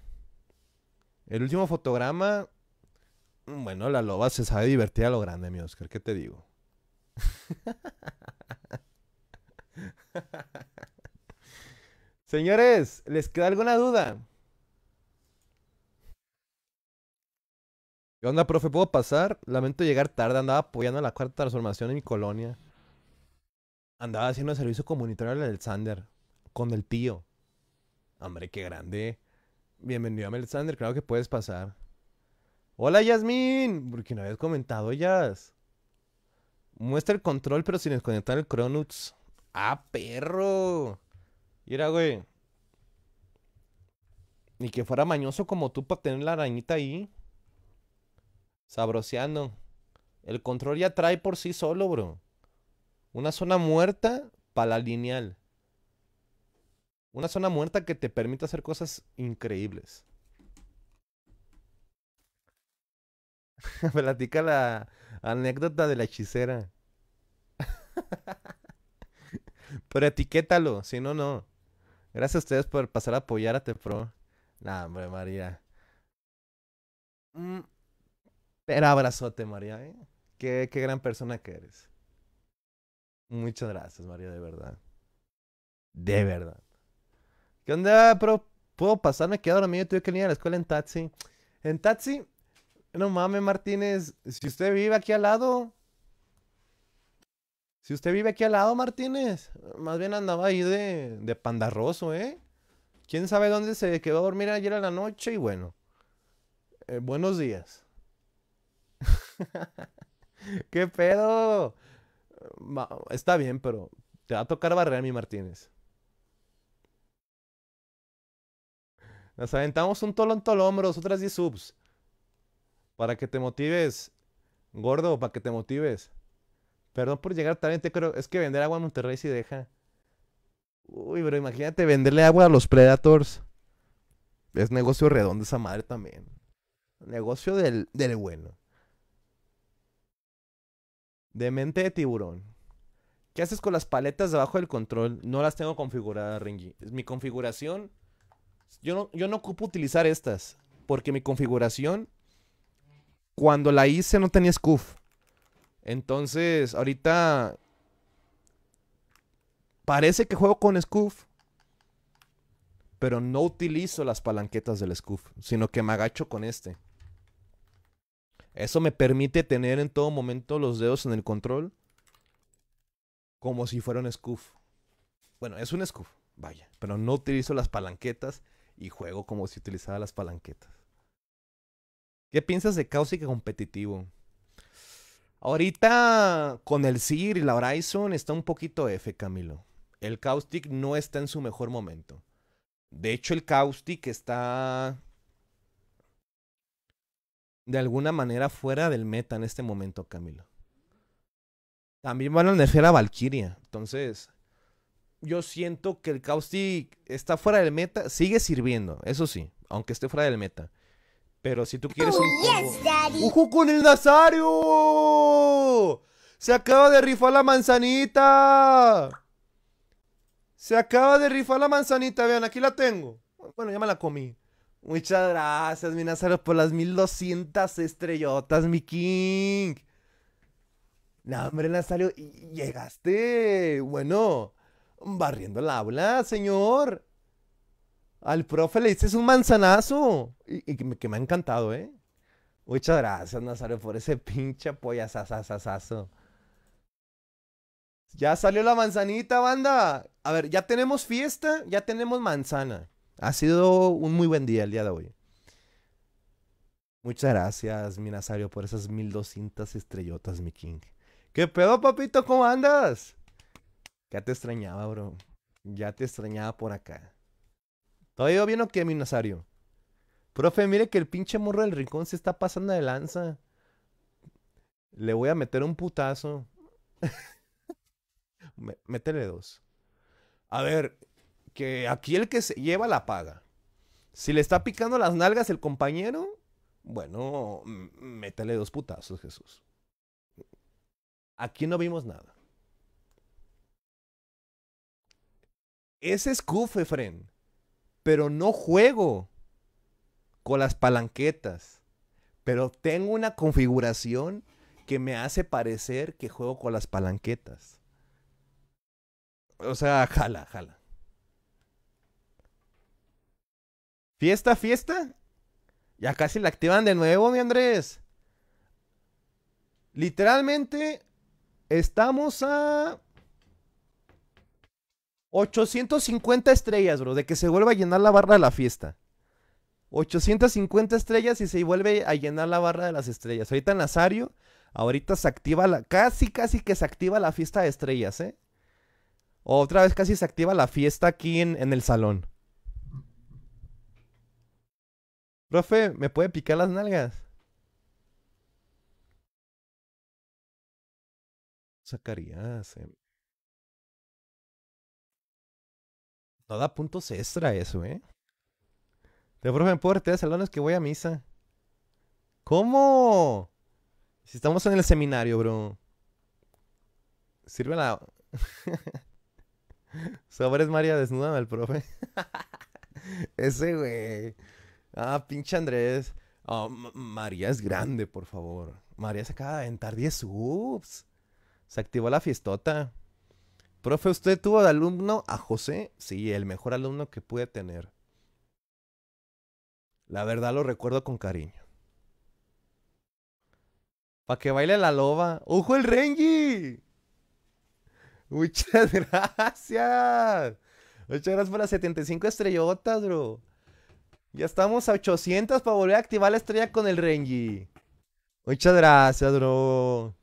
El último fotograma. Mm, bueno, la loba se sabe divertir a lo grande, mi Oscar, ¿qué te digo? Señores, ¿les queda alguna duda? ¿Qué onda, profe? ¿Puedo pasar? Lamento llegar tarde, andaba apoyando la cuarta transformación en mi colonia andaba haciendo servicio comunitario al Alexander con el tío. Hombre, qué grande. Bienvenido a Alexander, claro que puedes pasar. Hola, Yasmin, porque no habías comentado, ya. Muestra el control, pero sin desconectar el Cronuts. ¡Ah, perro! Mira, güey. Ni que fuera mañoso como tú para tener la arañita ahí. Sabroseando. El control ya trae por sí solo, bro. Una zona muerta para la lineal. Una zona muerta que te permite hacer cosas increíbles. Platica la anécdota de la hechicera. Pero etiquétalo, si no, no. Gracias a ustedes por pasar a apoyar a Tepro. Nah, hombre, María. Mm, pero abrazote, María. ¿eh? Qué, qué gran persona que eres. Muchas gracias, María, de verdad. De verdad. ¿Qué onda, Pero ¿Puedo pasarme? a ahora mío. Tuve que ir a la escuela en taxi. En taxi, no mames, Martínez. Si usted vive aquí al lado. Si usted vive aquí al lado, Martínez. Más bien andaba ahí de, de pandarroso, ¿eh? Quién sabe dónde se quedó a dormir ayer a la noche y bueno. Eh, buenos días. ¿Qué pedo? está bien, pero te va a tocar barrer a mi Martínez. Nos aventamos un tolón tolombros, otras 10 subs. Para que te motives, gordo, para que te motives. Perdón por llegar tarde, creo. Es que vender agua en Monterrey si deja. Uy, pero imagínate venderle agua a los Predators. Es negocio redondo esa madre también. Negocio del, del bueno. De mente de tiburón. ¿Qué haces con las paletas debajo del control? No las tengo configuradas, Ringy. Mi configuración... Yo no, yo no ocupo utilizar estas. Porque mi configuración... Cuando la hice no tenía scoof. Entonces, ahorita... Parece que juego con scoof. Pero no utilizo las palanquetas del scoof. Sino que me agacho con este. Eso me permite tener en todo momento los dedos en el control. Como si fuera un scoof. Bueno, es un scoof, vaya. Pero no utilizo las palanquetas y juego como si utilizara las palanquetas. ¿Qué piensas de Caustic competitivo? Ahorita con el Sir y la Horizon está un poquito F, Camilo. El Caustic no está en su mejor momento. De hecho, el Caustic está de alguna manera fuera del meta en este momento, Camilo. También van a nerfear a Valkyria. Entonces, yo siento que el Caustic está fuera del meta. Sigue sirviendo, eso sí, aunque esté fuera del meta. Pero si tú quieres un oh, con el Nazario! ¡Se acaba de rifar la manzanita! Se acaba de rifar la manzanita, vean, aquí la tengo. Bueno, ya me la comí. Muchas gracias, mi Nazario, por las 1200 estrellotas, mi King. No, hombre, Nazario, llegaste, bueno, barriendo el aula, señor. Al profe le dices un manzanazo. Y, que, me, ha encantado, ¿eh? Muchas gracias, Nazario, por ese pinche polla Ya salió la manzanita, banda. A ver, ya tenemos fiesta, ya tenemos manzana. Ha sido un muy buen día el día de hoy. Muchas gracias, Minasario, por esas 1200 estrellotas, mi king. ¿Qué pedo, papito? ¿Cómo andas? Ya te extrañaba, bro. Ya te extrañaba por acá. ¿Todo bien o qué, Minasario? Profe, mire que el pinche morro del rincón se está pasando de lanza. Le voy a meter un putazo. Métele dos. A ver, que aquí el que se lleva la paga. Si le está picando las nalgas el compañero, bueno, métele dos putazos, Jesús. Aquí no vimos nada. Ese es cufe Efren. Pero no juego con las palanquetas. Pero tengo una configuración que me hace parecer que juego con las palanquetas. O sea, jala, jala. Fiesta, fiesta. Ya casi la activan de nuevo, mi Andrés. Literalmente, estamos a 850 estrellas, bro, de que se vuelva a llenar la barra de la fiesta. 850 estrellas y se vuelve a llenar la barra de las estrellas. Ahorita Nazario, ahorita se activa la. Casi, casi que se activa la fiesta de estrellas, ¿eh? Otra vez casi se activa la fiesta aquí en, en el salón. Profe, ¿me puede picar las nalgas? Sacaría, em. No da puntos extra eso, ¿eh? Te profe, ¿me puedo retirar de salones que voy a misa? ¿Cómo? Si estamos en el seminario, bro. Sirve la... Sobres María, Desnuda, el profe. Ese, güey. Ah, pinche Andrés. Ah, María es grande, por favor. María se acaba de aventar 10 subs. Se activó la fiestota. Profe, ¿usted tuvo de alumno a José? Sí, el mejor alumno que pude tener. La verdad lo recuerdo con cariño. Pa' que baile la loba. ¡Ojo el Rengi! Muchas gracias. Muchas gracias por las 75 estrellotas, bro. Ya estamos a 800 para volver a activar la estrella con el Renji. Muchas gracias, bro.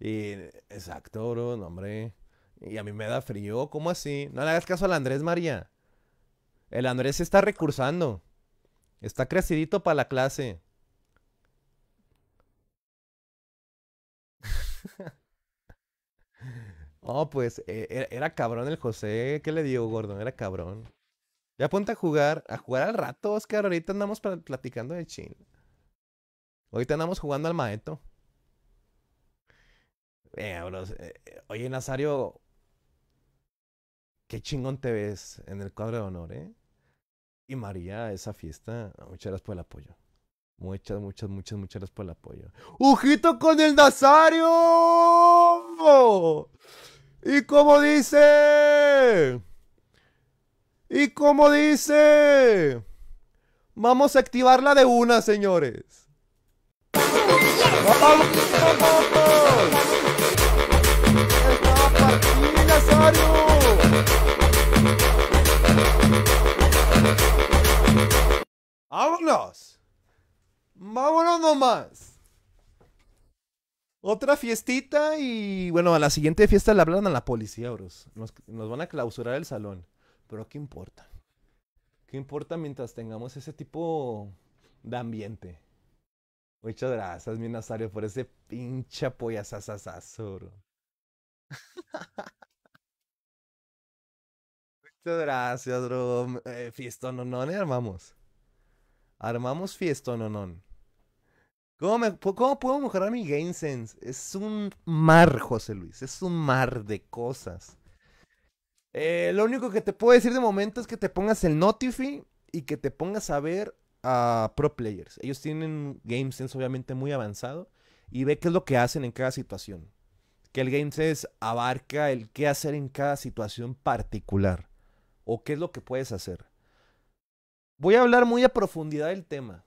Y, exacto, bro, no, Y a mí me da frío, ¿cómo así? No le hagas caso al Andrés, María. El Andrés se está recursando. Está crecidito para la clase. oh, pues, era, e, era cabrón el José. ¿Qué le digo, Gordon? Era cabrón. Ya ponte a jugar, a jugar al rato, Oscar. Ahorita andamos platicando de chin. Ahorita andamos jugando al maeto. Eh, eh, eh, oye, Nazario, qué chingón te ves en el cuadro de honor, ¿eh? Y María, esa fiesta, muchas gracias por el apoyo. Muchas, muchas, muchas, muchas gracias por el apoyo. ¡Ujito con el Nazario! Y como dice... ¿Y como dice? Vamos a activarla de una, señores. ¡Vamos! ¡Vámonos! ¡Vámonos nomás! Otra fiestita y bueno, a la siguiente fiesta le hablan a la policía, bros. nos van a clausurar el salón. Pero ¿qué importa? ¿Qué importa mientras tengamos ese tipo de ambiente? Muchas gracias, mi Nazario, por ese pinche apoyazazazazo, bro. Muchas gracias, bro. Eh, no, eh, armamos. Armamos fiesto no, ¿Cómo, ¿Cómo, puedo mejorar mi Game Es un mar, José Luis. Es un mar de cosas. Eh, lo único que te puedo decir de momento es que te pongas el Notify y que te pongas a ver a pro players. Ellos tienen game sense obviamente muy avanzado y ve qué es lo que hacen en cada situación. Que el game sense abarca el qué hacer en cada situación particular o qué es lo que puedes hacer. Voy a hablar muy a profundidad del tema.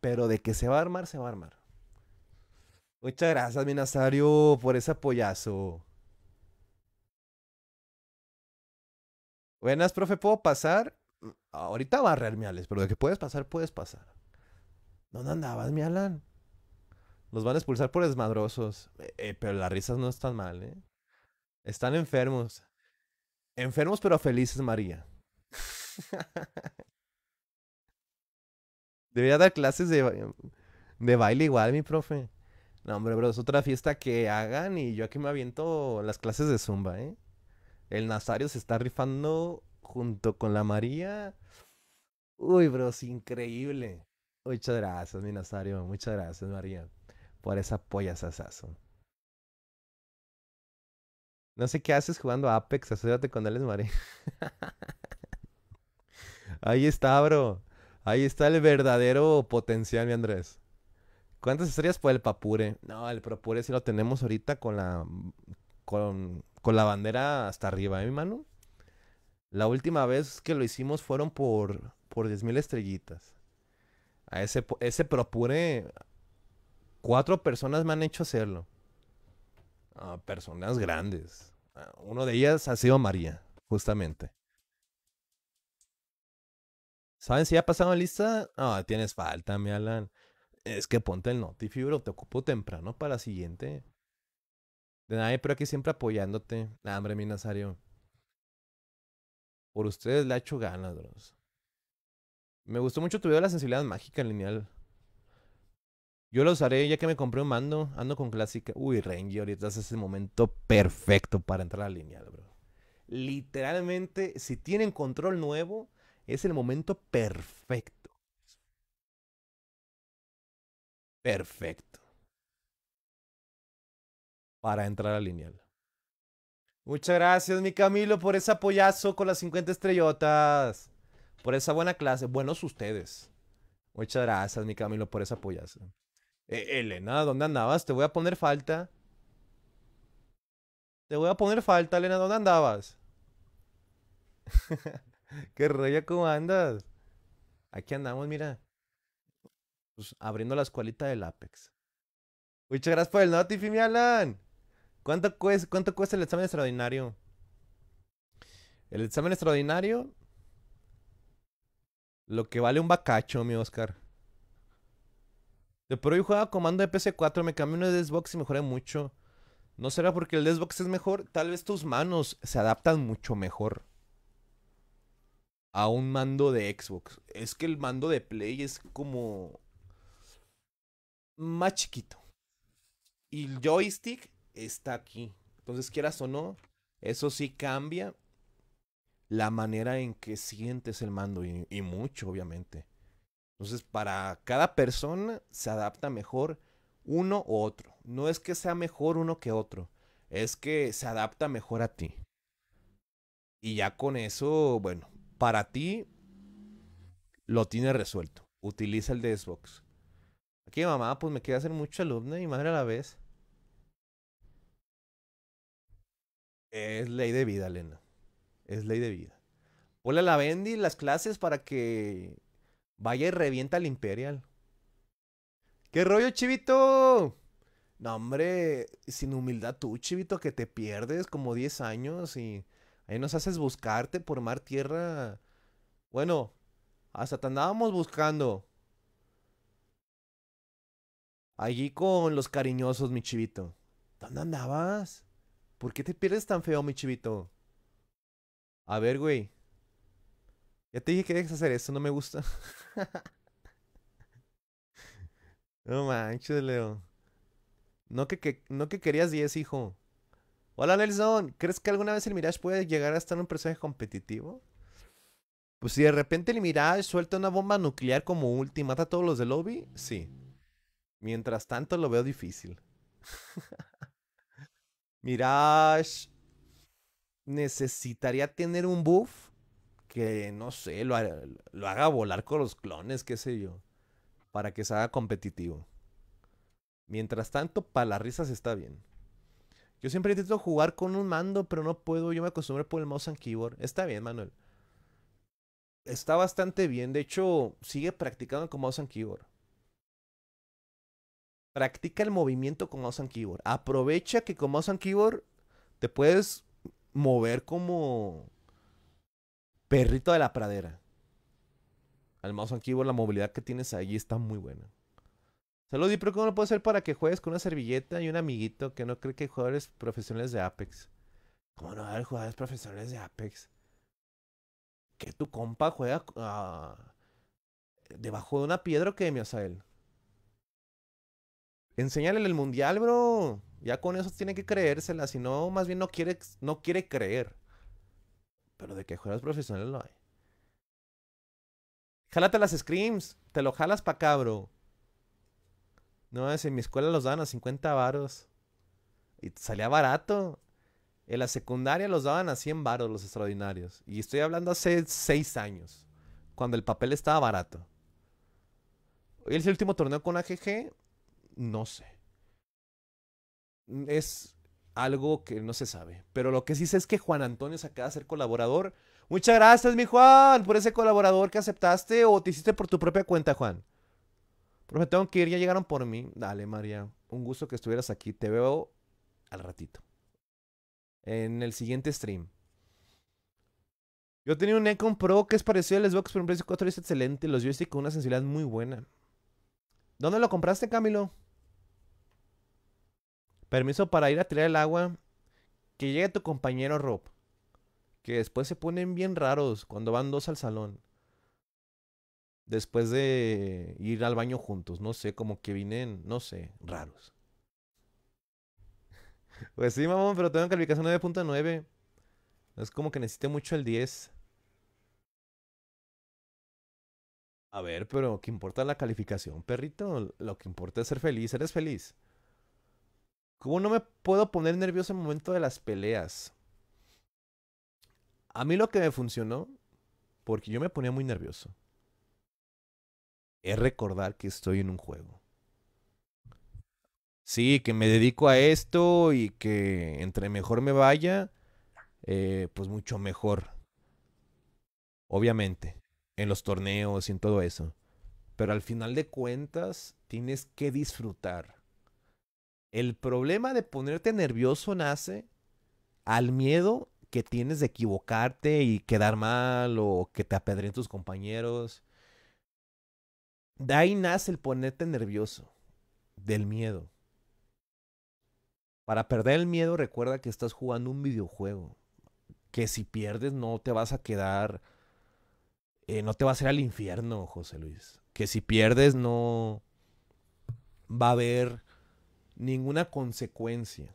Pero de que se va a armar, se va a armar. Muchas gracias, Minasario, por ese apoyazo. Buenas, profe, ¿puedo pasar? Mm, ahorita va a pero de que puedes pasar, puedes pasar. ¿Dónde andabas, mi Alan? Los van a expulsar por desmadrosos. Eh, eh, pero las risas no están mal, ¿eh? Están enfermos. Enfermos pero felices, María. Debería dar clases de, de baile igual, mi profe. No, hombre, bro, es otra fiesta que hagan y yo aquí me aviento las clases de zumba, ¿eh? El Nazario se está rifando junto con la María. Uy, bro, es increíble. Muchas gracias, mi Nazario. Muchas gracias, María, por esa polla sasazo. No sé qué haces jugando a Apex, asociate con él, María. Ahí está, bro. Ahí está el verdadero potencial, mi Andrés. ¿Cuántas estrellas por el Papure? No, el Papure sí lo tenemos ahorita con la. con con la bandera hasta arriba, ¿eh, mi mano? La última vez que lo hicimos fueron por, por 10.000 estrellitas. A ese, ese propure, cuatro personas me han hecho hacerlo. Ah, personas grandes. Ah, uno de ellas ha sido María, justamente. ¿Saben si pasado pasado lista? Ah, tienes falta, mi Alan. Es que ponte el notifibro, te ocupo temprano para la siguiente. De nadie, pero aquí siempre apoyándote. La hambre, mi Nazario. Por ustedes le ha hecho ganas, bro Me gustó mucho tu video de la sensibilidad mágica en lineal. Yo lo usaré ya que me compré un mando. Ando con clásica. Uy, Ranger, ahorita es el momento perfecto para entrar a lineal, bro. Literalmente, si tienen control nuevo, es el momento perfecto. Perfecto para entrar a lineal. Muchas gracias, mi Camilo, por ese apoyazo con las 50 estrellotas. Por esa buena clase. Buenos ustedes. Muchas gracias, mi Camilo, por ese apoyazo. E, Elena, ¿dónde andabas? Te voy a poner falta. Te voy a poner falta, Elena. ¿Dónde andabas? Qué rollo, ¿cómo andas? Aquí andamos, mira. Pues abriendo la escualita del Apex. Muchas gracias por el notifi, mi Alan. ¿Cuánto, cuesta, el examen extraordinario? El examen extraordinario. Lo que vale un bacacho, mi Oscar. De por hoy jugaba comando de PC4, me cambié uno de Xbox y mejoré mucho. No será porque el Xbox es mejor, tal vez tus manos se adaptan mucho mejor a un mando de Xbox. Es que el mando de Play es como más chiquito. Y el joystick está aquí. Entonces, quieras o no, eso sí cambia la manera en que sientes el mando y, mucho, obviamente. Entonces, para cada persona se adapta mejor uno u otro. No es que sea mejor uno que otro, es que se adapta mejor a ti. Y ya con eso, bueno, para ti lo tienes resuelto. Utiliza el de Xbox. Aquí mamá, pues me queda hacer mucho alumna y madre a la vez. Es ley de vida, Lena. Es ley de vida. Hola, la Bendy las clases para que vaya y revienta al Imperial. ¿Qué rollo, Chivito? No, hombre, sin humildad tú, Chivito, que te pierdes como 10 años y ahí nos haces buscarte por mar, tierra. Bueno, hasta te andábamos buscando. Allí con los cariñosos, mi Chivito. ¿Dónde andabas? ¿Por qué te pierdes tan feo, mi chivito? A ver, güey. Ya te dije que dejes hacer eso, no me gusta. no manches, Leo. No que, que, no que querías 10, hijo. Hola, Nelson. ¿Crees que alguna vez el Mirage puede llegar a estar en un personaje competitivo? Pues si de repente el Mirage suelta una bomba nuclear como ulti y mata a todos los del lobby, sí. Mientras tanto lo veo difícil. Mirage necesitaría tener un buff que, no sé, lo, haga, volar con los clones, qué sé yo, para que se haga competitivo. Mientras tanto, para las risas está bien. Yo siempre intento jugar con un mando, pero no puedo. Yo me acostumbré por el mouse and keyboard. Está bien, Manuel. Está bastante bien. De hecho, sigue practicando con mouse and keyboard. Practica el movimiento con mouse keyboard. Aprovecha que con mouse keyboard te puedes mover como perrito de la pradera. Al mouse and keyboard, la movilidad que tienes ahí está muy buena. di pero ¿cómo lo puedes hacer para que juegues con una servilleta y un amiguito que no cree que hay jugadores profesionales de Apex? ¿Cómo no hay jugadores profesionales de Apex? Que tu compa juega ah, debajo de una piedra o qué, mi Asael. Enseñale el mundial, bro. Ya con eso tiene que creérsela. Si no, más bien no quiere, no quiere creer. Pero de que juegas profesional no hay. Jálate las screams. Te lo jalas pa' acá, bro. No, es en mi escuela los daban a 50 varos. Y salía barato. En la secundaria los daban a 100 varos los extraordinarios. Y estoy hablando hace 6 años. Cuando el papel estaba barato. Hoy es el último torneo con AGG. No sé. Es algo que no se sabe. Pero lo que sí sé es que Juan Antonio se acaba de ser colaborador. Muchas gracias, mi Juan, por ese colaborador que aceptaste o te hiciste por tu propia cuenta, Juan. Profe, tengo que ir, ya llegaron por mí. Dale, María. Un gusto que estuvieras aquí. Te veo al ratito. En el siguiente stream. Yo tenía un Econ Pro que es parecido al Xbox, pero en precio 4 es excelente. Los joystick con una sensibilidad muy buena. ¿Dónde lo compraste, Camilo? Permiso para ir a tirar el agua. Que llegue tu compañero Rob. Que después se ponen bien raros cuando van dos al salón. Después de ir al baño juntos. No sé, como que vienen, no sé, raros. Pues sí, mamón, pero tengo calificación 9.9. Es como que necesite mucho el 10. A ver, pero ¿qué importa la calificación, perrito? Lo que importa es ser feliz. ¿Eres feliz? ¿Cómo no me puedo poner nervioso en el momento de las peleas? A mí lo que me funcionó, porque yo me ponía muy nervioso, es recordar que estoy en un juego. Sí, que me dedico a esto y que entre mejor me vaya, eh, pues mucho mejor. Obviamente, en los torneos y en todo eso. Pero al final de cuentas, tienes que disfrutar. El problema de ponerte nervioso nace al miedo que tienes de equivocarte y quedar mal o que te apedren tus compañeros. De ahí nace el ponerte nervioso del miedo. Para perder el miedo recuerda que estás jugando un videojuego, que si pierdes no te vas a quedar, eh, no te vas a ir al infierno, José Luis. Que si pierdes no va a haber ninguna consecuencia.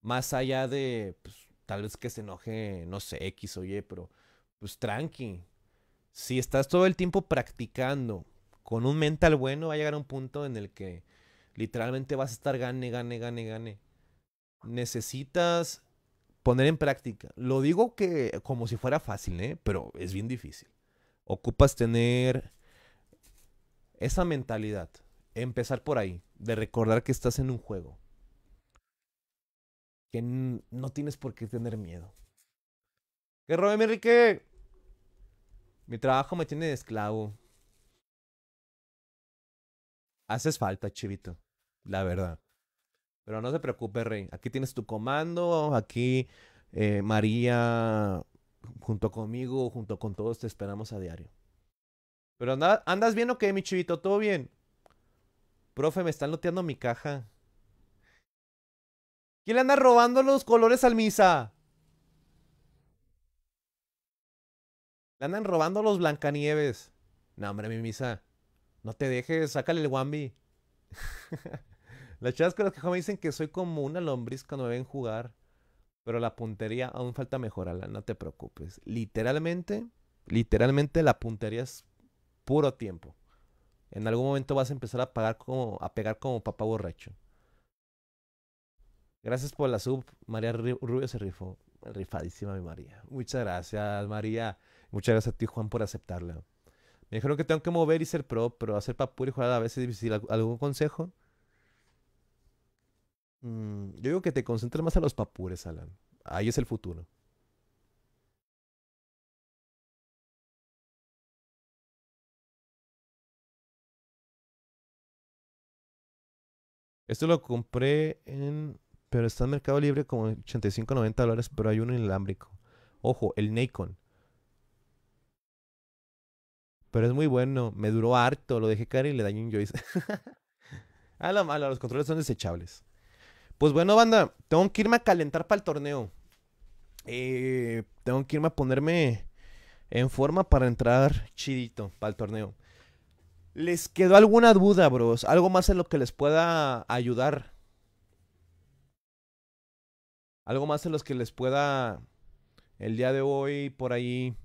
Más allá de, pues, tal vez que se enoje, no sé, X o Y, pero pues tranqui. Si estás todo el tiempo practicando con un mental bueno, va a llegar a un punto en el que literalmente vas a estar gane, gane, gane, gane. Necesitas poner en práctica. Lo digo que como si fuera fácil, ¿eh? pero es bien difícil. Ocupas tener esa mentalidad, empezar por ahí de recordar que estás en un juego. Que no tienes por qué tener miedo. ¿Qué robé, mi Enrique? Mi trabajo me tiene de esclavo. Haces falta, chivito. La verdad. Pero no se preocupe, Rey. Aquí tienes tu comando. Aquí eh, María, junto conmigo, junto con todos, te esperamos a diario. Pero andas bien o qué, mi chivito? ¿Todo bien? Profe, me están loteando mi caja. ¿Quién le anda robando los colores al misa? Le andan robando los Blancanieves. No, hombre, mi misa. No te dejes, sácale el Wambi. las chavas con que me dicen que soy como una lombriz cuando me ven jugar. Pero la puntería aún falta mejorarla, no te preocupes. Literalmente, literalmente la puntería es puro tiempo en algún momento vas a empezar a pagar como, a pegar como papá borracho. Gracias por la sub. María Rubio se rifó. Rifadísima mi María. Muchas gracias, María. Muchas gracias a ti, Juan, por aceptarla. Me dijeron que tengo que mover y ser pro, pero hacer papur y jugar a veces es difícil. ¿Algún consejo? Mm, yo digo que te concentres más a los papures, Alan. Ahí es el futuro. Esto lo compré en. Pero está en Mercado Libre como 85, 90 dólares, pero hay uno inalámbrico. Ojo, el Nacon. Pero es muy bueno. Me duró harto. Lo dejé caer y le dañé un joystick. a la mala, los controles son desechables. Pues bueno, banda, tengo que irme a calentar para el torneo. Eh, tengo que irme a ponerme en forma para entrar chidito para el torneo. ¿Les quedó alguna duda, bros? ¿Algo más en lo que les pueda ayudar? ¿Algo más en lo que les pueda el día de hoy por ahí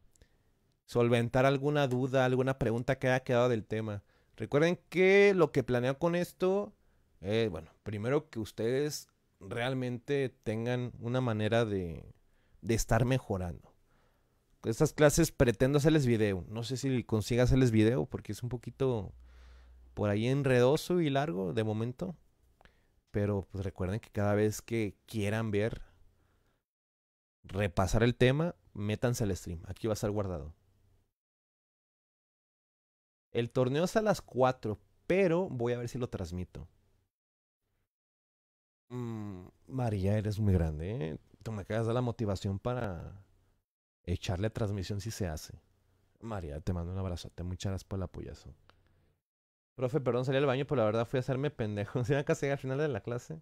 solventar alguna duda, alguna pregunta que haya quedado del tema? Recuerden que lo que planeo con esto, eh, bueno, primero que ustedes realmente tengan una manera de, de estar mejorando. Estas clases pretendo hacerles video. No sé si consiga hacerles video porque es un poquito por ahí enredoso y largo de momento. Pero pues recuerden que cada vez que quieran ver, repasar el tema, métanse al stream. Aquí va a estar guardado. El torneo es a las 4, pero voy a ver si lo transmito. Mm, María, eres muy grande. ¿eh? Tú me acabas la motivación para echarle transmisión si se hace. María, te mando un abrazote. Muchas gracias por el apoyazo. Profe, perdón, salí al baño, pero la verdad fui a hacerme pendejo. Se me al final de la clase.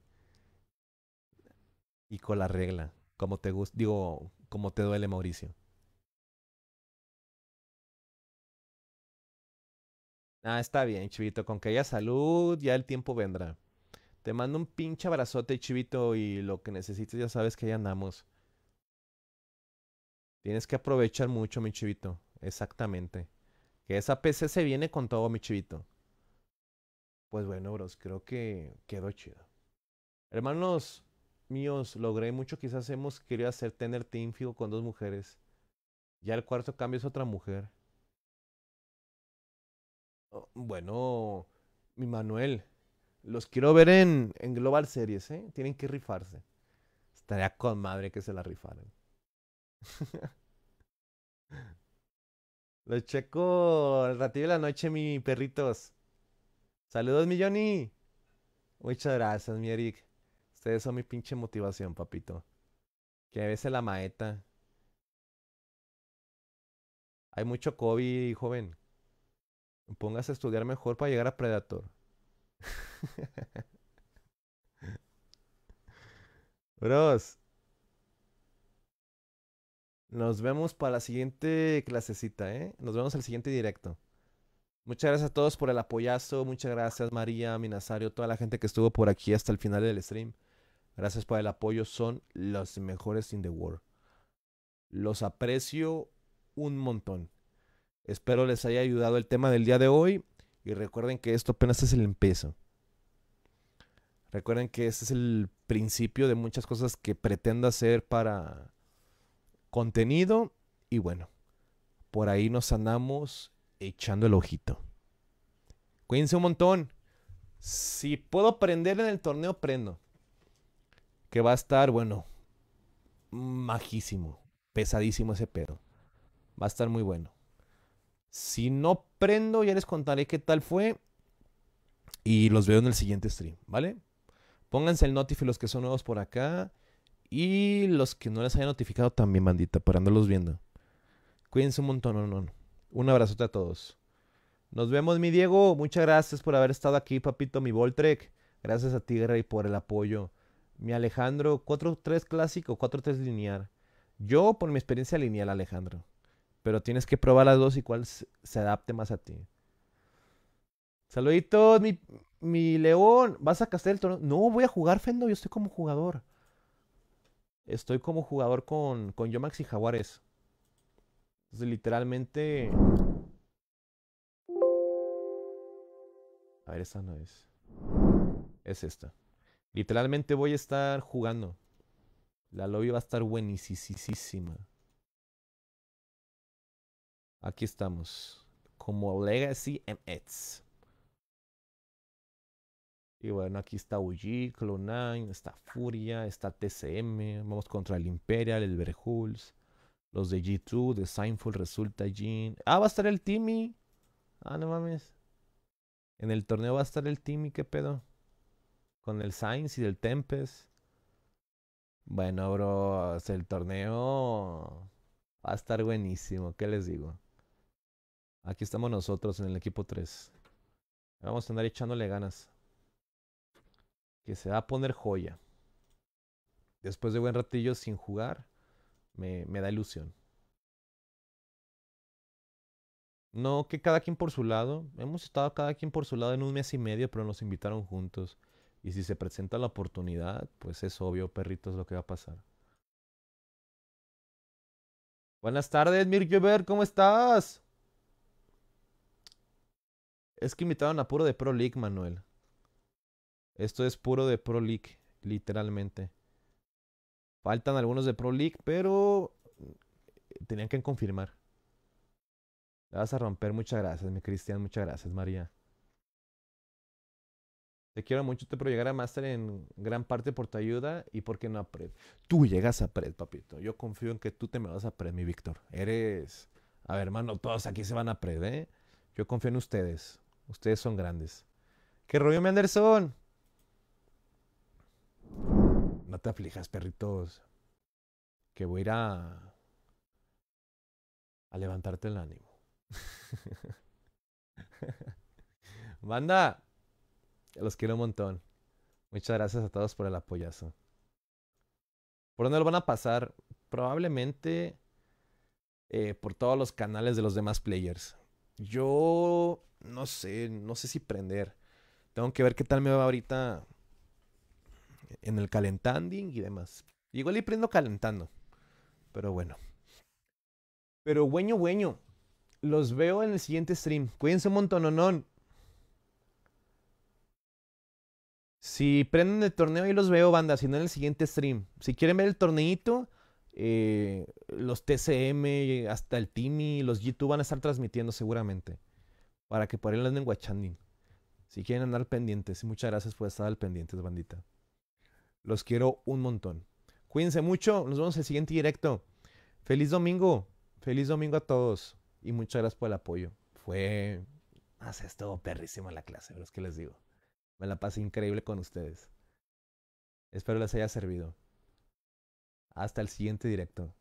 Y con la regla. Como te gusta. Digo, como te duele, Mauricio. Ah, está bien, Chivito. Con que haya salud, ya el tiempo vendrá. Te mando un pinche abrazote, Chivito, y lo que necesites, ya sabes que ahí andamos. Tienes que aprovechar mucho, mi chivito. Exactamente. Que esa PC se viene con todo, mi chivito. Pues bueno, bros, creo que quedó chido. Hermanos míos, logré mucho. Quizás hemos querido hacer tener team con dos mujeres. Ya el cuarto cambio es otra mujer. Oh, bueno, mi Manuel, los quiero ver en, en Global Series, ¿eh? Tienen que rifarse. Estaría con madre que se la rifaran. Los checo El ratito de la noche, mi perritos. Saludos, mi Johnny. Muchas gracias, mi Eric. Ustedes son mi pinche motivación, papito. Que a la maeta. Hay mucho COVID, joven. Póngase a estudiar mejor para llegar a Predator. Bros. Nos vemos para la siguiente clasecita, ¿eh? Nos vemos al siguiente directo. Muchas gracias a todos por el apoyazo. Muchas gracias, María, Minasario, toda la gente que estuvo por aquí hasta el final del stream. Gracias por el apoyo. Son los mejores in the world. Los aprecio un montón. Espero les haya ayudado el tema del día de hoy. Y recuerden que esto apenas es el empezo. Recuerden que este es el principio de muchas cosas que pretendo hacer para contenido y bueno, por ahí nos andamos echando el ojito. Cuídense un montón. Si puedo prender en el torneo, prendo. Que va a estar, bueno, majísimo, pesadísimo ese pedo. Va a estar muy bueno. Si no prendo, ya les contaré qué tal fue. Y los veo en el siguiente stream, ¿vale? Pónganse el notif los que son nuevos por acá. Y los que no les haya notificado también, bandita, por andarlos viendo. Cuídense un montón, no, Un abrazote a todos. Nos vemos, mi Diego. Muchas gracias por haber estado aquí, papito, mi Voltrek. Gracias a ti, y por el apoyo. Mi Alejandro, 4-3 clásico, 4-3 lineal. Yo, por mi experiencia lineal, Alejandro. Pero tienes que probar las dos y cuál se adapte más a ti. Saluditos, mi, mi León. ¿Vas a casar el No, voy a jugar, Fendo. Yo estoy como jugador estoy como jugador con, con Yomax y Jaguares. Entonces, literalmente... A ver, esa no es. Es esta. Literalmente voy a estar jugando. La lobby va a estar buenísima. Aquí estamos. Como Legacy Eds. Y bueno, aquí está UG, clone está Furia, está TCM, vamos contra el Imperial, el Verhuls, los de G2, de Signful Resulta, Jean Ah, va a estar el Timmy. Ah, no mames. En el torneo va a estar el Timmy, qué pedo. Con el Sainz y el Tempest. Bueno, bro, el torneo va a estar buenísimo, ¿qué les digo? Aquí estamos nosotros en el equipo 3. Vamos a andar echándole ganas que se va a poner joya. Después de buen ratillo sin jugar, me, da ilusión. No que cada quien por su lado. Hemos estado cada quien por su lado en un mes y medio, pero nos invitaron juntos. Y si se presenta la oportunidad, pues es obvio, perritos, lo que va a pasar. Buenas tardes, ver ¿cómo estás? Es que invitaron a puro de Pro League, Manuel. Esto es puro de Pro League, literalmente. Faltan algunos de Pro League, pero mm, tenían que confirmar. La vas a romper, muchas gracias, mi Cristian, muchas gracias, María. Te quiero mucho, te pro llegar a Master en gran parte por tu ayuda y porque no a Pred. Tú llegas a Pred, papito. Yo confío en que tú te me vas a Pred, mi Víctor. Eres. A ver, hermano, todos aquí se van a Pred, ¿eh? Yo confío en ustedes. Ustedes son grandes. ¡Qué rollo, mi Anderson! no te aflijas, perritos, que voy a ir a, levantarte el ánimo. Banda, los quiero un montón. Muchas gracias a todos por el apoyazo. ¿Por dónde lo van a pasar? Probablemente eh, por todos los canales de los demás players. Yo no sé, no sé si prender. Tengo que ver qué tal me va ahorita en el calentanding y demás. Igual y prendo calentando. Pero bueno. Pero bueno, bueno. Los veo en el siguiente stream. Cuídense un montón Si prenden el torneo, y los veo, banda. Si no, en el siguiente stream. Si quieren ver el torneito, eh, los TCM, hasta el Timi, los YouTube van a estar transmitiendo seguramente. Para que por ahí lo anden guachanding Si quieren andar pendientes. Muchas gracias por estar al pendiente, bandita. Los quiero un montón. Cuídense mucho. Nos vemos en el siguiente directo. Feliz domingo. Feliz domingo a todos. Y muchas gracias por el apoyo. Fue. Hace ah, esto estuvo perrísima la clase, pero que les digo. Me la pasé increíble con ustedes. Espero les haya servido. Hasta el siguiente directo.